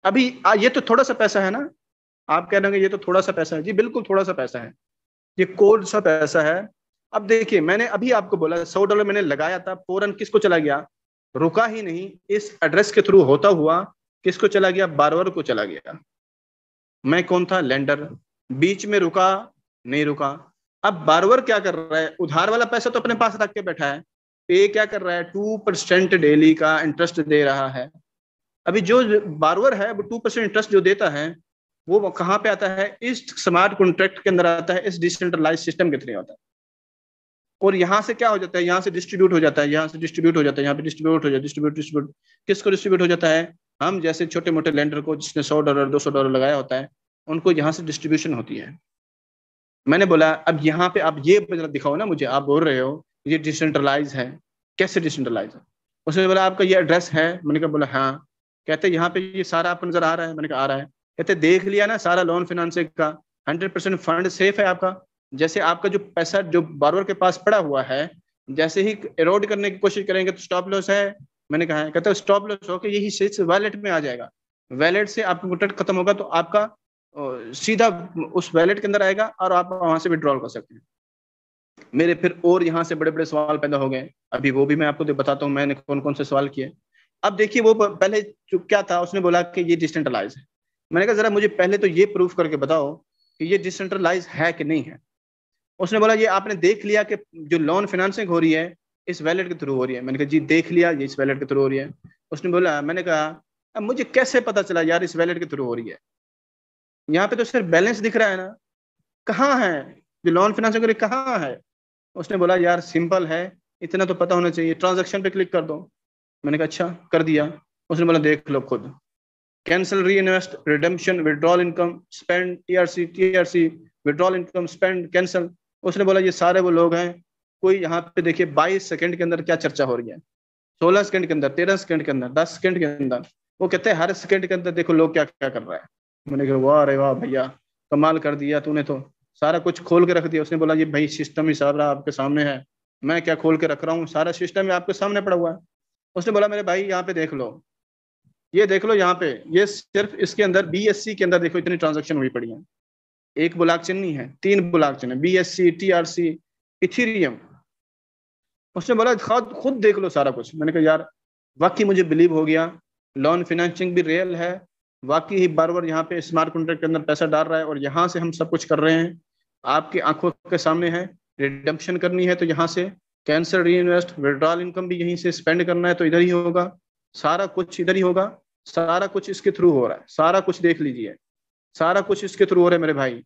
अभी आ, ये तो थोड़ा सा पैसा है ना आप कह रहे ये तो थोड़ा सा पैसा है जी बिल्कुल थोड़ा सा पैसा है ये कोड सा पैसा है अब देखिए मैंने अभी आपको बोला सौ डॉलर मैंने लगाया था फौरन किसको चला गया रुका ही नहीं इस एड्रेस के थ्रू होता हुआ किसको चला गया बारवर को चला गया मैं कौन था लेंडर बीच में रुका नहीं रुका अब बारवर क्या कर रहा है उधार वाला पैसा तो अपने पास रख के बैठा है पे क्या कर रहा है टू परसेंट डेली का इंटरेस्ट दे रहा है अभी जो बारवर है वो टू परसेंट इंटरेस्ट जो देता है वो कहाँ पे आता है इस स्मार्ट कॉन्ट्रैक्ट के अंदर आता है इस डिसेंट्रलाइज सिस्टम के थ्रू आता है और यहाँ से क्या हो जाता है यहाँ से डिस्ट्रीब्यूट हो जाता है यहाँ से डिस्ट्रीब्यूट हो जाता है यहाँ पे डिस्ट्रीब्यूट हो जाता है डिस्ट्रीब्यूट डिस्ट्रीब्यूट किसको डिस्ट्रीब्यूट हो जाता है हम जैसे छोटे मोटे लैंडर को जिसने सौ डॉलर दो सौ डॉलर लगाया होता है उनको यहाँ से डिस्ट्रीब्यूशन होती है मैंने बोला अब यहाँ पे आप ये दिखाओ ना मुझे आप बोल रहे हो ये डिसेंट्रलाइज है कैसे डिसेंट्रलाइज है उसने बोला आपका ये एड्रेस है मैंने कहा बोला हाँ कहते यहाँ पे ये सारा आपको नजर आ रहा है मैंने कहा आ रहा है कहते देख लिया ना सारा लोन फिनांसिंग का हंड्रेड परसेंट फंड सेफ है आपका जैसे आपका जो पैसा जो बारोवर के पास पड़ा हुआ है जैसे ही एरोड करने की कोशिश करेंगे तो स्टॉप लॉस है मैंने कहा है कहते स्टॉप लॉस होकर यही शेष वैलेट में आ जाएगा वैलेट से आपका कॉन्ट्रैक्ट खत्म होगा तो आपका सीधा उस वैलेट के अंदर आएगा और आप वहां से विड्रॉल कर सकते हैं मेरे फिर और यहाँ से बड़े बड़े सवाल पैदा हो गए अभी वो भी मैं आपको तो बताता हूँ मैंने कौन कौन से सवाल किए अब देखिए वो पहले चुप क्या था उसने बोला कि ये डिसेंट्रलाइज है मैंने कहा जरा मुझे पहले तो ये प्रूफ करके बताओ कि ये डिसेंट्रलाइज है कि नहीं है उसने बोला ये आपने देख लिया कि जो लोन फिनेंसिंग हो रही है इस वैलेट के थ्रू हो रही है मैंने कहा जी देख लिया ये इस वैलेट के थ्रू हो रही है उसने बोला मैंने कहा अब मुझे कैसे पता चला यार इस वैलेट के थ्रू हो रही है यहाँ पे तो सिर्फ बैलेंस दिख रहा है ना कहाँ है जो लोन फिनेंसिंग हो रही है कहाँ है उसने बोला यार सिंपल है इतना तो पता होना चाहिए ट्रांजेक्शन पे क्लिक कर दो मैंने कहा अच्छा कर दिया उसने बोला देख लो खुद cancel reinvest redemption withdrawal income spend TRC TRC withdrawal income spend cancel उसने बोला ये सारे वो लोग हैं कोई यहाँ पे देखिए 22 सेकंड के अंदर क्या चर्चा हो रही है 16 सेकंड के अंदर 13 सेकंड के अंदर 10 सेकंड के अंदर वो कहते हैं हर सेकंड के अंदर देखो लोग क्या क्या कर रहा है मैंने कहा वाह अरे वाह भैया कमाल कर दिया तूने तो सारा कुछ खोल के रख दिया उसने बोला ये भाई सिस्टम ही सारा आपके सामने है मैं क्या खोल के रख रहा हूँ सारा सिस्टम आपके सामने पड़ा हुआ है उसने बोला मेरे भाई यहाँ पे देख लो ये देख लो यहाँ पे ये सिर्फ इसके अंदर बीएससी के अंदर देखो इतनी ट्रांजेक्शन हुई पड़ी है एक ब्लॉक चिन्ह नहीं है तीन ब्लॉक चेन है आर सी इथीरियम उसने बोला खुद खुद देख लो सारा कुछ मैंने कहा यार वाकई मुझे बिलीव हो गया लोन फिनेंसिंग भी रियल है वाकई ही बार यहाँ पे स्मार्ट कॉन्ट्रैक्ट के अंदर पैसा डाल रहा है और यहाँ से हम सब कुछ कर रहे हैं आपकी आंखों के सामने है रिडम्पशन करनी है तो यहाँ से कैंसर री इन्वेस्ट विड्रॉल इनकम भी यहीं से स्पेंड करना है तो इधर ही होगा सारा कुछ इधर ही होगा सारा कुछ इसके थ्रू हो रहा है सारा कुछ देख लीजिए सारा कुछ इसके थ्रू हो रहा है मेरे भाई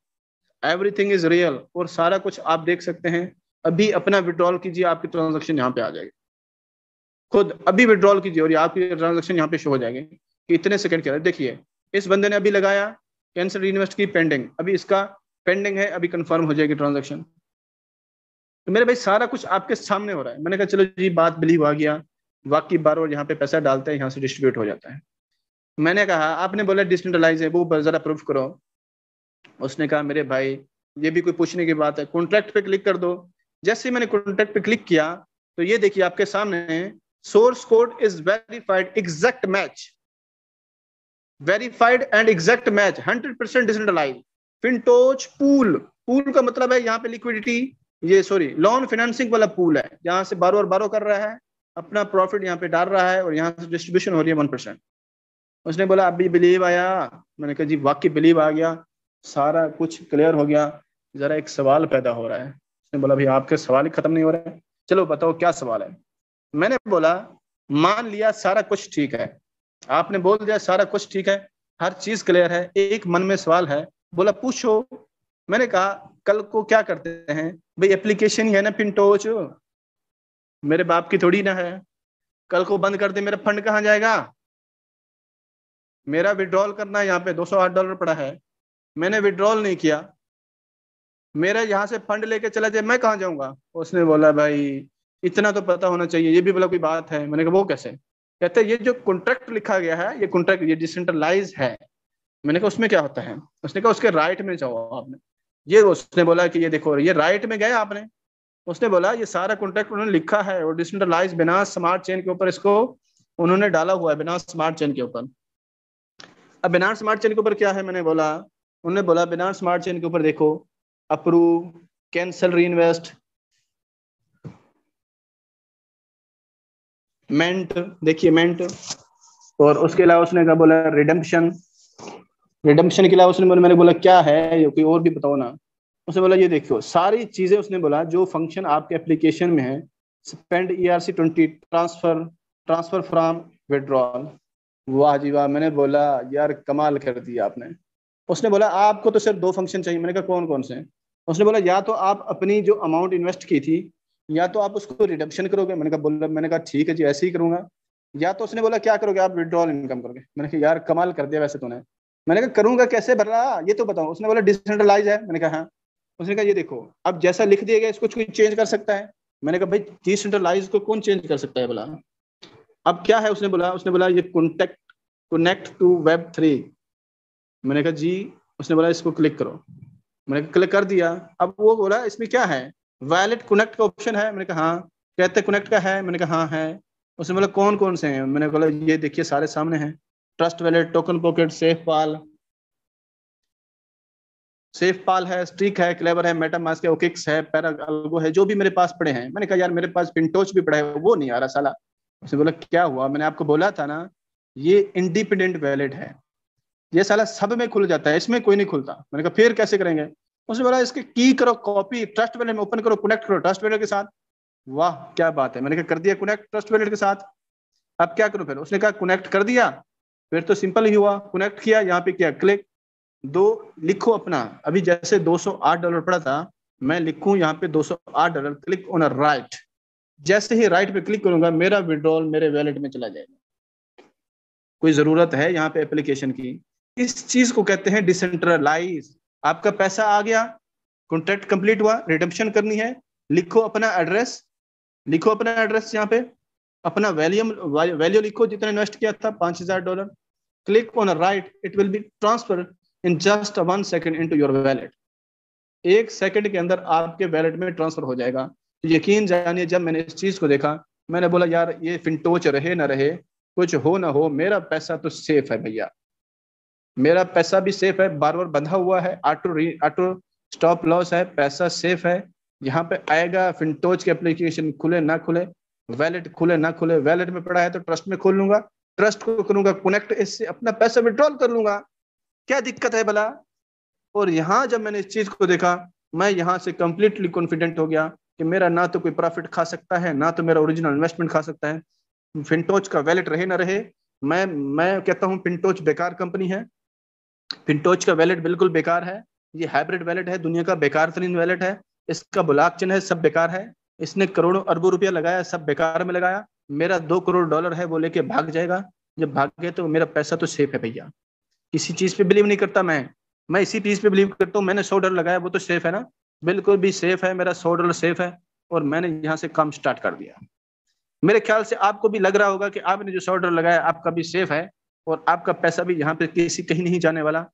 एवरीथिंग इज रियल और सारा कुछ आप देख सकते हैं अभी अपना विड्रॉल कीजिए आपकी ट्रांजेक्शन यहाँ पे आ जाएगी खुद अभी विड्रॉल कीजिए और आपकी ट्रांजेक्शन यहाँ पे शो हो जाएंगे कि इतने सेकंड के अंदर देखिए इस बंदे ने अभी लगाया कैंसर इन्वेस्ट की पेंडिंग अभी इसका पेंडिंग है अभी कंफर्म हो जाएगी ट्रांजेक्शन तो मेरे भाई सारा कुछ आपके सामने हो रहा है मैंने कहा चलो जी बात बिलीव आ गया वाकई बार और यहाँ पे पैसा डालते हैं यहाँ से डिस्ट्रीब्यूट हो जाता है मैंने कहा आपने बोला डिसेंट्रलाइज है वो जरा प्रूफ करो उसने कहा मेरे भाई ये भी कोई पूछने की बात है कॉन्ट्रैक्ट पे क्लिक कर दो जैसे ही मैंने कॉन्ट्रैक्ट पे क्लिक किया तो ये देखिए आपके सामने source code is verified exact match verified and exact match hundred percent decentralize Fintoch pool pool का मतलब है यहाँ पे लिक्विडिटी ये सॉरी लोन फाइनेंसिंग वाला पूल है यहाँ से बारो और बारो कर रहा है अपना प्रॉफिट यहाँ पे डाल रहा है और यहाँ से डिस्ट्रीब्यूशन हो रही है वन परसेंट उसने बोला अभी बिलीव आया मैंने कहा जी वाकई बिलीव आ गया सारा कुछ क्लियर हो गया जरा एक सवाल पैदा हो रहा है उसने बोला भाई आपके सवाल ही खत्म नहीं हो रहे चलो बताओ क्या सवाल है मैंने बोला मान लिया सारा कुछ ठीक है आपने बोल दिया सारा कुछ ठीक है हर चीज क्लियर है एक मन में सवाल है बोला पूछो मैंने कहा कल को क्या करते हैं भाई एप्लीकेशन ही है ना पिंटोच मेरे बाप की थोड़ी ना है कल को बंद कर दे मेरा फंड कहाँ जाएगा मेरा विड्रॉल करना है यहाँ पे 208 डॉलर पड़ा है मैंने विड्रॉल नहीं किया मेरा यहाँ से फंड लेके चला जाए मैं कहाँ जाऊँगा उसने बोला भाई इतना तो पता होना चाहिए ये भी बोला कोई बात है मैंने कहा वो कैसे कहते ये जो कॉन्ट्रैक्ट लिखा गया है ये कॉन्ट्रैक्ट ये डिसेंट्रलाइज है मैंने कहा उसमें क्या होता है उसने कहा उसके राइट में जाओ आपने ये उसने बोला कि ये देखो ये राइट में गए आपने उसने बोला ये सारा कॉन्ट्रैक्ट उन्होंने लिखा है और डिसेंट्रलाइज बिना स्मार्ट चेन के ऊपर इसको उन्होंने डाला हुआ है बिना स्मार्ट चेन के ऊपर अब बिना स्मार्ट चेन के ऊपर क्या है मैंने बोला उन्होंने बोला बिना स्मार्ट चेन के ऊपर देखो approve cancel reinvestment देखिए मेंट और उसके अलावा उसने क्या बोला रिडम्पशन रिडम्पशन के अलावा उसने बोला मैंने बोला क्या है कोई और भी बताओ ना उसने बोला ये देखो सारी चीजें उसने बोला जो फंक्शन आपके एप्लीकेशन में है spend E R C twenty transfer transfer from withdrawal वाह जी वाह मैंने बोला यार कमाल कर दिया आपने उसने बोला आपको तो सिर्फ दो फंक्शन चाहिए मैंने कहा कौन कौन से उसने बोला या तो आप अपनी जो अमाउंट इन्वेस्ट की थी या तो आप उसको रिडक्शन करोगे मैंने कहा बोला मैंने कहा ठीक है जी ऐसे ही करूंगा या तो उसने बोला क्या करोगे आप विड्रॉल इनकम करोगे मैंने कहा यार कमाल कर दिया वैसे तूने मैंने कहा करूंगा कैसे भर रहा ये तो बताओ उसने बोला डिसेंट्रलाइज है मैंने कहा हाँ उसने कहा ये देखो अब जैसा लिख दिया गया इसको कोई चेंज कर सकता है मैंने कहा भाई डिसेंट्रलाइज को कौन चेंज कर सकता है बोला अब क्या है उसने बोला उसने बोला ये contact connect to web three मैंने कहा जी उसने बोला इसको क्लिक करो मैंने कहा क्लिक कर दिया अब वो बोला इसमें क्या है वैलेट कनेक्ट का ऑप्शन है मैंने कहा हाँ कहते कनेक्ट का है मैंने कहा हाँ है उसने बोला कौन कौन से हैं मैंने बोला ये देखिए सारे सामने हैं Trust Wallet TokenPocket SafePal SafePal है स्ट्रिक है क्लेवर है मेटामास्क है ओकिक्स है पैरागो है जो भी मेरे पास पड़े हैं मैंने कहा यार मेरे पास पिंटोच भी पड़ा है वो नहीं आ रहा साला उसने बोला क्या हुआ मैंने आपको बोला था ना ये इंडिपेंडेंट वैलेट है ये साला सब में खुल जाता है इसमें कोई नहीं खुलता मैंने कहा फिर कैसे करेंगे उसने बोला इसके की करो कॉपी ट्रस्ट वैलेट में ओपन करो कनेक्ट करो ट्रस्ट वैलेट के साथ वाह क्या बात है मैंने कहा कर दिया कनेक्ट ट्रस्ट वैलेट के साथ अब क्या करूं फिर उसने कहा कनेक्ट कर दिया फिर तो सिंपल ही हुआ कनेक्ट किया यहाँ पे किया क्लिक दो लिखो अपना अभी जैसे 208 डॉलर पड़ा था मैं लिखू यहाँ पे 208 डॉलर क्लिक ऑन राइट जैसे ही राइट पे क्लिक करूंगा मेरा विड्रॉल मेरे वैलेट में चला जाएगा कोई जरूरत है यहाँ पे एप्लीकेशन की इस चीज को कहते हैं डिसेंट्रलाइज आपका पैसा आ गया कॉन्ट्रैक्ट कंप्लीट हुआ रिडम्पशन करनी है लिखो अपना एड्रेस लिखो अपना एड्रेस यहाँ पे अपना वैल्यूम वैल्यू लिखो जितना इन्वेस्ट किया था पांच हजार dollar click on right it will be transfer in just one second into your wallet एक सेकेंड के अंदर आपके वैलेट में ट्रांसफर हो जाएगा तो यकीन जानिए जब मैंने इस चीज को देखा मैंने बोला यार ये फिनटोच रहे ना रहे कुछ हो ना हो मेरा पैसा तो सेफ है भैया मेरा पैसा भी सेफ है बार बार बंधा हुआ है ऑटो ऑटो स्टॉप लॉस है पैसा सेफ है यहाँ पे आएगा फिनटोच के एप्लीकेशन खुले ना खुले वैलेट खुले ना खुले वैलेट में पड़ा है तो ट्रस्ट में खोल लूंगा ट्रस्ट को करूंगा कनेक्ट इससे अपना पैसा विड्रॉल कर लूंगा क्या दिक्कत है भला और यहाँ जब मैंने इस चीज को देखा मैं यहाँ से कंप्लीटली कॉन्फिडेंट हो गया कि मेरा ना तो कोई प्रॉफिट खा सकता है ना तो मेरा ओरिजिनल इन्वेस्टमेंट खा सकता है फिनटोच का वैलेट रहे ना रहे मैं मैं कहता हूँ फिनटोच बेकार कंपनी है फिनटोच का वैलेट बिल्कुल बेकार है ये हाइब्रिड वैलेट है दुनिया का बेकार तरीन वैलेट है इसका बुलाक चिन्ह है सब बेकार है इसने करोड़ों अरबों रुपया लगाया सब बेकार में लगाया मेरा दो करोड़ डॉलर है वो लेके भाग जाएगा जब भाग गए तो मेरा पैसा तो सेफ है भैया किसी चीज पे बिलीव नहीं करता मैं मैं इसी चीज पे बिलीव करता हूँ मैंने सौ डॉलर लगाया वो तो सेफ है ना बिल्कुल भी सेफ है मेरा सौ डॉलर सेफ है और मैंने यहाँ से काम स्टार्ट कर दिया मेरे ख्याल से आपको भी लग रहा होगा कि आपने जो सौ डॉलर लगाया आपका भी सेफ है और आपका पैसा भी यहाँ पे किसी कहीं नहीं जाने वाला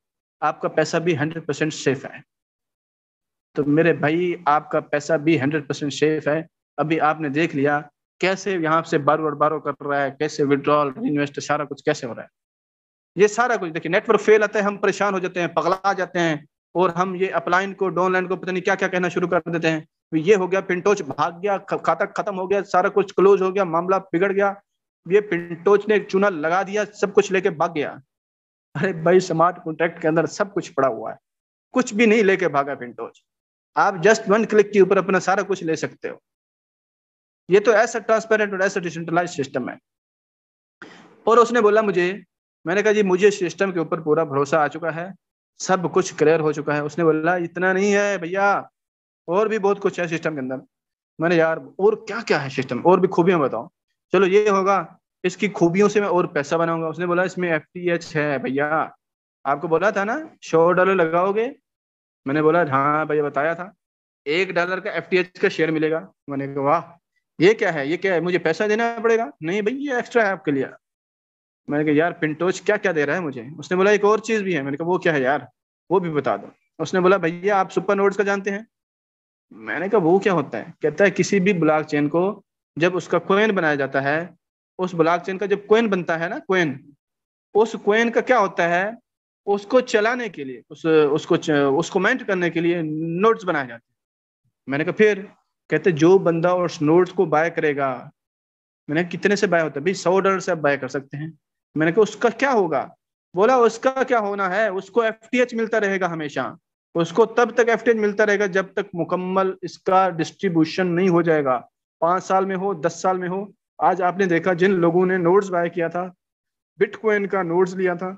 आपका पैसा भी हंड्रेड परसेंट सेफ है तो मेरे भाई आपका पैसा भी हंड्रेड परसेंट सेफ है अभी आपने देख लिया कैसे यहाँ से बारो और बारो कर रहा है कैसे विड्रॉल इन्वेस्ट सारा कुछ कैसे हो रहा है ये सारा कुछ देखिए नेटवर्क फेल आता है हम परेशान हो जाते हैं पगला जाते हैं और हम ये अपलाइन को डाउनलाइन को पता नहीं क्या क्या कहना शुरू कर देते हैं तो ये हो गया पिंटोच भाग गया खाता खत्म हो गया सारा कुछ क्लोज हो गया मामला बिगड़ गया ये पिंटोच ने चूना लगा दिया सब कुछ लेके भाग गया अरे भाई स्मार्ट कॉन्ट्रैक्ट के अंदर सब कुछ पड़ा हुआ है कुछ भी नहीं लेके भागा पिंटोच आप जस्ट वन क्लिक के ऊपर अपना सारा कुछ ले सकते हो ये तो ऐसा ट्रांसपेरेंट और ऐसा डिसेंट्रलाइज सिस्टम है और उसने बोला मुझे मैंने कहा जी मुझे सिस्टम के ऊपर पूरा भरोसा आ चुका है सब कुछ क्लियर हो चुका है उसने बोला इतना नहीं है भैया और भी बहुत कुछ है सिस्टम के अंदर मैंने यार और क्या क्या है सिस्टम और भी खूबियां बताओ चलो ये होगा इसकी खूबियों से मैं और पैसा बनाऊंगा उसने बोला इसमें एफ है भैया आपको बोला था ना सौ डॉलर लगाओगे मैंने बोला हाँ भैया बताया था एक डॉलर का एफ का शेयर मिलेगा मैंने कहा वाह ये क्या है ये क्या है मुझे पैसा देना पड़ेगा नहीं भाई ये एक्स्ट्रा है आपके लिए मैंने कहा यार पिंटोच क्या क्या दे रहा है मुझे उसने बोला एक और चीज़ भी है मैंने कहा वो क्या है यार वो भी बता दो उसने बोला भैया आप सुपर नोट्स का जानते हैं मैंने कहा वो क्या होता है कहता है किसी भी ब्लॉक चेन को जब उसका कोइन बनाया जाता है उस ब्लॉक चेन का जब कोइन बनता है ना कोइन उस कोइन का क्या होता है उसको चलाने के लिए उस उसको उसको मेंट करने के लिए नोट्स बनाए जाते हैं मैंने कहा फिर कहते जो बंदा उस नोट्स को बाय करेगा मैंने कितने से बाय होता है भाई सौ डॉलर से आप बाय कर सकते हैं मैंने कहा उसका क्या होगा बोला उसका क्या होना है उसको एफ मिलता रहेगा हमेशा उसको तब तक एफ मिलता रहेगा जब तक मुकम्मल इसका डिस्ट्रीब्यूशन नहीं हो जाएगा पाँच साल में हो दस साल में हो आज आपने देखा जिन लोगों ने नोट्स बाय किया था बिटकॉइन का नोट्स लिया था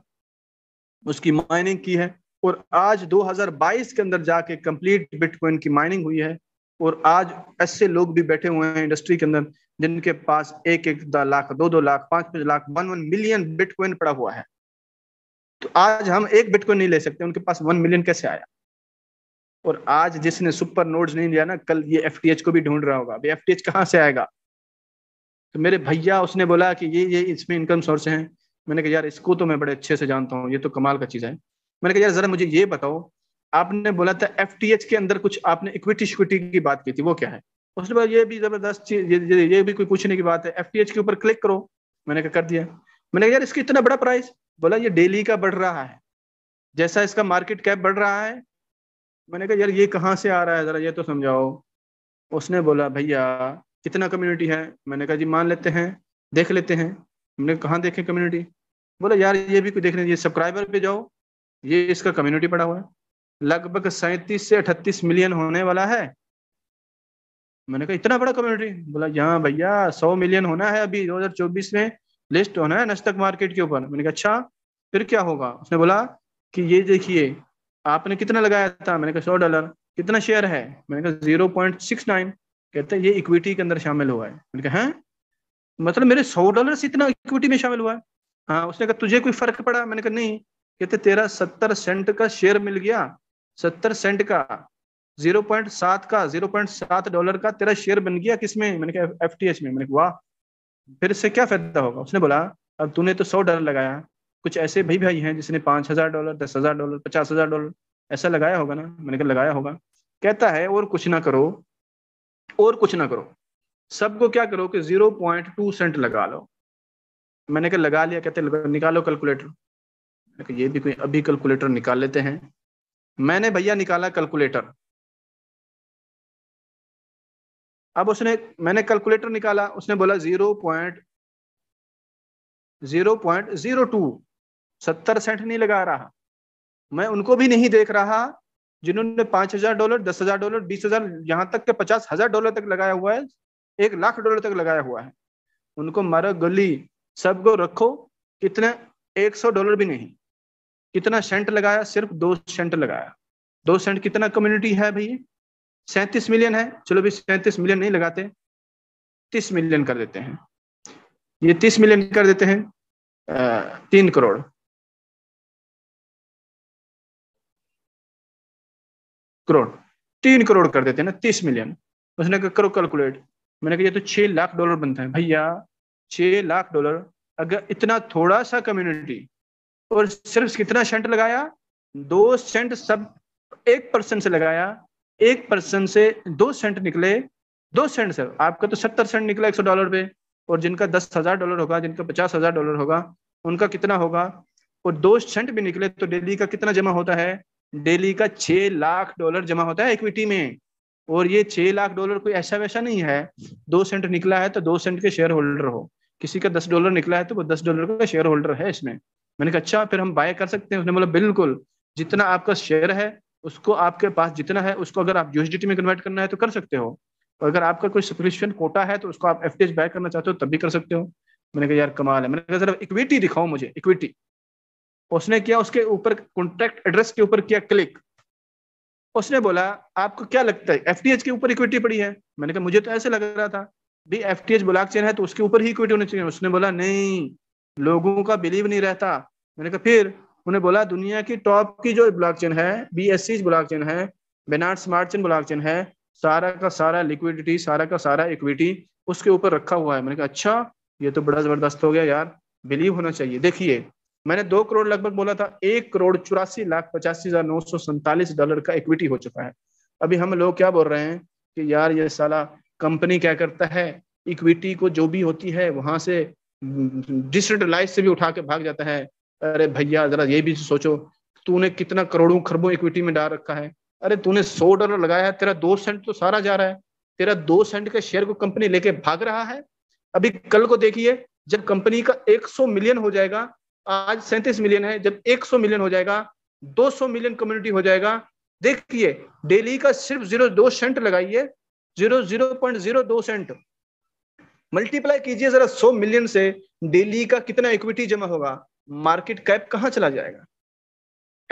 उसकी माइनिंग की है और आज 2022 के अंदर जाके कंप्लीट बिटकॉइन की माइनिंग हुई है और आज ऐसे लोग भी बैठे हुए हैं इंडस्ट्री के अंदर जिनके पास एक एक लाख दो दो लाख पांच पांच lakh one one million bitcoin पड़ा हुआ है तो आज हम एक बिटकॉइन नहीं ले सकते उनके पास वन मिलियन कैसे आया और आज जिसने सुपर नोड्स नहीं लिया ना कल ये एफ को भी ढूंढ रहा होगा एफ टी कहाँ से आएगा तो मेरे भैया उसने बोला कि ये ये इसमें इनकम सोर्स हैं मैंने कहा यार इसको तो मैं बड़े अच्छे से जानता हूँ ये तो कमाल का चीज़ है मैंने कहा यार ज़रा मुझे ये बताओ आपने बोला था एफ के अंदर कुछ आपने इक्विटी शिक्विटी की बात की थी वो क्या है उसके बाद ये भी ज़बरदस्त चीज़ ये, ये, भी कोई पूछने की बात है एफ के ऊपर क्लिक करो मैंने कहा कर दिया मैंने कहा यार इसकी इतना बड़ा प्राइस बोला ये डेली का बढ़ रहा है जैसा इसका मार्केट कैप बढ़ रहा है मैंने कहा यार ये कहाँ से आ रहा है ज़रा ये तो समझाओ उसने बोला भैया कितना कम्युनिटी है मैंने कहा जी मान लेते हैं देख लेते हैं हमने कहाँ देखे कम्युनिटी बोला यार ये भी कोई देख रहे ये सब्सक्राइबर पे जाओ ये इसका कम्युनिटी पड़ा हुआ है लगभग सैंतीस से अठतीस मिलियन होने वाला है मैंने कहा इतना बड़ा कम्युनिटी बोला यहाँ भैया सौ मिलियन होना है अभी 2024 में लिस्ट होना है नस्तक मार्केट के ऊपर मैंने कहा अच्छा फिर क्या होगा उसने बोला कि ये देखिए आपने कितना लगाया था मैंने कहा सौ डॉलर कितना शेयर है मैंने कहा जीरो पॉइंट सिक्स नाइन कहते हैं ये इक्विटी के अंदर शामिल हुआ है मैंने कहा हैं हाँ? मतलब मेरे सौ डॉलर से इतना इक्विटी में शामिल हुआ है हाँ उसने कहा तुझे कोई फर्क पड़ा मैंने कहा नहीं कहते तेरा सत्तर सेंट का शेयर मिल गया सत्तर सेंट का जीरो पॉइंट सात का जीरो पॉइंट सात डॉलर का तेरा शेयर बन गया किसमें मैंने कहा एफ टी एच में मैंने कहा वाह फिर इससे क्या फायदा होगा उसने बोला अब तूने तो सौ डॉलर लगाया कुछ ऐसे भाई भाई हैं जिसने पाँच हज़ार डॉलर दस हज़ार डॉलर पचास हज़ार डॉलर ऐसा लगाया होगा ना मैंने कहा लगाया होगा कहता है और कुछ ना करो और कुछ ना करो सबको क्या करो कि जीरो पॉइंट टू सेंट लगा लो मैंने कहा लगा लिया कहते लगा, निकालो कैलकुलेटर मैंने कहा ये भी कोई अभी कैलकुलेटर निकाल लेते हैं मैंने भैया निकाला कैलकुलेटर अब उसने मैंने कैलकुलेटर निकाला उसने बोला zero point zero point zero two सत्तर सेंट नहीं लगा रहा मैं उनको भी नहीं देख रहा जिन्होंने पांच हजार डॉलर दस हजार डॉलर बीस हजार यहां तक के पचास हजार डॉलर तक लगाया हुआ है एक लाख डॉलर तक लगाया हुआ है उनको मारो गली सबको रखो कितने एक सौ डॉलर भी नहीं कितना सेंट लगाया सिर्फ दो सेंट लगाया दो सेंट कितना कम्युनिटी है भैया सैंतीस मिलियन है चलो भी सैंतीस मिलियन नहीं लगाते तीस मिलियन कर देते हैं ये तीस मिलियन कर देते हैं तीन करोड़ करोड़ तीन करोड़ कर देते हैं ना तीस मिलियन उसने कहा करो कैलकुलेट मैंने कहा ये तो छह लाख डॉलर बनता है भैया छह लाख डॉलर अगर इतना थोड़ा सा कम्युनिटी और सिर्फ कितना सेंट लगाया दो सेंट सब एक परसेंट से लगाया एक परसेंट से दो सेंट निकले दो सेंट सर आपका तो सत्तर सेंट निकला एक सौ डॉलर पे और जिनका दस हजार डॉलर होगा जिनका पचास हजार डॉलर होगा उनका कितना होगा और दो सेंट भी निकले तो डेली का कितना जमा होता है डेली का छह लाख डॉलर जमा होता है इक्विटी में और ये छह लाख डॉलर कोई ऐसा वैसा नहीं है दो सेंट निकला है तो दो सेंट के शेयर होल्डर हो किसी का दस डॉलर निकला है तो वो दस डॉलर का शेयर होल्डर है इसमें मैंने कहा अच्छा फिर हम बाय कर सकते हैं उसने बोला बिल्कुल जितना आपका शेयर है उसको आपके पास जितना है उसको अगर आप यूएसडीटी में कन्वर्ट करना है तो कर सकते हो और अगर आपका कोई सफिशियन कोटा है तो उसको आप एफ बाय करना चाहते हो तब भी कर सकते हो मैंने कहा यार कमाल है मैंने कहा सर इक्विटी दिखाओ मुझे इक्विटी उसने किया उसके ऊपर कॉन्ट्रैक्ट एड्रेस के ऊपर किया क्लिक उसने बोला आपको क्या लगता है एफ के ऊपर इक्विटी पड़ी है मैंने कहा मुझे तो ऐसे लग रहा था भी एफ टी है तो उसके ऊपर ही इक्विटी होनी चाहिए उसने बोला नहीं लोगों का बिलीव नहीं रहता मैंने कहा फिर उन्हें बोला दुनिया की टॉप की जो चेन है बी एस सी चेन है बेनार्ड स्मार्ट चेन चेन है सारा का सारा लिक्विडिटी सारा का सारा इक्विटी उसके ऊपर रखा हुआ है मैंने कहा अच्छा ये तो बड़ा जबरदस्त हो गया यार बिलीव होना चाहिए देखिए मैंने दो करोड़ लगभग बोला था एक करोड़ चौरासी लाख पचासी हजार नौ सौ सैंतालीस डॉलर का इक्विटी हो चुका है अभी हम लोग क्या बोल रहे हैं कि यार ये साला कंपनी क्या करता है इक्विटी को जो भी होती है वहां से डिसेंट्रलाइज हम्म, से भी उठा के भाग जाता है अरे भैया जरा ये भी सोचो तूने कितना करोड़ों खरबों इक्विटी में डाल रखा है अरे तूने सौ डॉलर लगाया है तेरा दो सेंट तो सारा जा रहा है तेरा दो सेंट के शेयर को कंपनी लेके भाग रहा है अभी कल को देखिए जब कंपनी का 100 मिलियन हो जाएगा आज सैंतीस मिलियन है जब 100 मिलियन हो जाएगा 200 मिलियन कम्युनिटी हो जाएगा देखिए डेली का सिर्फ जीरो दो सेंट लगाइए जीरो जीरो पॉइंट जीरो दो सेंट मल्टीप्लाई कीजिए जरा सौ मिलियन से डेली का कितना इक्विटी जमा होगा मार्केट कैप कहाँ चला जाएगा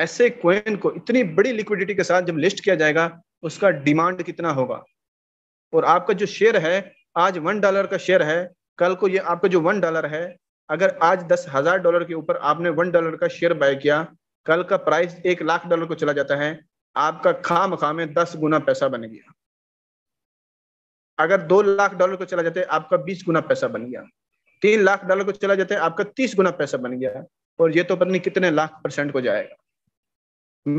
ऐसे क्वेन को इतनी बड़ी लिक्विडिटी के साथ जब लिस्ट किया जाएगा उसका डिमांड कितना होगा और आपका जो शेयर है आज वन डॉलर का शेयर है कल को ये आपका जो वन डॉलर है अगर आज दस हजार डॉलर के ऊपर आपने वन डॉलर का शेयर बाय किया कल का प्राइस एक लाख डॉलर को चला जाता है आपका खाम खाम में दस गुना पैसा बन गया अगर दो लाख डॉलर को चला जाता है आपका बीस गुना पैसा बन गया तीन लाख डॉलर को चला जाता है आपका तीस गुना पैसा बन गया और ये तो पता नहीं कितने लाख परसेंट को जाएगा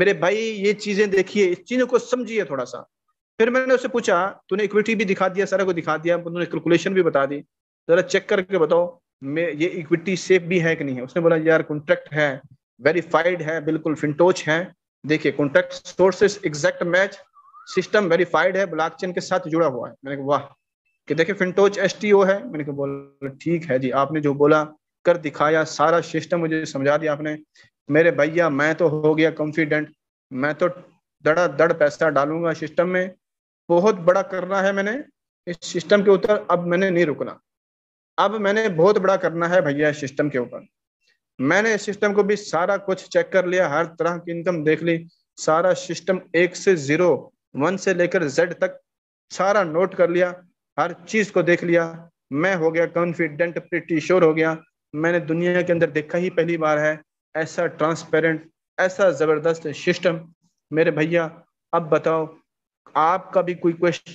मेरे भाई ये चीजें देखिए इस चीजों को समझिए थोड़ा सा फिर मैंने उसे पूछा तूने इक्विटी भी दिखा दिया सारा को दिखा दिया तूने कैलकुलेशन भी बता दी जरा चेक करके बताओ में ये इक्विटी सेफ भी है कि नहीं है उसने बोला यार कॉन्ट्रैक्ट है वेरीफाइड है बिल्कुल फिंटोच है देखिए contract sources exact match system verified है ब्लॉकचेन के साथ जुड़ा हुआ है मैंने कहा वाह कि देखिए फिंटोच एस है मैंने कहा बोला ठीक है जी आपने जो बोला कर दिखाया सारा सिस्टम मुझे समझा दिया आपने मेरे भैया मैं तो हो गया कॉन्फिडेंट मैं तो दड़ा दड़ पैसा डालूंगा सिस्टम में बहुत बड़ा करना है मैंने इस सिस्टम के ऊपर अब मैंने नहीं रुकना अब मैंने बहुत बड़ा करना है भैया सिस्टम के ऊपर मैंने सिस्टम को भी सारा कुछ चेक कर लिया हर तरह की इनकम देख ली सारा सिस्टम एक से जीरो वन से लेकर जेड तक सारा नोट कर लिया हर चीज को देख लिया मैं हो गया कॉन्फिडेंट प्रिटी श्योर हो गया मैंने दुनिया के अंदर देखा ही पहली बार है ऐसा ट्रांसपेरेंट ऐसा जबरदस्त सिस्टम मेरे भैया अब बताओ आपका भी कोई क्वेश्चन